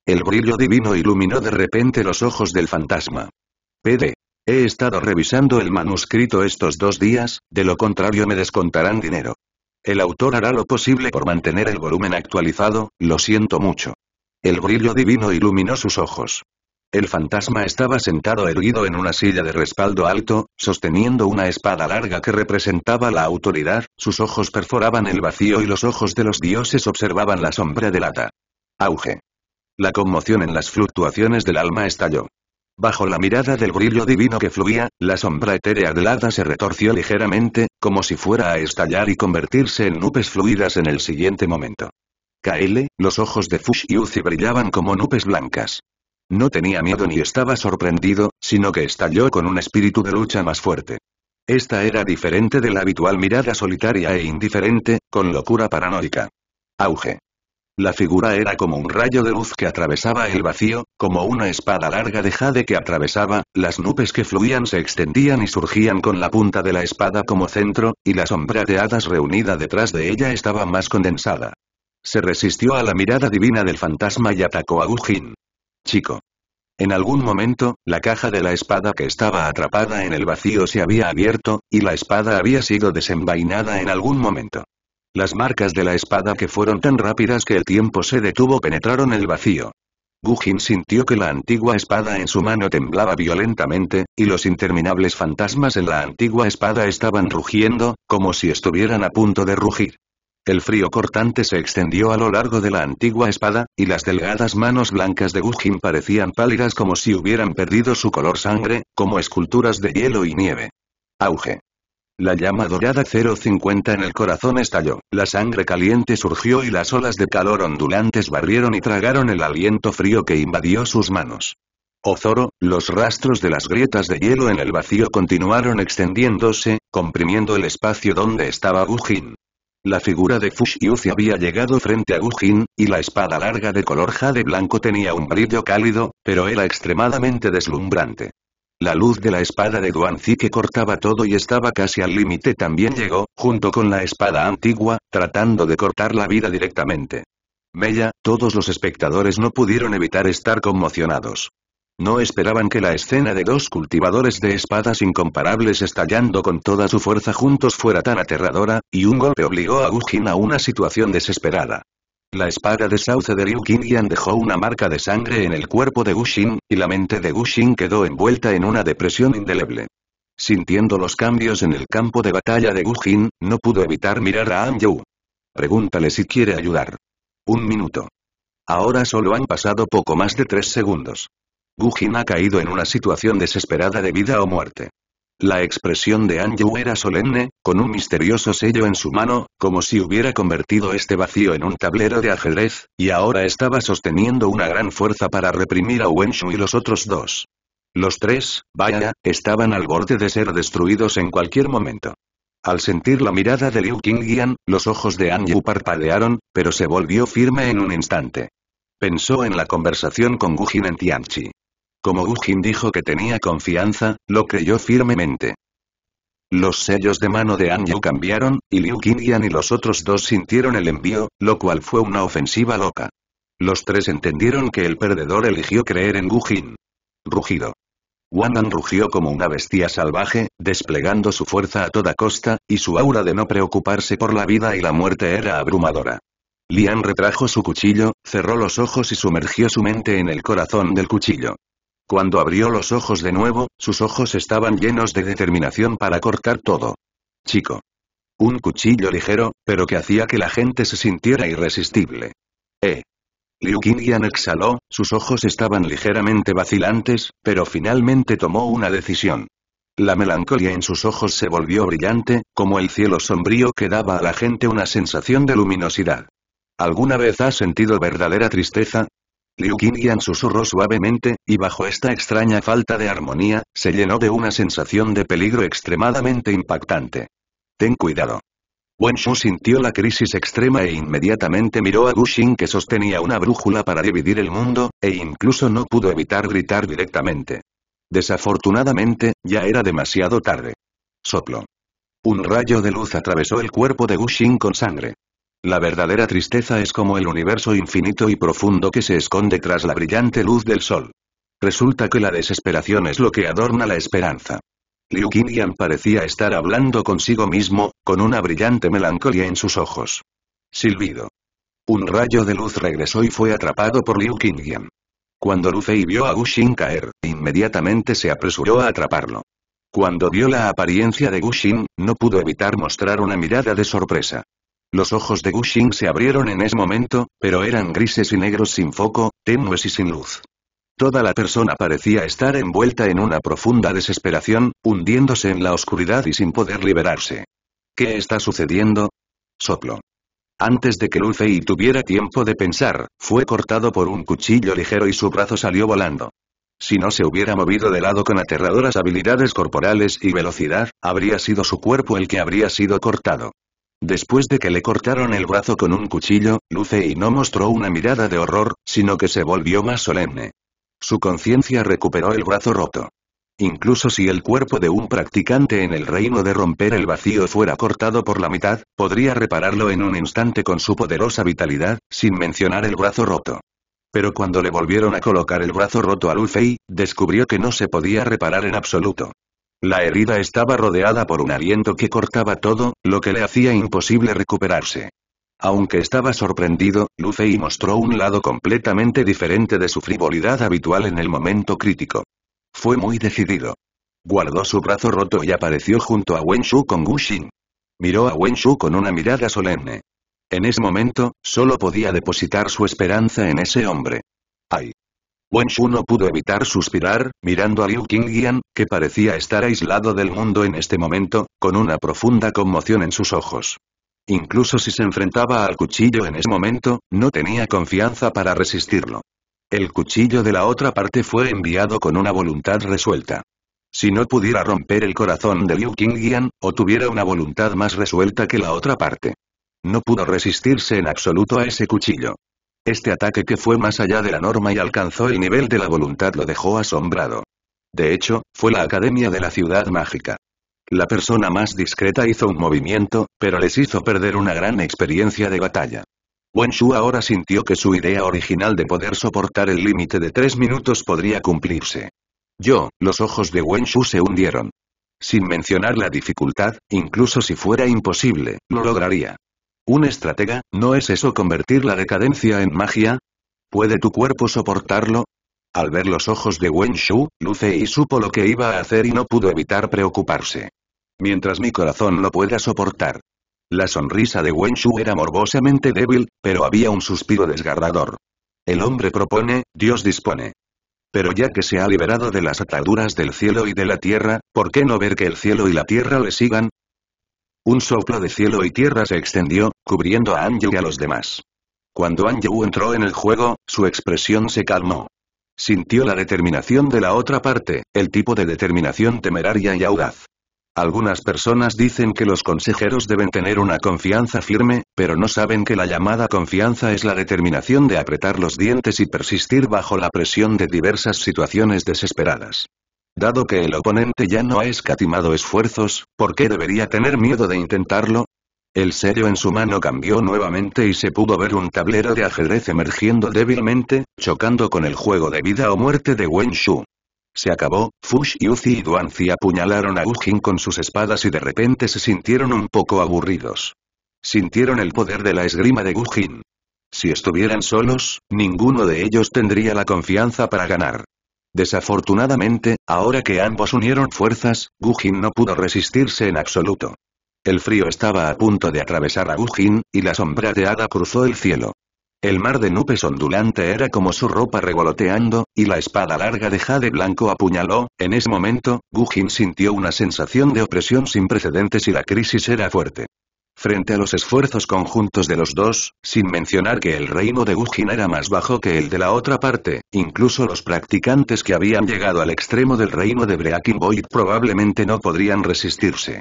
El brillo divino iluminó de repente los ojos del fantasma. PD. He estado revisando el manuscrito estos dos días, de lo contrario me descontarán dinero. El autor hará lo posible por mantener el volumen actualizado, lo siento mucho. El brillo divino iluminó sus ojos. El fantasma estaba sentado erguido en una silla de respaldo alto, sosteniendo una espada larga que representaba la autoridad, sus ojos perforaban el vacío y los ojos de los dioses observaban la sombra del ata. Auge. La conmoción en las fluctuaciones del alma estalló. Bajo la mirada del brillo divino que fluía, la sombra etérea del hada se retorció ligeramente, como si fuera a estallar y convertirse en nubes fluidas en el siguiente momento. Kaele, los ojos de Fush y Uzi brillaban como nubes blancas. No tenía miedo ni estaba sorprendido, sino que estalló con un espíritu de lucha más fuerte. Esta era diferente de la habitual mirada solitaria e indiferente, con locura paranoica. Auge. La figura era como un rayo de luz que atravesaba el vacío, como una espada larga de jade que atravesaba, las nubes que fluían se extendían y surgían con la punta de la espada como centro, y la sombra de hadas reunida detrás de ella estaba más condensada. Se resistió a la mirada divina del fantasma y atacó a Ujin. Chico. En algún momento, la caja de la espada que estaba atrapada en el vacío se había abierto, y la espada había sido desenvainada en algún momento. Las marcas de la espada que fueron tan rápidas que el tiempo se detuvo penetraron el vacío. Gujin sintió que la antigua espada en su mano temblaba violentamente, y los interminables fantasmas en la antigua espada estaban rugiendo, como si estuvieran a punto de rugir. El frío cortante se extendió a lo largo de la antigua espada, y las delgadas manos blancas de Gujin parecían pálidas como si hubieran perdido su color sangre, como esculturas de hielo y nieve. Auge. La llama dorada 050 en el corazón estalló, la sangre caliente surgió y las olas de calor ondulantes barrieron y tragaron el aliento frío que invadió sus manos. Ozoro, los rastros de las grietas de hielo en el vacío continuaron extendiéndose, comprimiendo el espacio donde estaba Gujin. La figura de Fushiuzi había llegado frente a Gujin, y la espada larga de color jade blanco tenía un brillo cálido, pero era extremadamente deslumbrante. La luz de la espada de Duanzi que cortaba todo y estaba casi al límite también llegó, junto con la espada antigua, tratando de cortar la vida directamente. Bella, todos los espectadores no pudieron evitar estar conmocionados. No esperaban que la escena de dos cultivadores de espadas incomparables estallando con toda su fuerza juntos fuera tan aterradora, y un golpe obligó a Gujin a una situación desesperada. La espada de sauce de Ryu Qingyan dejó una marca de sangre en el cuerpo de Gushin, y la mente de Gushin quedó envuelta en una depresión indeleble. Sintiendo los cambios en el campo de batalla de Gushin, no pudo evitar mirar a An Yu. Pregúntale si quiere ayudar. Un minuto. Ahora solo han pasado poco más de tres segundos. Gujin ha caído en una situación desesperada de vida o muerte. La expresión de Anju era solemne, con un misterioso sello en su mano, como si hubiera convertido este vacío en un tablero de ajedrez, y ahora estaba sosteniendo una gran fuerza para reprimir a Wen Wenshu y los otros dos. Los tres, vaya, estaban al borde de ser destruidos en cualquier momento. Al sentir la mirada de Liu Qingyan, los ojos de Anju parpadearon, pero se volvió firme en un instante. Pensó en la conversación con Gu Tianchi. Como Jin dijo que tenía confianza, lo creyó firmemente. Los sellos de mano de An Yu cambiaron, y Liu Qingyan y los otros dos sintieron el envío, lo cual fue una ofensiva loca. Los tres entendieron que el perdedor eligió creer en Gujin. Rugido. Wanan rugió como una bestia salvaje, desplegando su fuerza a toda costa, y su aura de no preocuparse por la vida y la muerte era abrumadora. Lian retrajo su cuchillo, cerró los ojos y sumergió su mente en el corazón del cuchillo. Cuando abrió los ojos de nuevo, sus ojos estaban llenos de determinación para cortar todo. Chico. Un cuchillo ligero, pero que hacía que la gente se sintiera irresistible. Eh. Liu Qingyan exhaló, sus ojos estaban ligeramente vacilantes, pero finalmente tomó una decisión. La melancolía en sus ojos se volvió brillante, como el cielo sombrío que daba a la gente una sensación de luminosidad. ¿Alguna vez has sentido verdadera tristeza? Liu Qingyan susurró suavemente, y bajo esta extraña falta de armonía, se llenó de una sensación de peligro extremadamente impactante. Ten cuidado. Wen Shu sintió la crisis extrema e inmediatamente miró a Xing que sostenía una brújula para dividir el mundo, e incluso no pudo evitar gritar directamente. Desafortunadamente, ya era demasiado tarde. Soplo. Un rayo de luz atravesó el cuerpo de Xing con sangre. La verdadera tristeza es como el universo infinito y profundo que se esconde tras la brillante luz del sol. Resulta que la desesperación es lo que adorna la esperanza. Liu Qingyan parecía estar hablando consigo mismo, con una brillante melancolía en sus ojos. Silbido. Un rayo de luz regresó y fue atrapado por Liu Qingyan. Cuando Lu vio a Xin caer, inmediatamente se apresuró a atraparlo. Cuando vio la apariencia de Xin, no pudo evitar mostrar una mirada de sorpresa. Los ojos de Gushing se abrieron en ese momento, pero eran grises y negros sin foco, tenues y sin luz. Toda la persona parecía estar envuelta en una profunda desesperación, hundiéndose en la oscuridad y sin poder liberarse. ¿Qué está sucediendo? Soplo. Antes de que Fei tuviera tiempo de pensar, fue cortado por un cuchillo ligero y su brazo salió volando. Si no se hubiera movido de lado con aterradoras habilidades corporales y velocidad, habría sido su cuerpo el que habría sido cortado. Después de que le cortaron el brazo con un cuchillo, Lucei no mostró una mirada de horror, sino que se volvió más solemne. Su conciencia recuperó el brazo roto. Incluso si el cuerpo de un practicante en el reino de romper el vacío fuera cortado por la mitad, podría repararlo en un instante con su poderosa vitalidad, sin mencionar el brazo roto. Pero cuando le volvieron a colocar el brazo roto a Lucei, descubrió que no se podía reparar en absoluto. La herida estaba rodeada por un aliento que cortaba todo, lo que le hacía imposible recuperarse. Aunque estaba sorprendido, Luffy mostró un lado completamente diferente de su frivolidad habitual en el momento crítico. Fue muy decidido. Guardó su brazo roto y apareció junto a Wenshu con Gushin. Miró a Wen Wenshu con una mirada solemne. En ese momento, solo podía depositar su esperanza en ese hombre. Ay. Shu no pudo evitar suspirar, mirando a Liu Qingyan, que parecía estar aislado del mundo en este momento, con una profunda conmoción en sus ojos. Incluso si se enfrentaba al cuchillo en ese momento, no tenía confianza para resistirlo. El cuchillo de la otra parte fue enviado con una voluntad resuelta. Si no pudiera romper el corazón de Liu Qingyan, o tuviera una voluntad más resuelta que la otra parte. No pudo resistirse en absoluto a ese cuchillo. Este ataque que fue más allá de la norma y alcanzó el nivel de la voluntad lo dejó asombrado. De hecho, fue la academia de la ciudad mágica. La persona más discreta hizo un movimiento, pero les hizo perder una gran experiencia de batalla. Wen Shu ahora sintió que su idea original de poder soportar el límite de tres minutos podría cumplirse. Yo, los ojos de Wen Shu se hundieron. Sin mencionar la dificultad, incluso si fuera imposible, lo lograría. ¿Un estratega, no es eso convertir la decadencia en magia? ¿Puede tu cuerpo soportarlo? Al ver los ojos de Wen Shu, y supo lo que iba a hacer y no pudo evitar preocuparse. Mientras mi corazón lo pueda soportar. La sonrisa de Wen Shu era morbosamente débil, pero había un suspiro desgarrador. El hombre propone, Dios dispone. Pero ya que se ha liberado de las ataduras del cielo y de la tierra, ¿por qué no ver que el cielo y la tierra le sigan? Un soplo de cielo y tierra se extendió, cubriendo a Anju y a los demás. Cuando Anju entró en el juego, su expresión se calmó. Sintió la determinación de la otra parte, el tipo de determinación temeraria y audaz. Algunas personas dicen que los consejeros deben tener una confianza firme, pero no saben que la llamada confianza es la determinación de apretar los dientes y persistir bajo la presión de diversas situaciones desesperadas. Dado que el oponente ya no ha escatimado esfuerzos, ¿por qué debería tener miedo de intentarlo? El sello en su mano cambió nuevamente y se pudo ver un tablero de ajedrez emergiendo débilmente, chocando con el juego de vida o muerte de Wen Shu. Se acabó, Fush Yuzi y Duanzi apuñalaron a Jin con sus espadas y de repente se sintieron un poco aburridos. Sintieron el poder de la esgrima de Jin. Si estuvieran solos, ninguno de ellos tendría la confianza para ganar. Desafortunadamente, ahora que ambos unieron fuerzas, Gujin no pudo resistirse en absoluto. El frío estaba a punto de atravesar a Gujin, y la sombra de hada cruzó el cielo. El mar de nubes ondulante era como su ropa revoloteando, y la espada larga de jade blanco apuñaló, en ese momento, Gujin sintió una sensación de opresión sin precedentes y la crisis era fuerte. Frente a los esfuerzos conjuntos de los dos, sin mencionar que el reino de Gujin era más bajo que el de la otra parte, incluso los practicantes que habían llegado al extremo del reino de Breakin Boyd probablemente no podrían resistirse.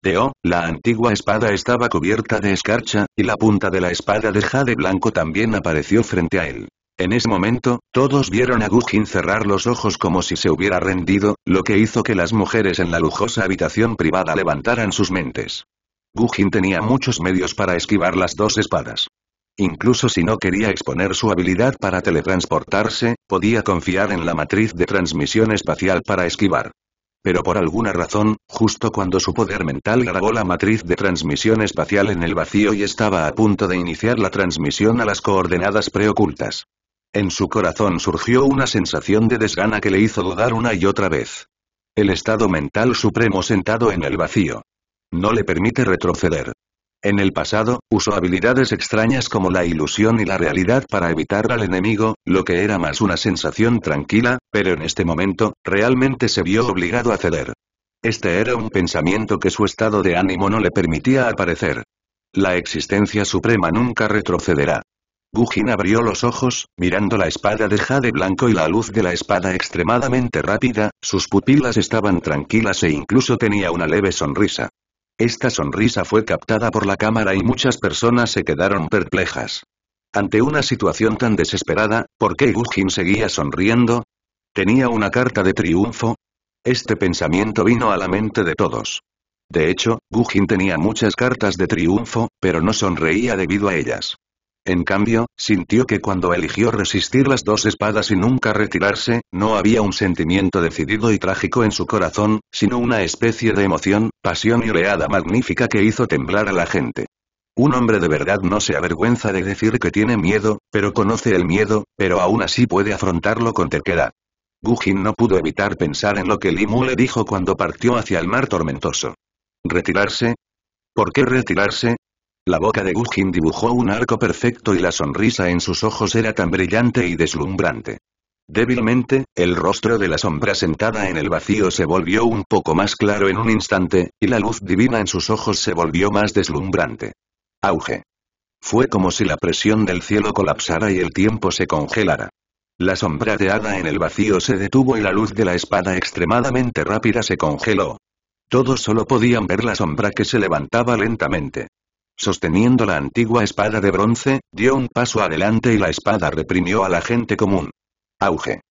Teo, la antigua espada estaba cubierta de escarcha, y la punta de la espada de jade blanco también apareció frente a él. En ese momento, todos vieron a Gujin cerrar los ojos como si se hubiera rendido, lo que hizo que las mujeres en la lujosa habitación privada levantaran sus mentes. Gujin tenía muchos medios para esquivar las dos espadas. Incluso si no quería exponer su habilidad para teletransportarse, podía confiar en la matriz de transmisión espacial para esquivar. Pero por alguna razón, justo cuando su poder mental grabó la matriz de transmisión espacial en el vacío y estaba a punto de iniciar la transmisión a las coordenadas preocultas. En su corazón surgió una sensación de desgana que le hizo dudar una y otra vez. El estado mental supremo sentado en el vacío. No le permite retroceder. En el pasado, usó habilidades extrañas como la ilusión y la realidad para evitar al enemigo, lo que era más una sensación tranquila, pero en este momento, realmente se vio obligado a ceder. Este era un pensamiento que su estado de ánimo no le permitía aparecer. La existencia suprema nunca retrocederá. Gujin abrió los ojos, mirando la espada de jade blanco y la luz de la espada extremadamente rápida, sus pupilas estaban tranquilas e incluso tenía una leve sonrisa. Esta sonrisa fue captada por la cámara y muchas personas se quedaron perplejas. Ante una situación tan desesperada, ¿por qué Gugin seguía sonriendo? ¿Tenía una carta de triunfo? Este pensamiento vino a la mente de todos. De hecho, Gugin tenía muchas cartas de triunfo, pero no sonreía debido a ellas. En cambio, sintió que cuando eligió resistir las dos espadas y nunca retirarse, no había un sentimiento decidido y trágico en su corazón, sino una especie de emoción, pasión y oleada magnífica que hizo temblar a la gente. Un hombre de verdad no se avergüenza de decir que tiene miedo, pero conoce el miedo, pero aún así puede afrontarlo con terquedad. Gujin no pudo evitar pensar en lo que Limu le dijo cuando partió hacia el mar tormentoso. ¿Retirarse? ¿Por qué retirarse? La boca de Gujin dibujó un arco perfecto y la sonrisa en sus ojos era tan brillante y deslumbrante. Débilmente, el rostro de la sombra sentada en el vacío se volvió un poco más claro en un instante, y la luz divina en sus ojos se volvió más deslumbrante. Auge. Fue como si la presión del cielo colapsara y el tiempo se congelara. La sombra de hada en el vacío se detuvo y la luz de la espada extremadamente rápida se congeló. Todos solo podían ver la sombra que se levantaba lentamente. Sosteniendo la antigua espada de bronce, dio un paso adelante y la espada reprimió a la gente común. Auge.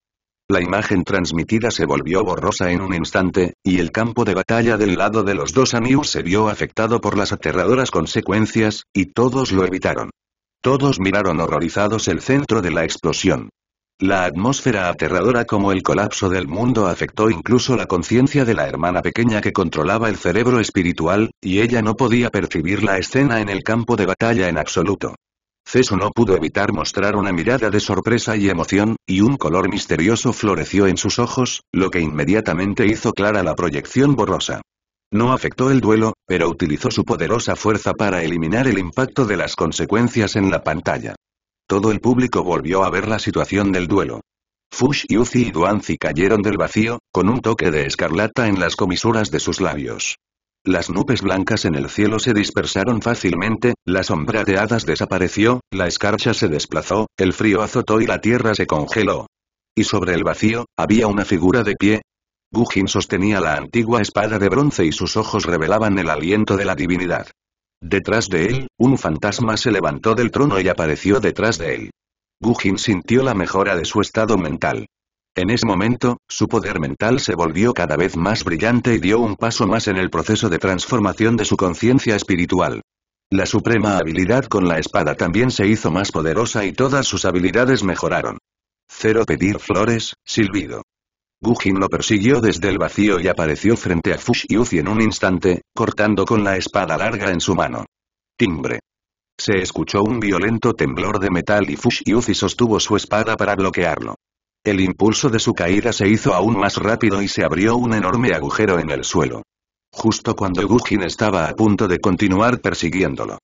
La imagen transmitida se volvió borrosa en un instante, y el campo de batalla del lado de los dos amigos se vio afectado por las aterradoras consecuencias, y todos lo evitaron. Todos miraron horrorizados el centro de la explosión. La atmósfera aterradora como el colapso del mundo afectó incluso la conciencia de la hermana pequeña que controlaba el cerebro espiritual, y ella no podía percibir la escena en el campo de batalla en absoluto. Ceso no pudo evitar mostrar una mirada de sorpresa y emoción, y un color misterioso floreció en sus ojos, lo que inmediatamente hizo clara la proyección borrosa. No afectó el duelo, pero utilizó su poderosa fuerza para eliminar el impacto de las consecuencias en la pantalla. Todo el público volvió a ver la situación del duelo. Fush Yuzi y Duanzi cayeron del vacío, con un toque de escarlata en las comisuras de sus labios. Las nubes blancas en el cielo se dispersaron fácilmente, la sombra de hadas desapareció, la escarcha se desplazó, el frío azotó y la tierra se congeló. Y sobre el vacío, había una figura de pie. Gujin sostenía la antigua espada de bronce y sus ojos revelaban el aliento de la divinidad. Detrás de él, un fantasma se levantó del trono y apareció detrás de él. Gujin sintió la mejora de su estado mental. En ese momento, su poder mental se volvió cada vez más brillante y dio un paso más en el proceso de transformación de su conciencia espiritual. La suprema habilidad con la espada también se hizo más poderosa y todas sus habilidades mejoraron. Cero pedir flores, silbido. Gujin lo persiguió desde el vacío y apareció frente a Yuzi en un instante, cortando con la espada larga en su mano. Timbre. Se escuchó un violento temblor de metal y Yuzi sostuvo su espada para bloquearlo. El impulso de su caída se hizo aún más rápido y se abrió un enorme agujero en el suelo. Justo cuando Gujin estaba a punto de continuar persiguiéndolo.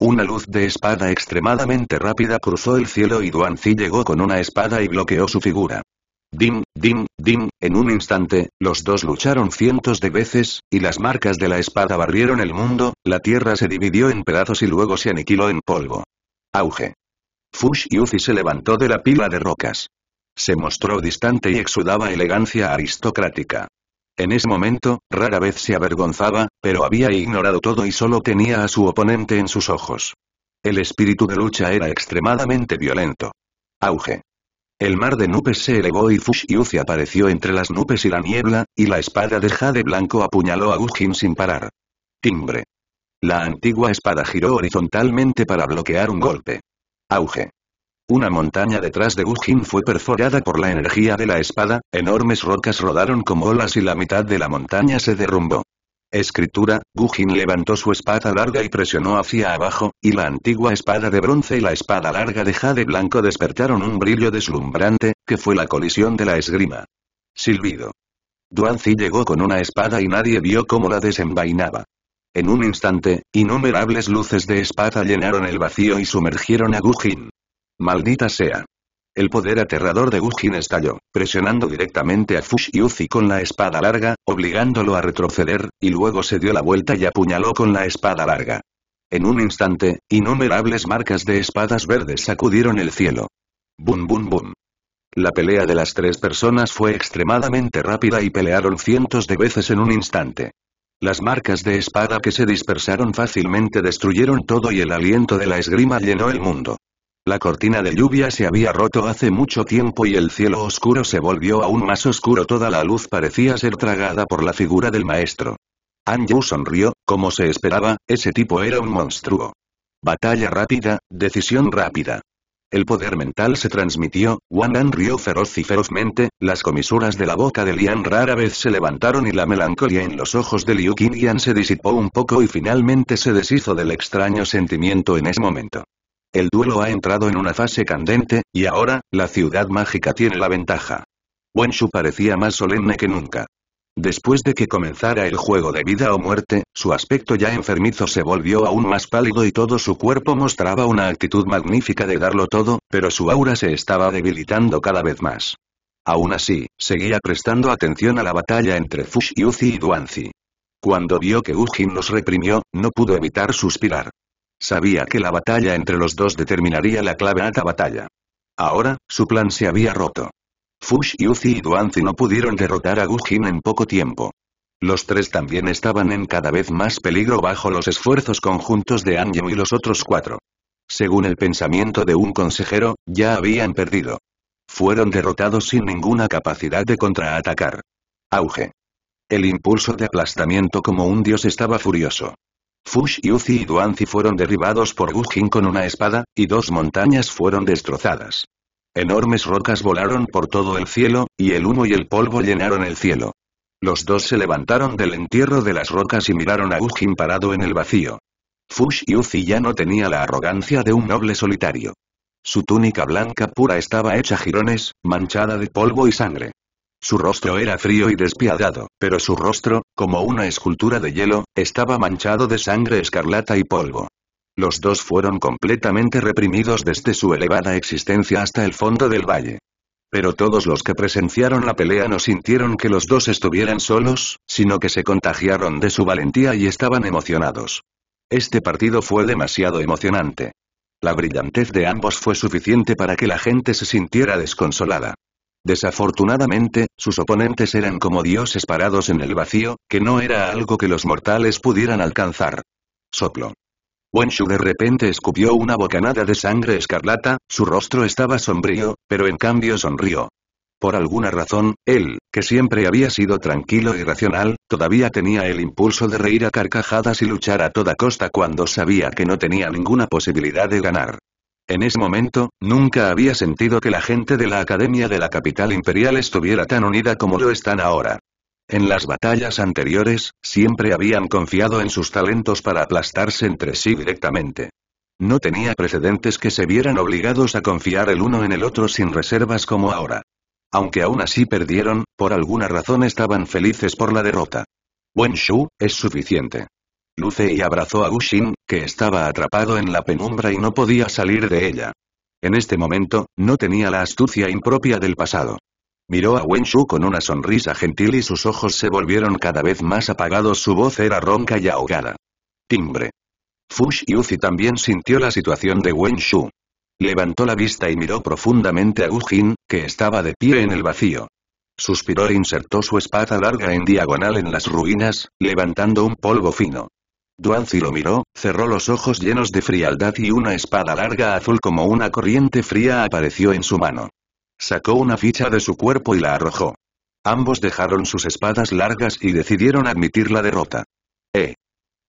Una luz de espada extremadamente rápida cruzó el cielo y Duanzi llegó con una espada y bloqueó su figura. Dim, dim, dim, en un instante, los dos lucharon cientos de veces, y las marcas de la espada barrieron el mundo, la tierra se dividió en pedazos y luego se aniquiló en polvo. Auge. Fush Yuffie se levantó de la pila de rocas. Se mostró distante y exudaba elegancia aristocrática. En ese momento, rara vez se avergonzaba, pero había ignorado todo y solo tenía a su oponente en sus ojos. El espíritu de lucha era extremadamente violento. Auge. El mar de nubes se elevó y Fushiuzi apareció entre las nubes y la niebla, y la espada de jade blanco apuñaló a Ujin sin parar. Timbre. La antigua espada giró horizontalmente para bloquear un golpe. Auge. Una montaña detrás de Gujin fue perforada por la energía de la espada, enormes rocas rodaron como olas y la mitad de la montaña se derrumbó. Escritura, Gujin levantó su espada larga y presionó hacia abajo, y la antigua espada de bronce y la espada larga de jade blanco despertaron un brillo deslumbrante, que fue la colisión de la esgrima. Silbido. Duanzi llegó con una espada y nadie vio cómo la desenvainaba. En un instante, innumerables luces de espada llenaron el vacío y sumergieron a Gujin. Maldita sea. El poder aterrador de Gujin estalló, presionando directamente a Uzi con la espada larga, obligándolo a retroceder, y luego se dio la vuelta y apuñaló con la espada larga. En un instante, innumerables marcas de espadas verdes sacudieron el cielo. Bum bum bum. La pelea de las tres personas fue extremadamente rápida y pelearon cientos de veces en un instante. Las marcas de espada que se dispersaron fácilmente destruyeron todo y el aliento de la esgrima llenó el mundo. La cortina de lluvia se había roto hace mucho tiempo y el cielo oscuro se volvió aún más oscuro. Toda la luz parecía ser tragada por la figura del maestro. Yu sonrió, como se esperaba, ese tipo era un monstruo. Batalla rápida, decisión rápida. El poder mental se transmitió, Wan An rió feroz y ferozmente, las comisuras de la boca de Lian rara vez se levantaron y la melancolía en los ojos de Liu Qingyan se disipó un poco y finalmente se deshizo del extraño sentimiento en ese momento el duelo ha entrado en una fase candente, y ahora, la ciudad mágica tiene la ventaja. Wenshu parecía más solemne que nunca. Después de que comenzara el juego de vida o muerte, su aspecto ya enfermizo se volvió aún más pálido y todo su cuerpo mostraba una actitud magnífica de darlo todo, pero su aura se estaba debilitando cada vez más. Aún así, seguía prestando atención a la batalla entre Fush Uzi y Duanzi. Cuando vio que Ujin los reprimió, no pudo evitar suspirar. Sabía que la batalla entre los dos determinaría la clave a la batalla. Ahora, su plan se había roto. Fush Yuzi y Duanzi no pudieron derrotar a Gujin en poco tiempo. Los tres también estaban en cada vez más peligro bajo los esfuerzos conjuntos de Anjo y los otros cuatro. Según el pensamiento de un consejero, ya habían perdido. Fueron derrotados sin ninguna capacidad de contraatacar. Auge. El impulso de aplastamiento como un dios estaba furioso. Fush Yuzi y Duanzi fueron derribados por Gu con una espada, y dos montañas fueron destrozadas. Enormes rocas volaron por todo el cielo, y el humo y el polvo llenaron el cielo. Los dos se levantaron del entierro de las rocas y miraron a Gu parado en el vacío. Fush Uzi ya no tenía la arrogancia de un noble solitario. Su túnica blanca pura estaba hecha jirones, manchada de polvo y sangre. Su rostro era frío y despiadado, pero su rostro, como una escultura de hielo, estaba manchado de sangre escarlata y polvo. Los dos fueron completamente reprimidos desde su elevada existencia hasta el fondo del valle. Pero todos los que presenciaron la pelea no sintieron que los dos estuvieran solos, sino que se contagiaron de su valentía y estaban emocionados. Este partido fue demasiado emocionante. La brillantez de ambos fue suficiente para que la gente se sintiera desconsolada. Desafortunadamente, sus oponentes eran como dioses parados en el vacío, que no era algo que los mortales pudieran alcanzar. Soplo. Wenshu de repente escupió una bocanada de sangre escarlata, su rostro estaba sombrío, pero en cambio sonrió. Por alguna razón, él, que siempre había sido tranquilo y racional, todavía tenía el impulso de reír a carcajadas y luchar a toda costa cuando sabía que no tenía ninguna posibilidad de ganar. En ese momento, nunca había sentido que la gente de la Academia de la Capital Imperial estuviera tan unida como lo están ahora. En las batallas anteriores, siempre habían confiado en sus talentos para aplastarse entre sí directamente. No tenía precedentes que se vieran obligados a confiar el uno en el otro sin reservas como ahora. Aunque aún así perdieron, por alguna razón estaban felices por la derrota. Buen Shu, es suficiente. Luce y abrazó a Gushin, que estaba atrapado en la penumbra y no podía salir de ella. En este momento, no tenía la astucia impropia del pasado. Miró a Wenshu con una sonrisa gentil y sus ojos se volvieron cada vez más apagados. Su voz era ronca y ahogada. Timbre. Fush Yuzi también sintió la situación de Wenshu. Levantó la vista y miró profundamente a Jin, que estaba de pie en el vacío. Suspiró e insertó su espada larga en diagonal en las ruinas, levantando un polvo fino. Duanzi lo miró, cerró los ojos llenos de frialdad y una espada larga azul como una corriente fría apareció en su mano. Sacó una ficha de su cuerpo y la arrojó. Ambos dejaron sus espadas largas y decidieron admitir la derrota. ¡Eh!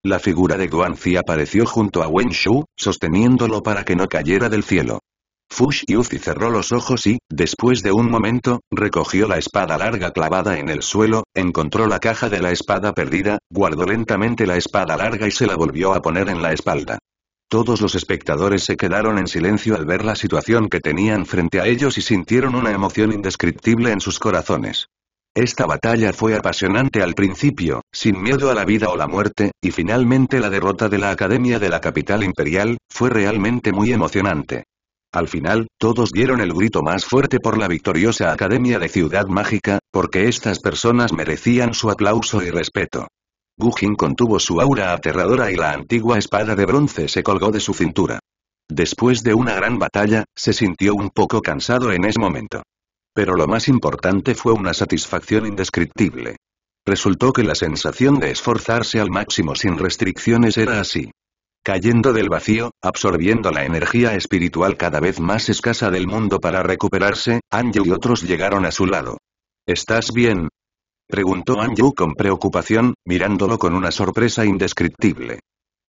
La figura de Duanzi apareció junto a Wen Shu, sosteniéndolo para que no cayera del cielo. Fush Uzi cerró los ojos y, después de un momento, recogió la espada larga clavada en el suelo, encontró la caja de la espada perdida, guardó lentamente la espada larga y se la volvió a poner en la espalda. Todos los espectadores se quedaron en silencio al ver la situación que tenían frente a ellos y sintieron una emoción indescriptible en sus corazones. Esta batalla fue apasionante al principio, sin miedo a la vida o la muerte, y finalmente la derrota de la Academia de la Capital Imperial, fue realmente muy emocionante. Al final, todos dieron el grito más fuerte por la victoriosa Academia de Ciudad Mágica, porque estas personas merecían su aplauso y respeto. Gujin contuvo su aura aterradora y la antigua espada de bronce se colgó de su cintura. Después de una gran batalla, se sintió un poco cansado en ese momento. Pero lo más importante fue una satisfacción indescriptible. Resultó que la sensación de esforzarse al máximo sin restricciones era así cayendo del vacío, absorbiendo la energía espiritual cada vez más escasa del mundo para recuperarse, Anju y otros llegaron a su lado. ¿Estás bien? Preguntó Anju con preocupación, mirándolo con una sorpresa indescriptible.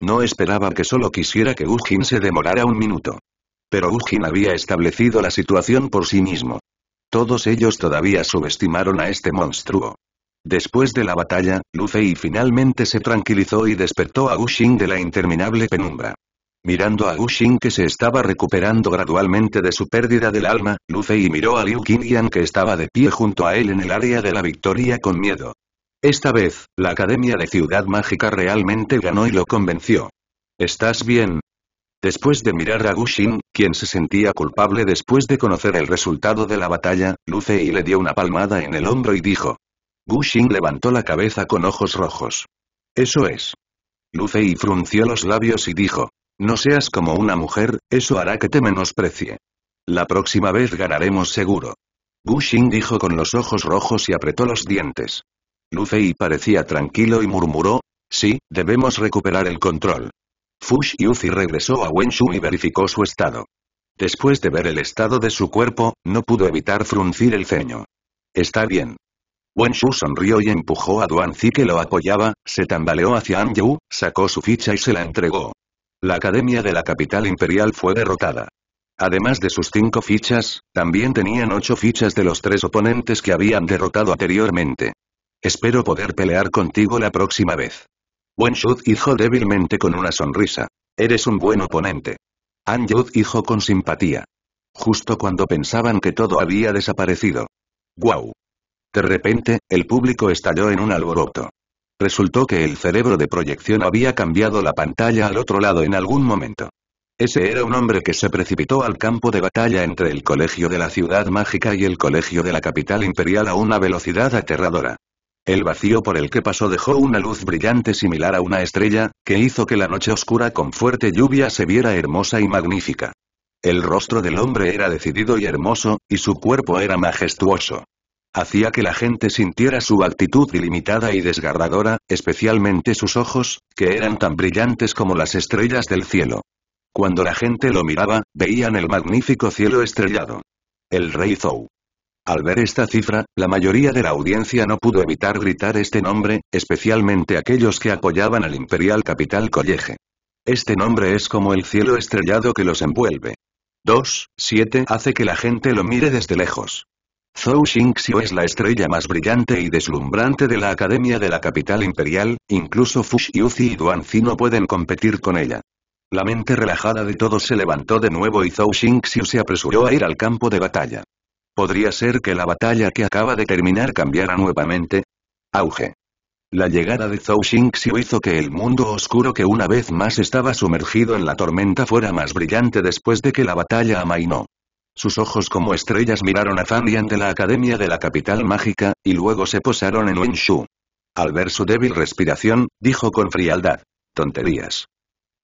No esperaba que solo quisiera que Ujin se demorara un minuto. Pero Ujin había establecido la situación por sí mismo. Todos ellos todavía subestimaron a este monstruo. Después de la batalla, Lucei finalmente se tranquilizó y despertó a Gushin de la interminable penumbra. Mirando a Gushin que se estaba recuperando gradualmente de su pérdida del alma, Lucei miró a Liu Qingyan que estaba de pie junto a él en el área de la victoria con miedo. Esta vez, la Academia de Ciudad Mágica realmente ganó y lo convenció. ¿Estás bien? Después de mirar a Gushin, quien se sentía culpable después de conocer el resultado de la batalla, Lucei le dio una palmada en el hombro y dijo, Gushing levantó la cabeza con ojos rojos. Eso es. Lucei frunció los labios y dijo. No seas como una mujer, eso hará que te menosprecie. La próxima vez ganaremos seguro. Gushing dijo con los ojos rojos y apretó los dientes. Lucei parecía tranquilo y murmuró, sí, debemos recuperar el control. Fush Yuzi regresó a Wenshu y verificó su estado. Después de ver el estado de su cuerpo, no pudo evitar fruncir el ceño. Está bien. Wen Shu sonrió y empujó a Duan Zi que lo apoyaba, se tambaleó hacia An Yu, sacó su ficha y se la entregó. La academia de la capital imperial fue derrotada. Además de sus cinco fichas, también tenían ocho fichas de los tres oponentes que habían derrotado anteriormente. Espero poder pelear contigo la próxima vez. Wen Shu dijo débilmente con una sonrisa. Eres un buen oponente. An Yu dijo con simpatía. Justo cuando pensaban que todo había desaparecido. ¡Guau! De repente, el público estalló en un alboroto. Resultó que el cerebro de proyección había cambiado la pantalla al otro lado en algún momento. Ese era un hombre que se precipitó al campo de batalla entre el colegio de la ciudad mágica y el colegio de la capital imperial a una velocidad aterradora. El vacío por el que pasó dejó una luz brillante similar a una estrella, que hizo que la noche oscura con fuerte lluvia se viera hermosa y magnífica. El rostro del hombre era decidido y hermoso, y su cuerpo era majestuoso. Hacía que la gente sintiera su actitud ilimitada y desgarradora, especialmente sus ojos, que eran tan brillantes como las estrellas del cielo. Cuando la gente lo miraba, veían el magnífico cielo estrellado. El rey Zhou. Al ver esta cifra, la mayoría de la audiencia no pudo evitar gritar este nombre, especialmente aquellos que apoyaban al imperial capital College. Este nombre es como el cielo estrellado que los envuelve. 2, 7 hace que la gente lo mire desde lejos. Zhou Xingxiu es la estrella más brillante y deslumbrante de la Academia de la Capital Imperial, incluso Fu Xiuzi y Duan Zi no pueden competir con ella. La mente relajada de todos se levantó de nuevo y Zhou Xingxiu se apresuró a ir al campo de batalla. ¿Podría ser que la batalla que acaba de terminar cambiara nuevamente? Auge. La llegada de Zhou Xingxiu hizo que el mundo oscuro que una vez más estaba sumergido en la tormenta fuera más brillante después de que la batalla amainó. Sus ojos como estrellas miraron a Fabian de la Academia de la Capital Mágica, y luego se posaron en Wen Shu. Al ver su débil respiración, dijo con frialdad. Tonterías.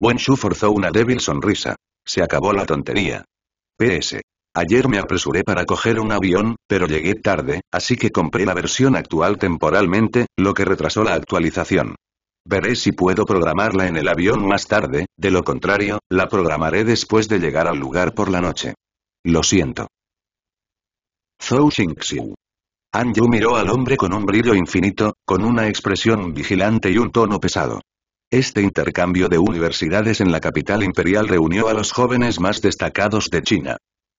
Wen Shu forzó una débil sonrisa. Se acabó la tontería. PS. Ayer me apresuré para coger un avión, pero llegué tarde, así que compré la versión actual temporalmente, lo que retrasó la actualización. Veré si puedo programarla en el avión más tarde, de lo contrario, la programaré después de llegar al lugar por la noche. Lo siento. Zhou Xingxiu. An Yu miró al hombre con un brillo infinito, con una expresión vigilante y un tono pesado. Este intercambio de universidades en la capital imperial reunió a los jóvenes más destacados de China.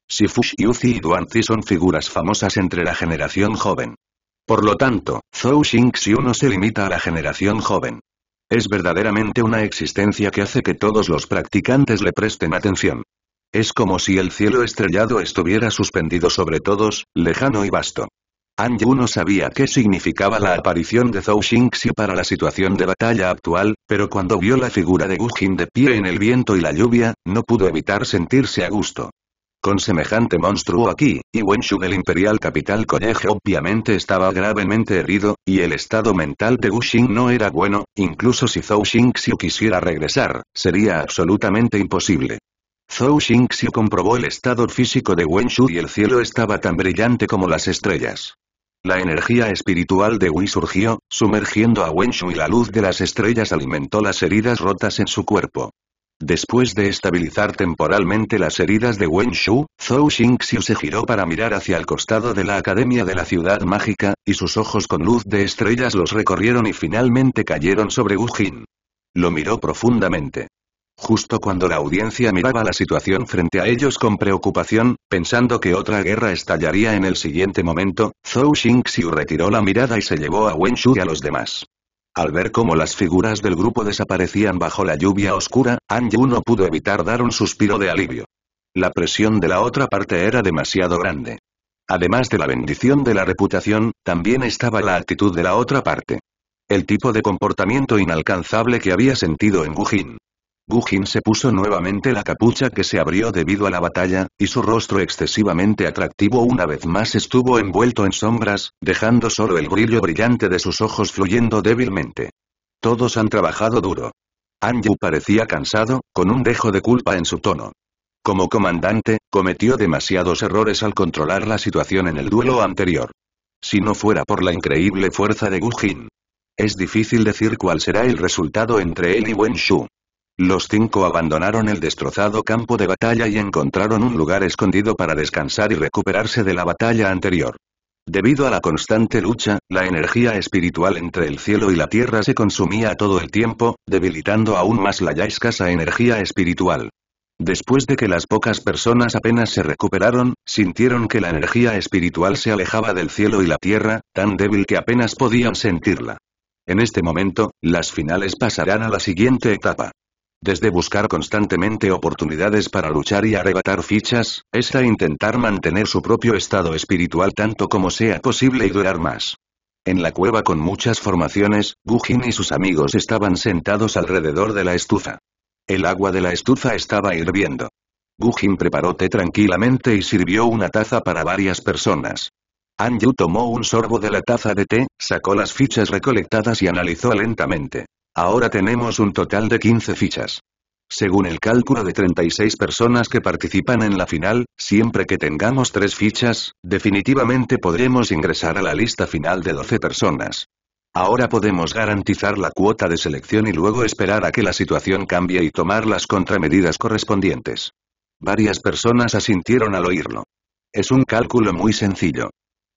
Si Yuzi y Duan son figuras famosas entre la generación joven. Por lo tanto, Zhou Xingxiu no se limita a la generación joven. Es verdaderamente una existencia que hace que todos los practicantes le presten atención. Es como si el cielo estrellado estuviera suspendido sobre todos, lejano y vasto. An Yu no sabía qué significaba la aparición de Zhou Xingxiu para la situación de batalla actual, pero cuando vio la figura de Gu Jin de pie en el viento y la lluvia, no pudo evitar sentirse a gusto. Con semejante monstruo aquí, y Wenshu del Imperial Capital College obviamente estaba gravemente herido, y el estado mental de Gu Xing no era bueno, incluso si Zhou Xingxiu quisiera regresar, sería absolutamente imposible. Zhou Xingxiu comprobó el estado físico de Wen Shu y el cielo estaba tan brillante como las estrellas. La energía espiritual de Wei surgió, sumergiendo a Wen Shu y la luz de las estrellas alimentó las heridas rotas en su cuerpo. Después de estabilizar temporalmente las heridas de Wen Shu, Zhou Xingxiu se giró para mirar hacia el costado de la Academia de la Ciudad Mágica, y sus ojos con luz de estrellas los recorrieron y finalmente cayeron sobre Wu Jin. Lo miró profundamente. Justo cuando la audiencia miraba la situación frente a ellos con preocupación, pensando que otra guerra estallaría en el siguiente momento, Zhou Xingxiu retiró la mirada y se llevó a Wen Shu y a los demás. Al ver cómo las figuras del grupo desaparecían bajo la lluvia oscura, An Yu no pudo evitar dar un suspiro de alivio. La presión de la otra parte era demasiado grande. Además de la bendición de la reputación, también estaba la actitud de la otra parte. El tipo de comportamiento inalcanzable que había sentido en Gujin. Gujin se puso nuevamente la capucha que se abrió debido a la batalla, y su rostro excesivamente atractivo una vez más estuvo envuelto en sombras, dejando solo el brillo brillante de sus ojos fluyendo débilmente. Todos han trabajado duro. Anju parecía cansado, con un dejo de culpa en su tono. Como comandante, cometió demasiados errores al controlar la situación en el duelo anterior. Si no fuera por la increíble fuerza de Gujin. Es difícil decir cuál será el resultado entre él y Wen Shu. Los cinco abandonaron el destrozado campo de batalla y encontraron un lugar escondido para descansar y recuperarse de la batalla anterior. Debido a la constante lucha, la energía espiritual entre el cielo y la tierra se consumía todo el tiempo, debilitando aún más la ya escasa energía espiritual. Después de que las pocas personas apenas se recuperaron, sintieron que la energía espiritual se alejaba del cielo y la tierra, tan débil que apenas podían sentirla. En este momento, las finales pasarán a la siguiente etapa. Desde buscar constantemente oportunidades para luchar y arrebatar fichas, a intentar mantener su propio estado espiritual tanto como sea posible y durar más. En la cueva con muchas formaciones, Gujin y sus amigos estaban sentados alrededor de la estufa. El agua de la estufa estaba hirviendo. Gujin preparó té tranquilamente y sirvió una taza para varias personas. Anju tomó un sorbo de la taza de té, sacó las fichas recolectadas y analizó lentamente. Ahora tenemos un total de 15 fichas. Según el cálculo de 36 personas que participan en la final, siempre que tengamos 3 fichas, definitivamente podremos ingresar a la lista final de 12 personas. Ahora podemos garantizar la cuota de selección y luego esperar a que la situación cambie y tomar las contramedidas correspondientes. Varias personas asintieron al oírlo. Es un cálculo muy sencillo.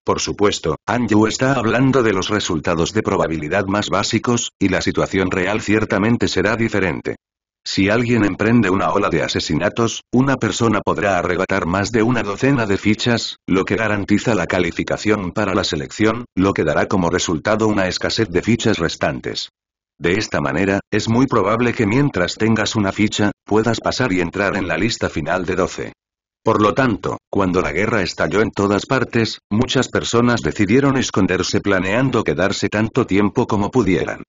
Por supuesto, Andrew está hablando de los resultados de probabilidad más básicos, y la situación real ciertamente será diferente. Si alguien emprende una ola de asesinatos, una persona podrá arrebatar más de una docena de fichas, lo que garantiza la calificación para la selección, lo que dará como resultado una escasez de fichas restantes. De esta manera, es muy probable que mientras tengas una ficha, puedas pasar y entrar en la lista final de 12. Por lo tanto, cuando la guerra estalló en todas partes, muchas personas decidieron esconderse planeando quedarse tanto tiempo como pudieran.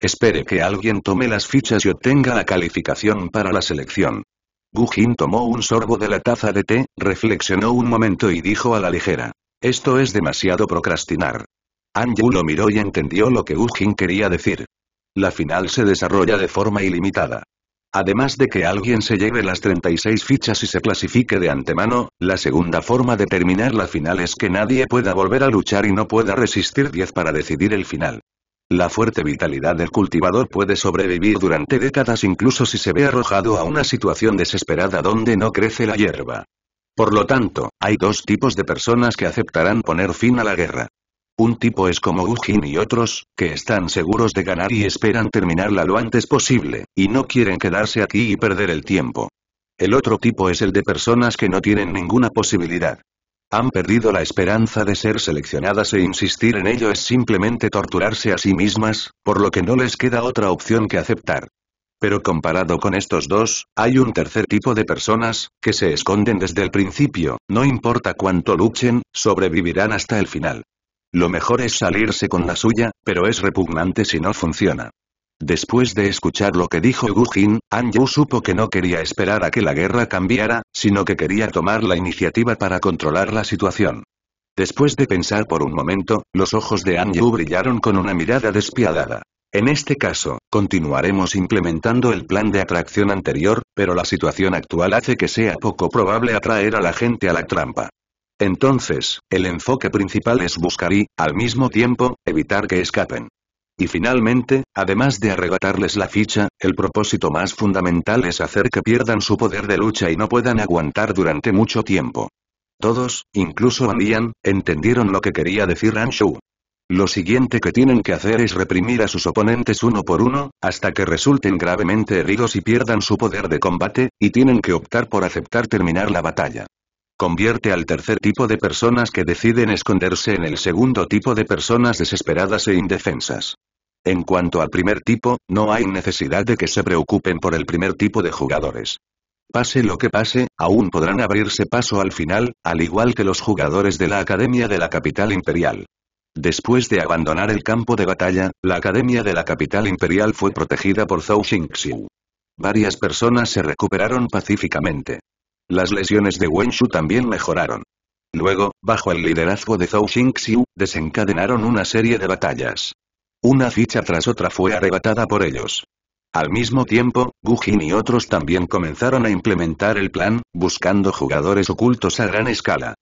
Espere que alguien tome las fichas y obtenga la calificación para la selección. Gujin tomó un sorbo de la taza de té, reflexionó un momento y dijo a la ligera. Esto es demasiado procrastinar. Anju lo miró y entendió lo que Jin quería decir. La final se desarrolla de forma ilimitada. Además de que alguien se lleve las 36 fichas y se clasifique de antemano, la segunda forma de terminar la final es que nadie pueda volver a luchar y no pueda resistir 10 para decidir el final. La fuerte vitalidad del cultivador puede sobrevivir durante décadas incluso si se ve arrojado a una situación desesperada donde no crece la hierba. Por lo tanto, hay dos tipos de personas que aceptarán poner fin a la guerra. Un tipo es como Ugin y otros, que están seguros de ganar y esperan terminarla lo antes posible, y no quieren quedarse aquí y perder el tiempo. El otro tipo es el de personas que no tienen ninguna posibilidad. Han perdido la esperanza de ser seleccionadas e insistir en ello es simplemente torturarse a sí mismas, por lo que no les queda otra opción que aceptar. Pero comparado con estos dos, hay un tercer tipo de personas, que se esconden desde el principio, no importa cuánto luchen, sobrevivirán hasta el final. Lo mejor es salirse con la suya, pero es repugnante si no funciona. Después de escuchar lo que dijo Gu Anju supo que no quería esperar a que la guerra cambiara, sino que quería tomar la iniciativa para controlar la situación. Después de pensar por un momento, los ojos de Anju brillaron con una mirada despiadada. En este caso, continuaremos implementando el plan de atracción anterior, pero la situación actual hace que sea poco probable atraer a la gente a la trampa. Entonces, el enfoque principal es buscar y, al mismo tiempo, evitar que escapen. Y finalmente, además de arrebatarles la ficha, el propósito más fundamental es hacer que pierdan su poder de lucha y no puedan aguantar durante mucho tiempo. Todos, incluso Anian, entendieron lo que quería decir Anshu. Lo siguiente que tienen que hacer es reprimir a sus oponentes uno por uno, hasta que resulten gravemente heridos y pierdan su poder de combate, y tienen que optar por aceptar terminar la batalla. Convierte al tercer tipo de personas que deciden esconderse en el segundo tipo de personas desesperadas e indefensas. En cuanto al primer tipo, no hay necesidad de que se preocupen por el primer tipo de jugadores. Pase lo que pase, aún podrán abrirse paso al final, al igual que los jugadores de la Academia de la Capital Imperial. Después de abandonar el campo de batalla, la Academia de la Capital Imperial fue protegida por Zhou Xingxiu. Varias personas se recuperaron pacíficamente. Las lesiones de Wenshu también mejoraron. Luego, bajo el liderazgo de Zhou Xingxiu, desencadenaron una serie de batallas. Una ficha tras otra fue arrebatada por ellos. Al mismo tiempo, Gu Jin y otros también comenzaron a implementar el plan, buscando jugadores ocultos a gran escala.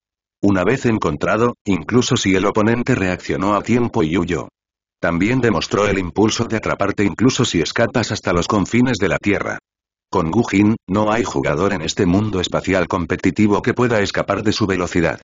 Una vez encontrado, incluso si el oponente reaccionó a tiempo y huyó. También demostró el impulso de atraparte incluso si escapas hasta los confines de la Tierra. Con Gujin, no hay jugador en este mundo espacial competitivo que pueda escapar de su velocidad.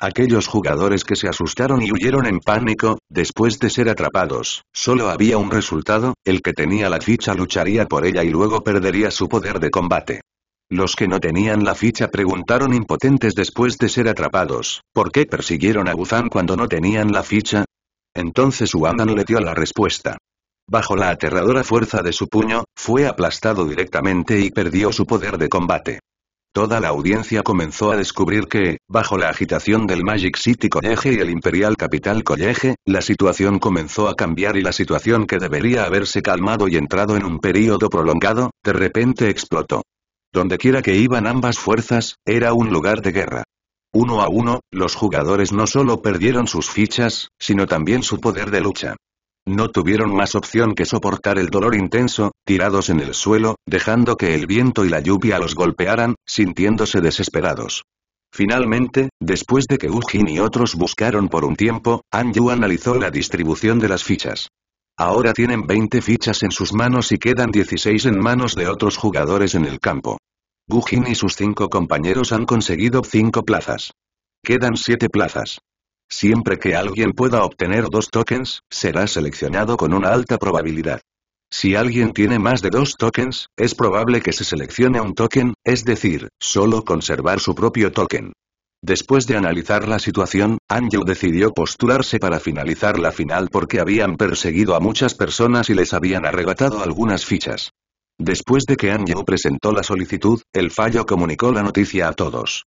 Aquellos jugadores que se asustaron y huyeron en pánico, después de ser atrapados, solo había un resultado, el que tenía la ficha lucharía por ella y luego perdería su poder de combate. Los que no tenían la ficha preguntaron impotentes después de ser atrapados, ¿por qué persiguieron a Guzán cuando no tenían la ficha? Entonces no le dio la respuesta. Bajo la aterradora fuerza de su puño, fue aplastado directamente y perdió su poder de combate. Toda la audiencia comenzó a descubrir que, bajo la agitación del Magic City College y el Imperial Capital College, la situación comenzó a cambiar y la situación que debería haberse calmado y entrado en un período prolongado, de repente explotó. Donde quiera que iban ambas fuerzas, era un lugar de guerra. Uno a uno, los jugadores no solo perdieron sus fichas, sino también su poder de lucha. No tuvieron más opción que soportar el dolor intenso, tirados en el suelo, dejando que el viento y la lluvia los golpearan, sintiéndose desesperados. Finalmente, después de que Wu y otros buscaron por un tiempo, Anju analizó la distribución de las fichas. Ahora tienen 20 fichas en sus manos y quedan 16 en manos de otros jugadores en el campo. Gujin y sus cinco compañeros han conseguido 5 plazas. Quedan siete plazas. Siempre que alguien pueda obtener dos tokens, será seleccionado con una alta probabilidad. Si alguien tiene más de dos tokens, es probable que se seleccione un token, es decir, solo conservar su propio token. Después de analizar la situación, Anju decidió postularse para finalizar la final porque habían perseguido a muchas personas y les habían arrebatado algunas fichas. Después de que Anju presentó la solicitud, el fallo comunicó la noticia a todos.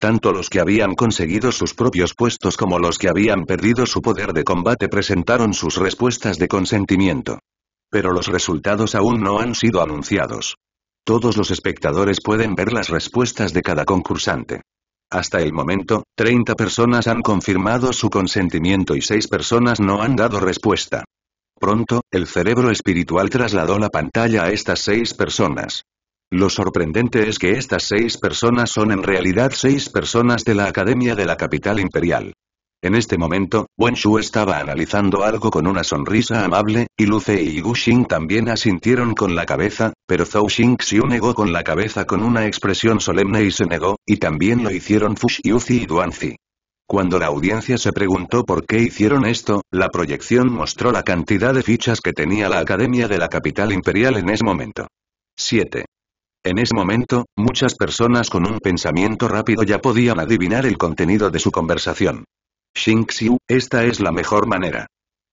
Tanto los que habían conseguido sus propios puestos como los que habían perdido su poder de combate presentaron sus respuestas de consentimiento. Pero los resultados aún no han sido anunciados. Todos los espectadores pueden ver las respuestas de cada concursante. Hasta el momento, 30 personas han confirmado su consentimiento y 6 personas no han dado respuesta. Pronto, el cerebro espiritual trasladó la pantalla a estas 6 personas. Lo sorprendente es que estas seis personas son en realidad seis personas de la Academia de la Capital Imperial. En este momento, Wen Shu estaba analizando algo con una sonrisa amable, y Luce y Gu Xing también asintieron con la cabeza, pero Zhou Xiu negó con la cabeza con una expresión solemne y se negó, y también lo hicieron Fuxi Yuzi y Duanzi. Cuando la audiencia se preguntó por qué hicieron esto, la proyección mostró la cantidad de fichas que tenía la Academia de la Capital Imperial en ese momento. 7. En ese momento, muchas personas con un pensamiento rápido ya podían adivinar el contenido de su conversación. Xing esta es la mejor manera.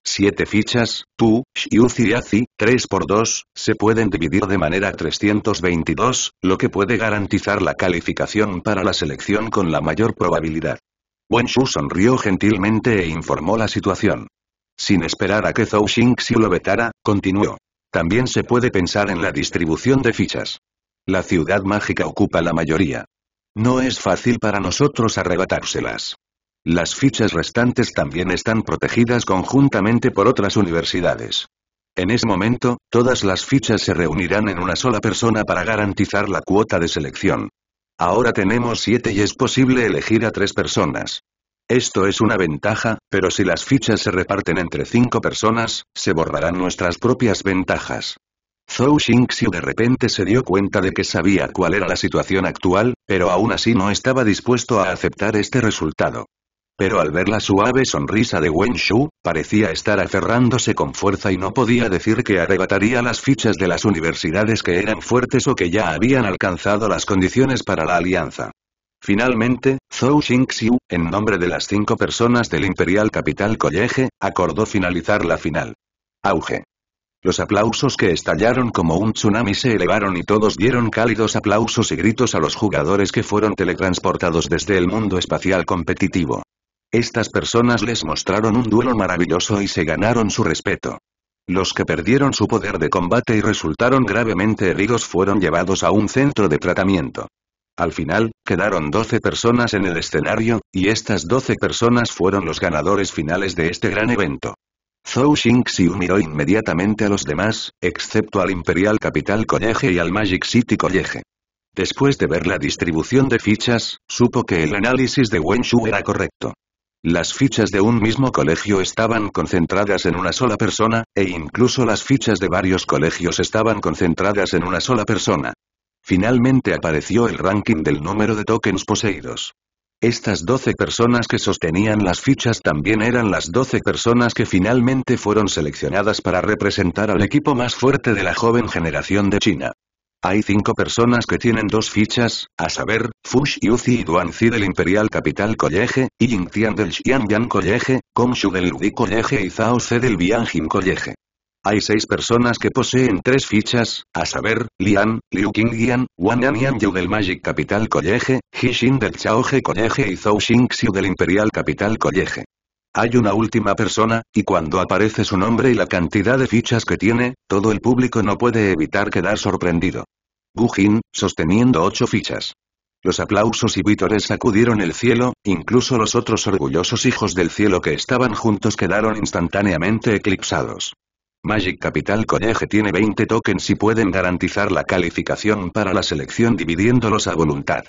Siete fichas, tú, Xiu Yazi, 3 por 2, se pueden dividir de manera 322, lo que puede garantizar la calificación para la selección con la mayor probabilidad. Wen sonrió gentilmente e informó la situación. Sin esperar a que Zhou Xingxiu lo vetara, continuó. También se puede pensar en la distribución de fichas. La ciudad mágica ocupa la mayoría. No es fácil para nosotros arrebatárselas. Las fichas restantes también están protegidas conjuntamente por otras universidades. En ese momento, todas las fichas se reunirán en una sola persona para garantizar la cuota de selección. Ahora tenemos siete y es posible elegir a tres personas. Esto es una ventaja, pero si las fichas se reparten entre cinco personas, se borrarán nuestras propias ventajas. Zhou Xingxiu de repente se dio cuenta de que sabía cuál era la situación actual, pero aún así no estaba dispuesto a aceptar este resultado. Pero al ver la suave sonrisa de Wen Shu, parecía estar aferrándose con fuerza y no podía decir que arrebataría las fichas de las universidades que eran fuertes o que ya habían alcanzado las condiciones para la alianza. Finalmente, Zhou Xingxiu, en nombre de las cinco personas del Imperial Capital College, acordó finalizar la final. Auge. Los aplausos que estallaron como un tsunami se elevaron y todos dieron cálidos aplausos y gritos a los jugadores que fueron teletransportados desde el mundo espacial competitivo. Estas personas les mostraron un duelo maravilloso y se ganaron su respeto. Los que perdieron su poder de combate y resultaron gravemente heridos fueron llevados a un centro de tratamiento. Al final, quedaron 12 personas en el escenario, y estas 12 personas fueron los ganadores finales de este gran evento. Zhou Xingxiu miró inmediatamente a los demás, excepto al Imperial Capital College y al Magic City College. Después de ver la distribución de fichas, supo que el análisis de Wen era correcto. Las fichas de un mismo colegio estaban concentradas en una sola persona, e incluso las fichas de varios colegios estaban concentradas en una sola persona. Finalmente apareció el ranking del número de tokens poseídos. Estas doce personas que sostenían las fichas también eran las doce personas que finalmente fueron seleccionadas para representar al equipo más fuerte de la joven generación de China. Hay cinco personas que tienen dos fichas, a saber, Fush Yuzi y Duanzi del Imperial Capital College, y Tian del Xianyang College, Kongshu del Ludi College y Zhao Ze del Bianjin College. Hay seis personas que poseen tres fichas, a saber, Lian, Liu Qingyan, Wang Yu del Magic Capital College, Jishin del Chaoje College y Zhou Xingxiu del Imperial Capital College. Hay una última persona, y cuando aparece su nombre y la cantidad de fichas que tiene, todo el público no puede evitar quedar sorprendido. Gu sosteniendo ocho fichas. Los aplausos y vítores sacudieron el cielo, incluso los otros orgullosos hijos del cielo que estaban juntos quedaron instantáneamente eclipsados. Magic Capital College tiene 20 tokens y pueden garantizar la calificación para la selección dividiéndolos a voluntad.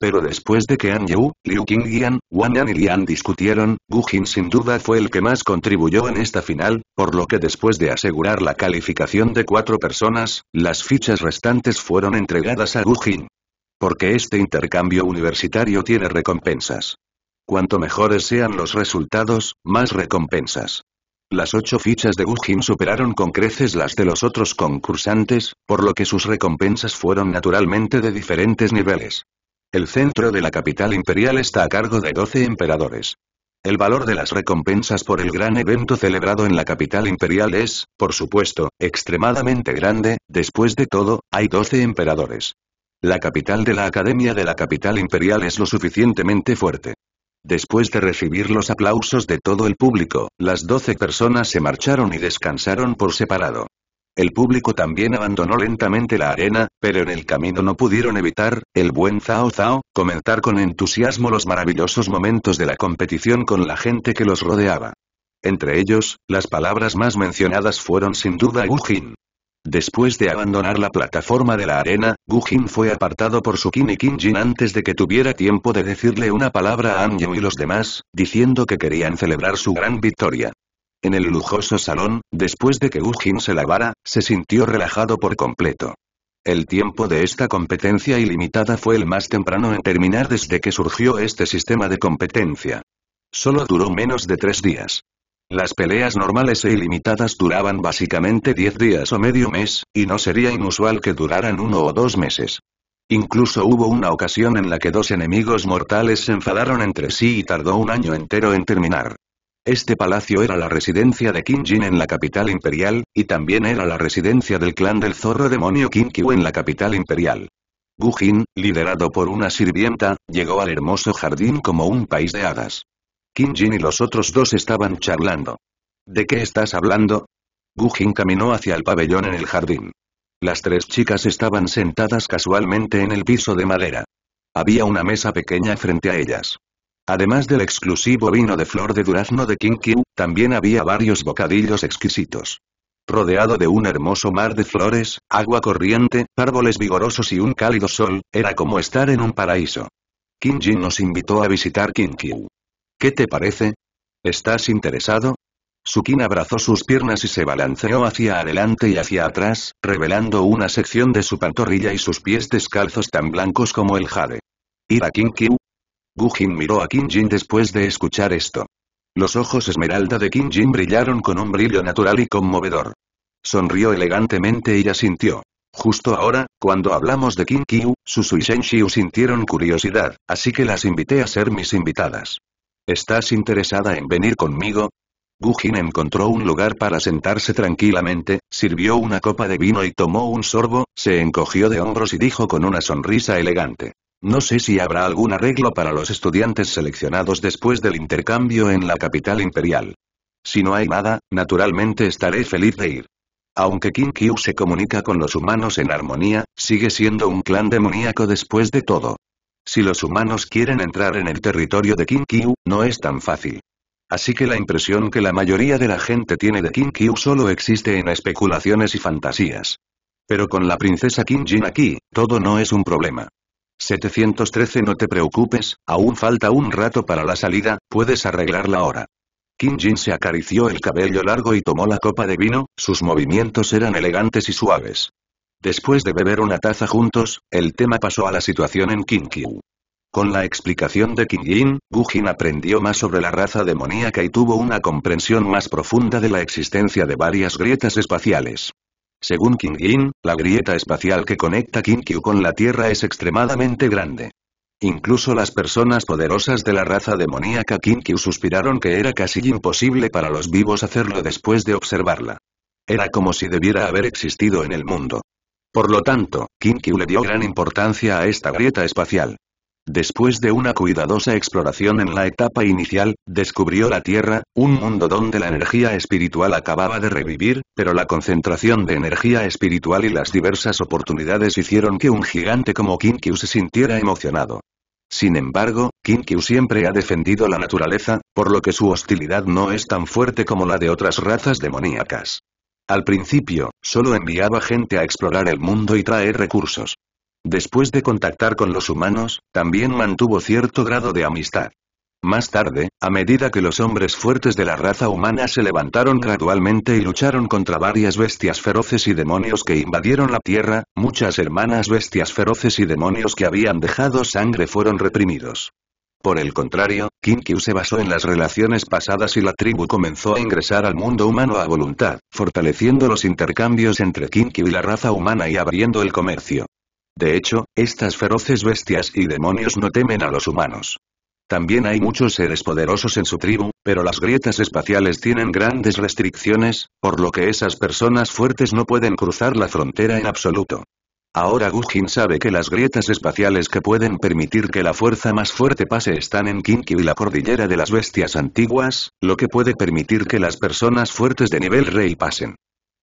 Pero después de que An Yu, Liu Qingyan, Wan Yan y Lian discutieron, Gu Jin sin duda fue el que más contribuyó en esta final, por lo que después de asegurar la calificación de cuatro personas, las fichas restantes fueron entregadas a Gu Jin. Porque este intercambio universitario tiene recompensas. Cuanto mejores sean los resultados, más recompensas. Las ocho fichas de Gu Jin superaron con creces las de los otros concursantes, por lo que sus recompensas fueron naturalmente de diferentes niveles. El centro de la capital imperial está a cargo de 12 emperadores. El valor de las recompensas por el gran evento celebrado en la capital imperial es, por supuesto, extremadamente grande, después de todo, hay 12 emperadores. La capital de la Academia de la capital imperial es lo suficientemente fuerte. Después de recibir los aplausos de todo el público, las 12 personas se marcharon y descansaron por separado. El público también abandonó lentamente la arena, pero en el camino no pudieron evitar, el buen Zhao Zhao, comentar con entusiasmo los maravillosos momentos de la competición con la gente que los rodeaba. Entre ellos, las palabras más mencionadas fueron sin duda Jin. Después de abandonar la plataforma de la arena, Jin fue apartado por su Kin y Kin Jin antes de que tuviera tiempo de decirle una palabra a Yu y los demás, diciendo que querían celebrar su gran victoria. En el lujoso salón, después de que Ujin se lavara, se sintió relajado por completo. El tiempo de esta competencia ilimitada fue el más temprano en terminar desde que surgió este sistema de competencia. Solo duró menos de tres días. Las peleas normales e ilimitadas duraban básicamente diez días o medio mes, y no sería inusual que duraran uno o dos meses. Incluso hubo una ocasión en la que dos enemigos mortales se enfadaron entre sí y tardó un año entero en terminar. Este palacio era la residencia de Qin Jin en la capital imperial, y también era la residencia del clan del zorro demonio Qin Qiu en la capital imperial. Gu Jin, liderado por una sirvienta, llegó al hermoso jardín como un país de hadas. Qin Jin y los otros dos estaban charlando. ¿De qué estás hablando? Gu Jin caminó hacia el pabellón en el jardín. Las tres chicas estaban sentadas casualmente en el piso de madera. Había una mesa pequeña frente a ellas. Además del exclusivo vino de flor de durazno de Kinkyu, también había varios bocadillos exquisitos. Rodeado de un hermoso mar de flores, agua corriente, árboles vigorosos y un cálido sol, era como estar en un paraíso. Kim Jin nos invitó a visitar Kinkyu. ¿Qué te parece? ¿Estás interesado? Sukin abrazó sus piernas y se balanceó hacia adelante y hacia atrás, revelando una sección de su pantorrilla y sus pies descalzos tan blancos como el jade. Ir a Kinkyu, Gujin miró a Kim Jin después de escuchar esto. Los ojos esmeralda de Kim Jin brillaron con un brillo natural y conmovedor. Sonrió elegantemente y asintió. Justo ahora, cuando hablamos de Qin Su Susu y Shen sintieron curiosidad, así que las invité a ser mis invitadas. ¿Estás interesada en venir conmigo? Gujin encontró un lugar para sentarse tranquilamente, sirvió una copa de vino y tomó un sorbo, se encogió de hombros y dijo con una sonrisa elegante. No sé si habrá algún arreglo para los estudiantes seleccionados después del intercambio en la capital imperial. Si no hay nada, naturalmente estaré feliz de ir. Aunque King Q se comunica con los humanos en armonía, sigue siendo un clan demoníaco después de todo. Si los humanos quieren entrar en el territorio de King Kyu, no es tan fácil. Así que la impresión que la mayoría de la gente tiene de King Kyu solo existe en especulaciones y fantasías. Pero con la princesa Kim Jin aquí, todo no es un problema. 713 No te preocupes, aún falta un rato para la salida, puedes arreglarla ahora. Kim Jin se acarició el cabello largo y tomó la copa de vino, sus movimientos eran elegantes y suaves. Después de beber una taza juntos, el tema pasó a la situación en Kinkyu. Con la explicación de Kim Jin, Gu Jin aprendió más sobre la raza demoníaca y tuvo una comprensión más profunda de la existencia de varias grietas espaciales. Según king la grieta espacial que conecta Kyu con la Tierra es extremadamente grande. Incluso las personas poderosas de la raza demoníaca Kyu suspiraron que era casi imposible para los vivos hacerlo después de observarla. Era como si debiera haber existido en el mundo. Por lo tanto, Kyu le dio gran importancia a esta grieta espacial. Después de una cuidadosa exploración en la etapa inicial, descubrió la Tierra, un mundo donde la energía espiritual acababa de revivir, pero la concentración de energía espiritual y las diversas oportunidades hicieron que un gigante como Kinkyu se sintiera emocionado. Sin embargo, Kinkyu siempre ha defendido la naturaleza, por lo que su hostilidad no es tan fuerte como la de otras razas demoníacas. Al principio, solo enviaba gente a explorar el mundo y traer recursos. Después de contactar con los humanos, también mantuvo cierto grado de amistad. Más tarde, a medida que los hombres fuertes de la raza humana se levantaron gradualmente y lucharon contra varias bestias feroces y demonios que invadieron la Tierra, muchas hermanas bestias feroces y demonios que habían dejado sangre fueron reprimidos. Por el contrario, Kinkyu se basó en las relaciones pasadas y la tribu comenzó a ingresar al mundo humano a voluntad, fortaleciendo los intercambios entre Kinkyu y la raza humana y abriendo el comercio. De hecho, estas feroces bestias y demonios no temen a los humanos. También hay muchos seres poderosos en su tribu, pero las grietas espaciales tienen grandes restricciones, por lo que esas personas fuertes no pueden cruzar la frontera en absoluto. Ahora Gujin sabe que las grietas espaciales que pueden permitir que la fuerza más fuerte pase están en Kinki y la cordillera de las bestias antiguas, lo que puede permitir que las personas fuertes de nivel rey pasen.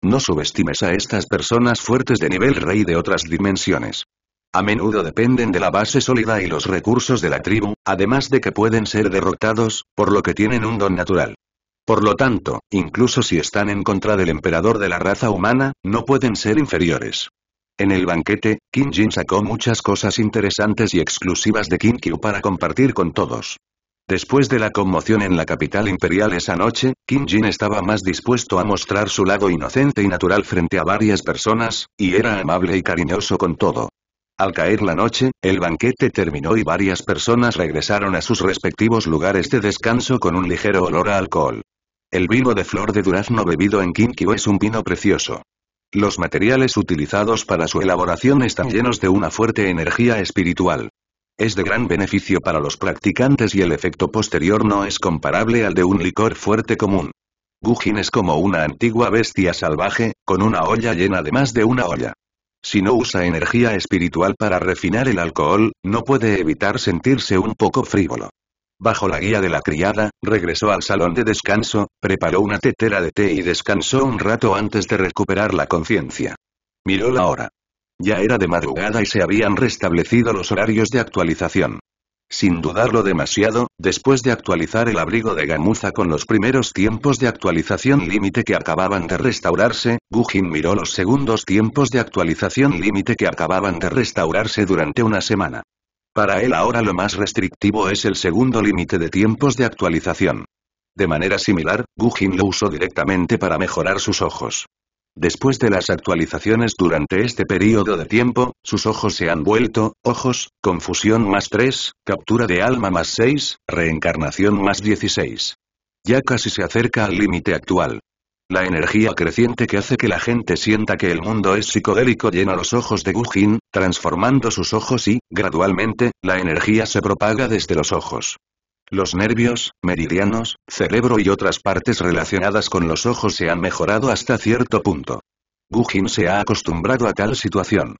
No subestimes a estas personas fuertes de nivel rey de otras dimensiones. A menudo dependen de la base sólida y los recursos de la tribu, además de que pueden ser derrotados, por lo que tienen un don natural. Por lo tanto, incluso si están en contra del emperador de la raza humana, no pueden ser inferiores. En el banquete, Qin Jin sacó muchas cosas interesantes y exclusivas de Qin Qiu para compartir con todos. Después de la conmoción en la capital imperial esa noche, Kim Jin estaba más dispuesto a mostrar su lado inocente y natural frente a varias personas, y era amable y cariñoso con todo. Al caer la noche, el banquete terminó y varias personas regresaron a sus respectivos lugares de descanso con un ligero olor a alcohol. El vino de flor de durazno bebido en Kinkyu es un vino precioso. Los materiales utilizados para su elaboración están llenos de una fuerte energía espiritual es de gran beneficio para los practicantes y el efecto posterior no es comparable al de un licor fuerte común. Gujin es como una antigua bestia salvaje, con una olla llena de más de una olla. Si no usa energía espiritual para refinar el alcohol, no puede evitar sentirse un poco frívolo. Bajo la guía de la criada, regresó al salón de descanso, preparó una tetera de té y descansó un rato antes de recuperar la conciencia. Miró la hora. Ya era de madrugada y se habían restablecido los horarios de actualización. Sin dudarlo demasiado, después de actualizar el abrigo de gamuza con los primeros tiempos de actualización límite que acababan de restaurarse, Gujin miró los segundos tiempos de actualización límite que acababan de restaurarse durante una semana. Para él ahora lo más restrictivo es el segundo límite de tiempos de actualización. De manera similar, Gujin lo usó directamente para mejorar sus ojos. Después de las actualizaciones durante este periodo de tiempo, sus ojos se han vuelto, ojos, confusión más 3, captura de alma más 6, reencarnación más 16. Ya casi se acerca al límite actual. La energía creciente que hace que la gente sienta que el mundo es psicodélico llena los ojos de Gujin, transformando sus ojos y, gradualmente, la energía se propaga desde los ojos. Los nervios, meridianos, cerebro y otras partes relacionadas con los ojos se han mejorado hasta cierto punto. Gujin se ha acostumbrado a tal situación.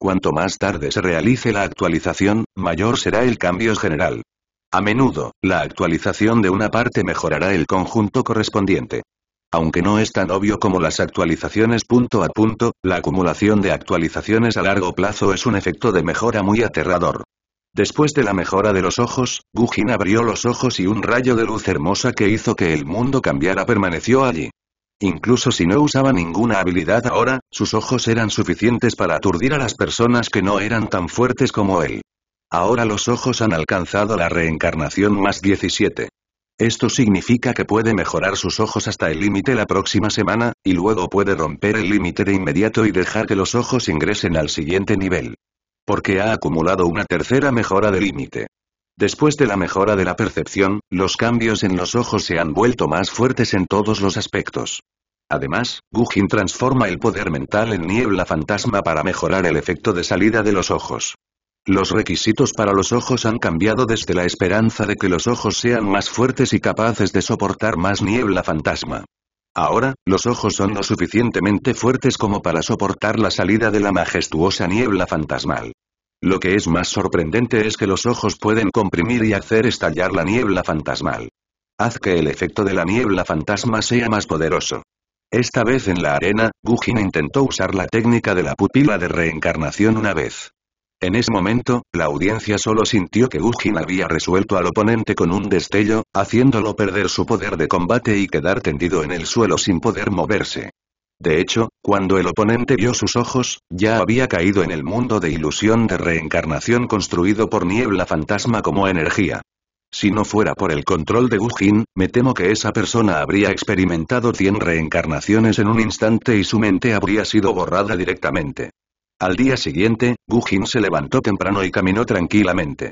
Cuanto más tarde se realice la actualización, mayor será el cambio general. A menudo, la actualización de una parte mejorará el conjunto correspondiente. Aunque no es tan obvio como las actualizaciones punto a punto, la acumulación de actualizaciones a largo plazo es un efecto de mejora muy aterrador. Después de la mejora de los ojos, Gujin abrió los ojos y un rayo de luz hermosa que hizo que el mundo cambiara permaneció allí. Incluso si no usaba ninguna habilidad ahora, sus ojos eran suficientes para aturdir a las personas que no eran tan fuertes como él. Ahora los ojos han alcanzado la reencarnación más 17. Esto significa que puede mejorar sus ojos hasta el límite la próxima semana, y luego puede romper el límite de inmediato y dejar que los ojos ingresen al siguiente nivel. Porque ha acumulado una tercera mejora de límite. Después de la mejora de la percepción, los cambios en los ojos se han vuelto más fuertes en todos los aspectos. Además, Gujin transforma el poder mental en niebla fantasma para mejorar el efecto de salida de los ojos. Los requisitos para los ojos han cambiado desde la esperanza de que los ojos sean más fuertes y capaces de soportar más niebla fantasma. Ahora, los ojos son lo suficientemente fuertes como para soportar la salida de la majestuosa niebla fantasmal. Lo que es más sorprendente es que los ojos pueden comprimir y hacer estallar la niebla fantasmal. Haz que el efecto de la niebla fantasma sea más poderoso. Esta vez en la arena, Gugin intentó usar la técnica de la pupila de reencarnación una vez. En ese momento, la audiencia solo sintió que Gujin había resuelto al oponente con un destello, haciéndolo perder su poder de combate y quedar tendido en el suelo sin poder moverse. De hecho, cuando el oponente vio sus ojos, ya había caído en el mundo de ilusión de reencarnación construido por niebla fantasma como energía. Si no fuera por el control de Gujin, me temo que esa persona habría experimentado 100 reencarnaciones en un instante y su mente habría sido borrada directamente. Al día siguiente, Gu Jin se levantó temprano y caminó tranquilamente.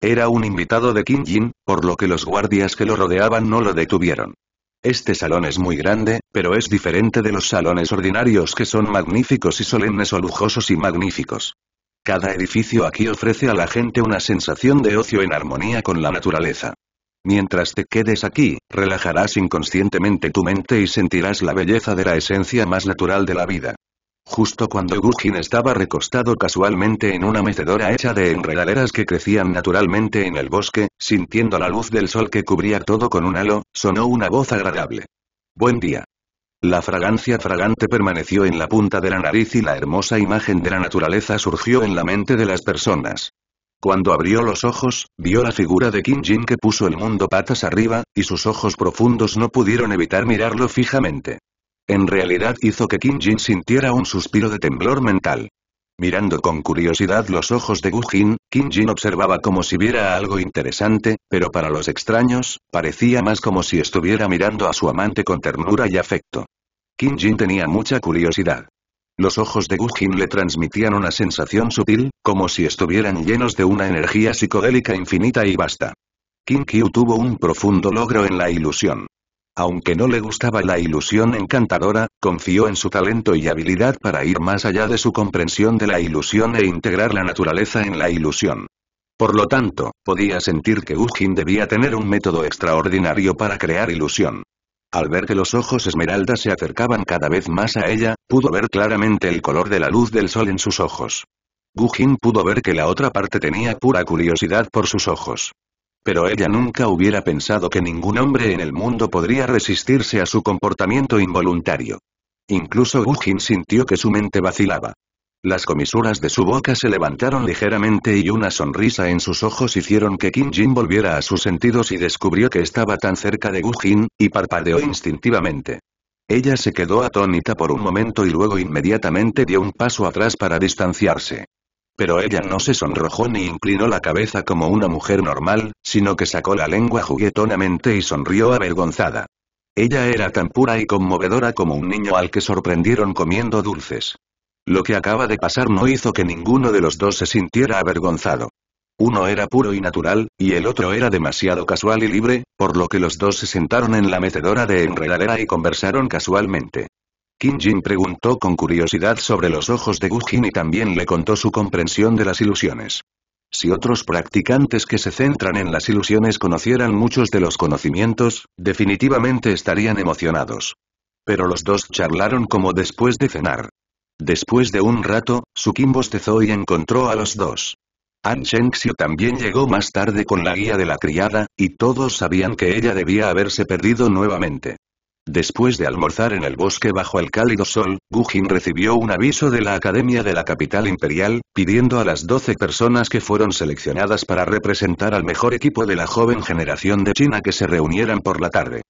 Era un invitado de Qin Jin, por lo que los guardias que lo rodeaban no lo detuvieron. Este salón es muy grande, pero es diferente de los salones ordinarios que son magníficos y solemnes o lujosos y magníficos. Cada edificio aquí ofrece a la gente una sensación de ocio en armonía con la naturaleza. Mientras te quedes aquí, relajarás inconscientemente tu mente y sentirás la belleza de la esencia más natural de la vida. Justo cuando Gujin estaba recostado casualmente en una mecedora hecha de enredaderas que crecían naturalmente en el bosque, sintiendo la luz del sol que cubría todo con un halo, sonó una voz agradable. Buen día. La fragancia fragante permaneció en la punta de la nariz y la hermosa imagen de la naturaleza surgió en la mente de las personas. Cuando abrió los ojos, vio la figura de Kim Jin que puso el mundo patas arriba, y sus ojos profundos no pudieron evitar mirarlo fijamente en realidad hizo que Kim Jin sintiera un suspiro de temblor mental. Mirando con curiosidad los ojos de Gu Jin, Kim Jin observaba como si viera algo interesante, pero para los extraños, parecía más como si estuviera mirando a su amante con ternura y afecto. Kim Jin tenía mucha curiosidad. Los ojos de Gu Jin le transmitían una sensación sutil, como si estuvieran llenos de una energía psicodélica infinita y vasta. Kim Kyu tuvo un profundo logro en la ilusión. Aunque no le gustaba la ilusión encantadora, confió en su talento y habilidad para ir más allá de su comprensión de la ilusión e integrar la naturaleza en la ilusión. Por lo tanto, podía sentir que Ujin debía tener un método extraordinario para crear ilusión. Al ver que los ojos esmeralda se acercaban cada vez más a ella, pudo ver claramente el color de la luz del sol en sus ojos. Gujin pudo ver que la otra parte tenía pura curiosidad por sus ojos. Pero ella nunca hubiera pensado que ningún hombre en el mundo podría resistirse a su comportamiento involuntario. Incluso Gujin sintió que su mente vacilaba. Las comisuras de su boca se levantaron ligeramente y una sonrisa en sus ojos hicieron que Kim Jin volviera a sus sentidos y descubrió que estaba tan cerca de Gujin y parpadeó instintivamente. Ella se quedó atónita por un momento y luego inmediatamente dio un paso atrás para distanciarse. Pero ella no se sonrojó ni inclinó la cabeza como una mujer normal, sino que sacó la lengua juguetonamente y sonrió avergonzada. Ella era tan pura y conmovedora como un niño al que sorprendieron comiendo dulces. Lo que acaba de pasar no hizo que ninguno de los dos se sintiera avergonzado. Uno era puro y natural, y el otro era demasiado casual y libre, por lo que los dos se sentaron en la mecedora de enredadera y conversaron casualmente. Kim Jin preguntó con curiosidad sobre los ojos de Jin y también le contó su comprensión de las ilusiones. Si otros practicantes que se centran en las ilusiones conocieran muchos de los conocimientos, definitivamente estarían emocionados. Pero los dos charlaron como después de cenar. Después de un rato, Su Kim bostezó y encontró a los dos. An Shengxiu también llegó más tarde con la guía de la criada, y todos sabían que ella debía haberse perdido nuevamente. Después de almorzar en el bosque bajo el cálido sol, Gujin recibió un aviso de la Academia de la Capital Imperial, pidiendo a las 12 personas que fueron seleccionadas para representar al mejor equipo de la joven generación de China que se reunieran por la tarde.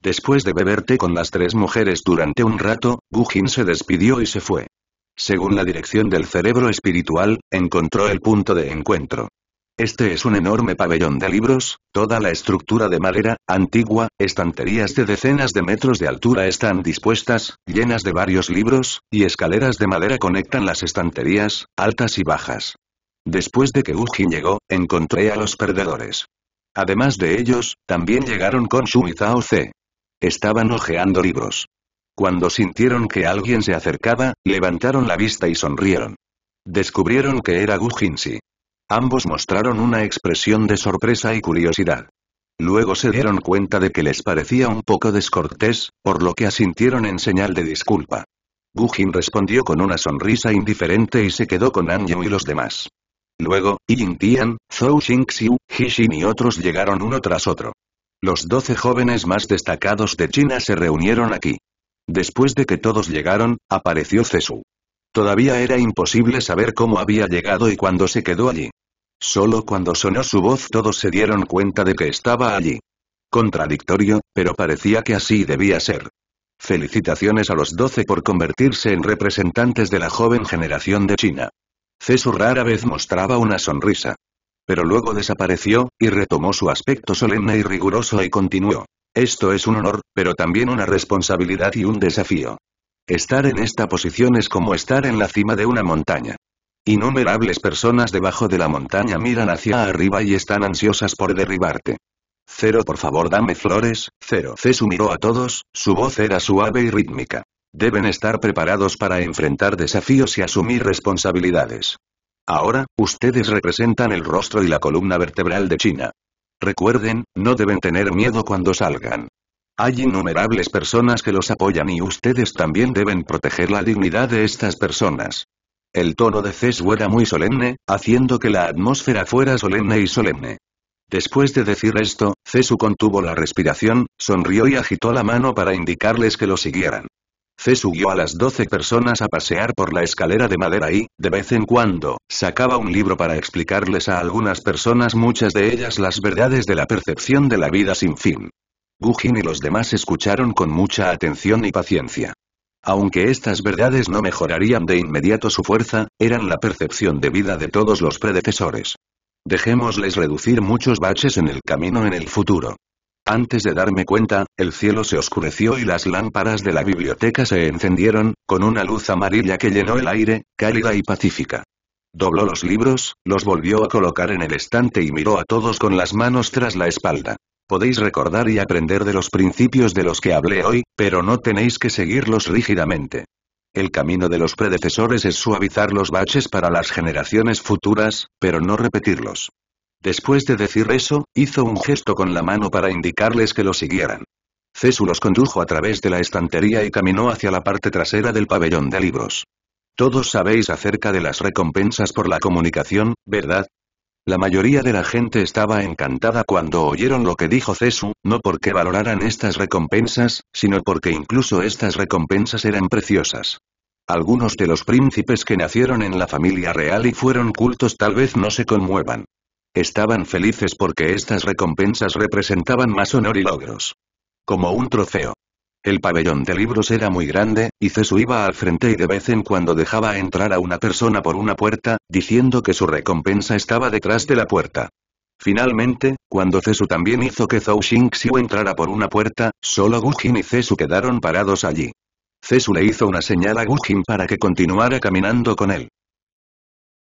Después de beber té con las tres mujeres durante un rato, Gujin se despidió y se fue. Según la dirección del cerebro espiritual, encontró el punto de encuentro. Este es un enorme pabellón de libros, toda la estructura de madera, antigua, estanterías de decenas de metros de altura están dispuestas, llenas de varios libros, y escaleras de madera conectan las estanterías, altas y bajas. Después de que Jin llegó, encontré a los perdedores. Además de ellos, también llegaron con Shu y Zhao C. Estaban hojeando libros. Cuando sintieron que alguien se acercaba, levantaron la vista y sonrieron. Descubrieron que era Gu Si. Ambos mostraron una expresión de sorpresa y curiosidad. Luego se dieron cuenta de que les parecía un poco descortés, por lo que asintieron en señal de disculpa. Jin respondió con una sonrisa indiferente y se quedó con An Yu y los demás. Luego, Yin Tian, Zhou Xingxiu, Xin y otros llegaron uno tras otro. Los doce jóvenes más destacados de China se reunieron aquí. Después de que todos llegaron, apareció Cesu. Todavía era imposible saber cómo había llegado y cuándo se quedó allí. Solo cuando sonó su voz todos se dieron cuenta de que estaba allí. Contradictorio, pero parecía que así debía ser. Felicitaciones a los doce por convertirse en representantes de la joven generación de China. Cesu rara vez mostraba una sonrisa. Pero luego desapareció, y retomó su aspecto solemne y riguroso y continuó. Esto es un honor, pero también una responsabilidad y un desafío. Estar en esta posición es como estar en la cima de una montaña. Innumerables personas debajo de la montaña miran hacia arriba y están ansiosas por derribarte. Cero por favor dame flores, cero. Cesu miró a todos, su voz era suave y rítmica. Deben estar preparados para enfrentar desafíos y asumir responsabilidades. Ahora, ustedes representan el rostro y la columna vertebral de China. Recuerden, no deben tener miedo cuando salgan. Hay innumerables personas que los apoyan y ustedes también deben proteger la dignidad de estas personas. El tono de Cesu era muy solemne, haciendo que la atmósfera fuera solemne y solemne. Después de decir esto, Cesu contuvo la respiración, sonrió y agitó la mano para indicarles que lo siguieran. Cesu guió a las doce personas a pasear por la escalera de madera y, de vez en cuando, sacaba un libro para explicarles a algunas personas muchas de ellas las verdades de la percepción de la vida sin fin. Gujin y los demás escucharon con mucha atención y paciencia. Aunque estas verdades no mejorarían de inmediato su fuerza, eran la percepción de vida de todos los predecesores. Dejémosles reducir muchos baches en el camino en el futuro. Antes de darme cuenta, el cielo se oscureció y las lámparas de la biblioteca se encendieron, con una luz amarilla que llenó el aire, cálida y pacífica. Dobló los libros, los volvió a colocar en el estante y miró a todos con las manos tras la espalda. Podéis recordar y aprender de los principios de los que hablé hoy, pero no tenéis que seguirlos rígidamente. El camino de los predecesores es suavizar los baches para las generaciones futuras, pero no repetirlos. Después de decir eso, hizo un gesto con la mano para indicarles que lo siguieran. César los condujo a través de la estantería y caminó hacia la parte trasera del pabellón de libros. Todos sabéis acerca de las recompensas por la comunicación, ¿verdad? La mayoría de la gente estaba encantada cuando oyeron lo que dijo Cesu, no porque valoraran estas recompensas, sino porque incluso estas recompensas eran preciosas. Algunos de los príncipes que nacieron en la familia real y fueron cultos tal vez no se conmuevan. Estaban felices porque estas recompensas representaban más honor y logros. Como un trofeo. El pabellón de libros era muy grande, y Cesu iba al frente y de vez en cuando dejaba entrar a una persona por una puerta, diciendo que su recompensa estaba detrás de la puerta. Finalmente, cuando Cesu también hizo que Zhou Xingxiu entrara por una puerta, solo Jin y Cesu quedaron parados allí. Cesu le hizo una señal a Gujin para que continuara caminando con él.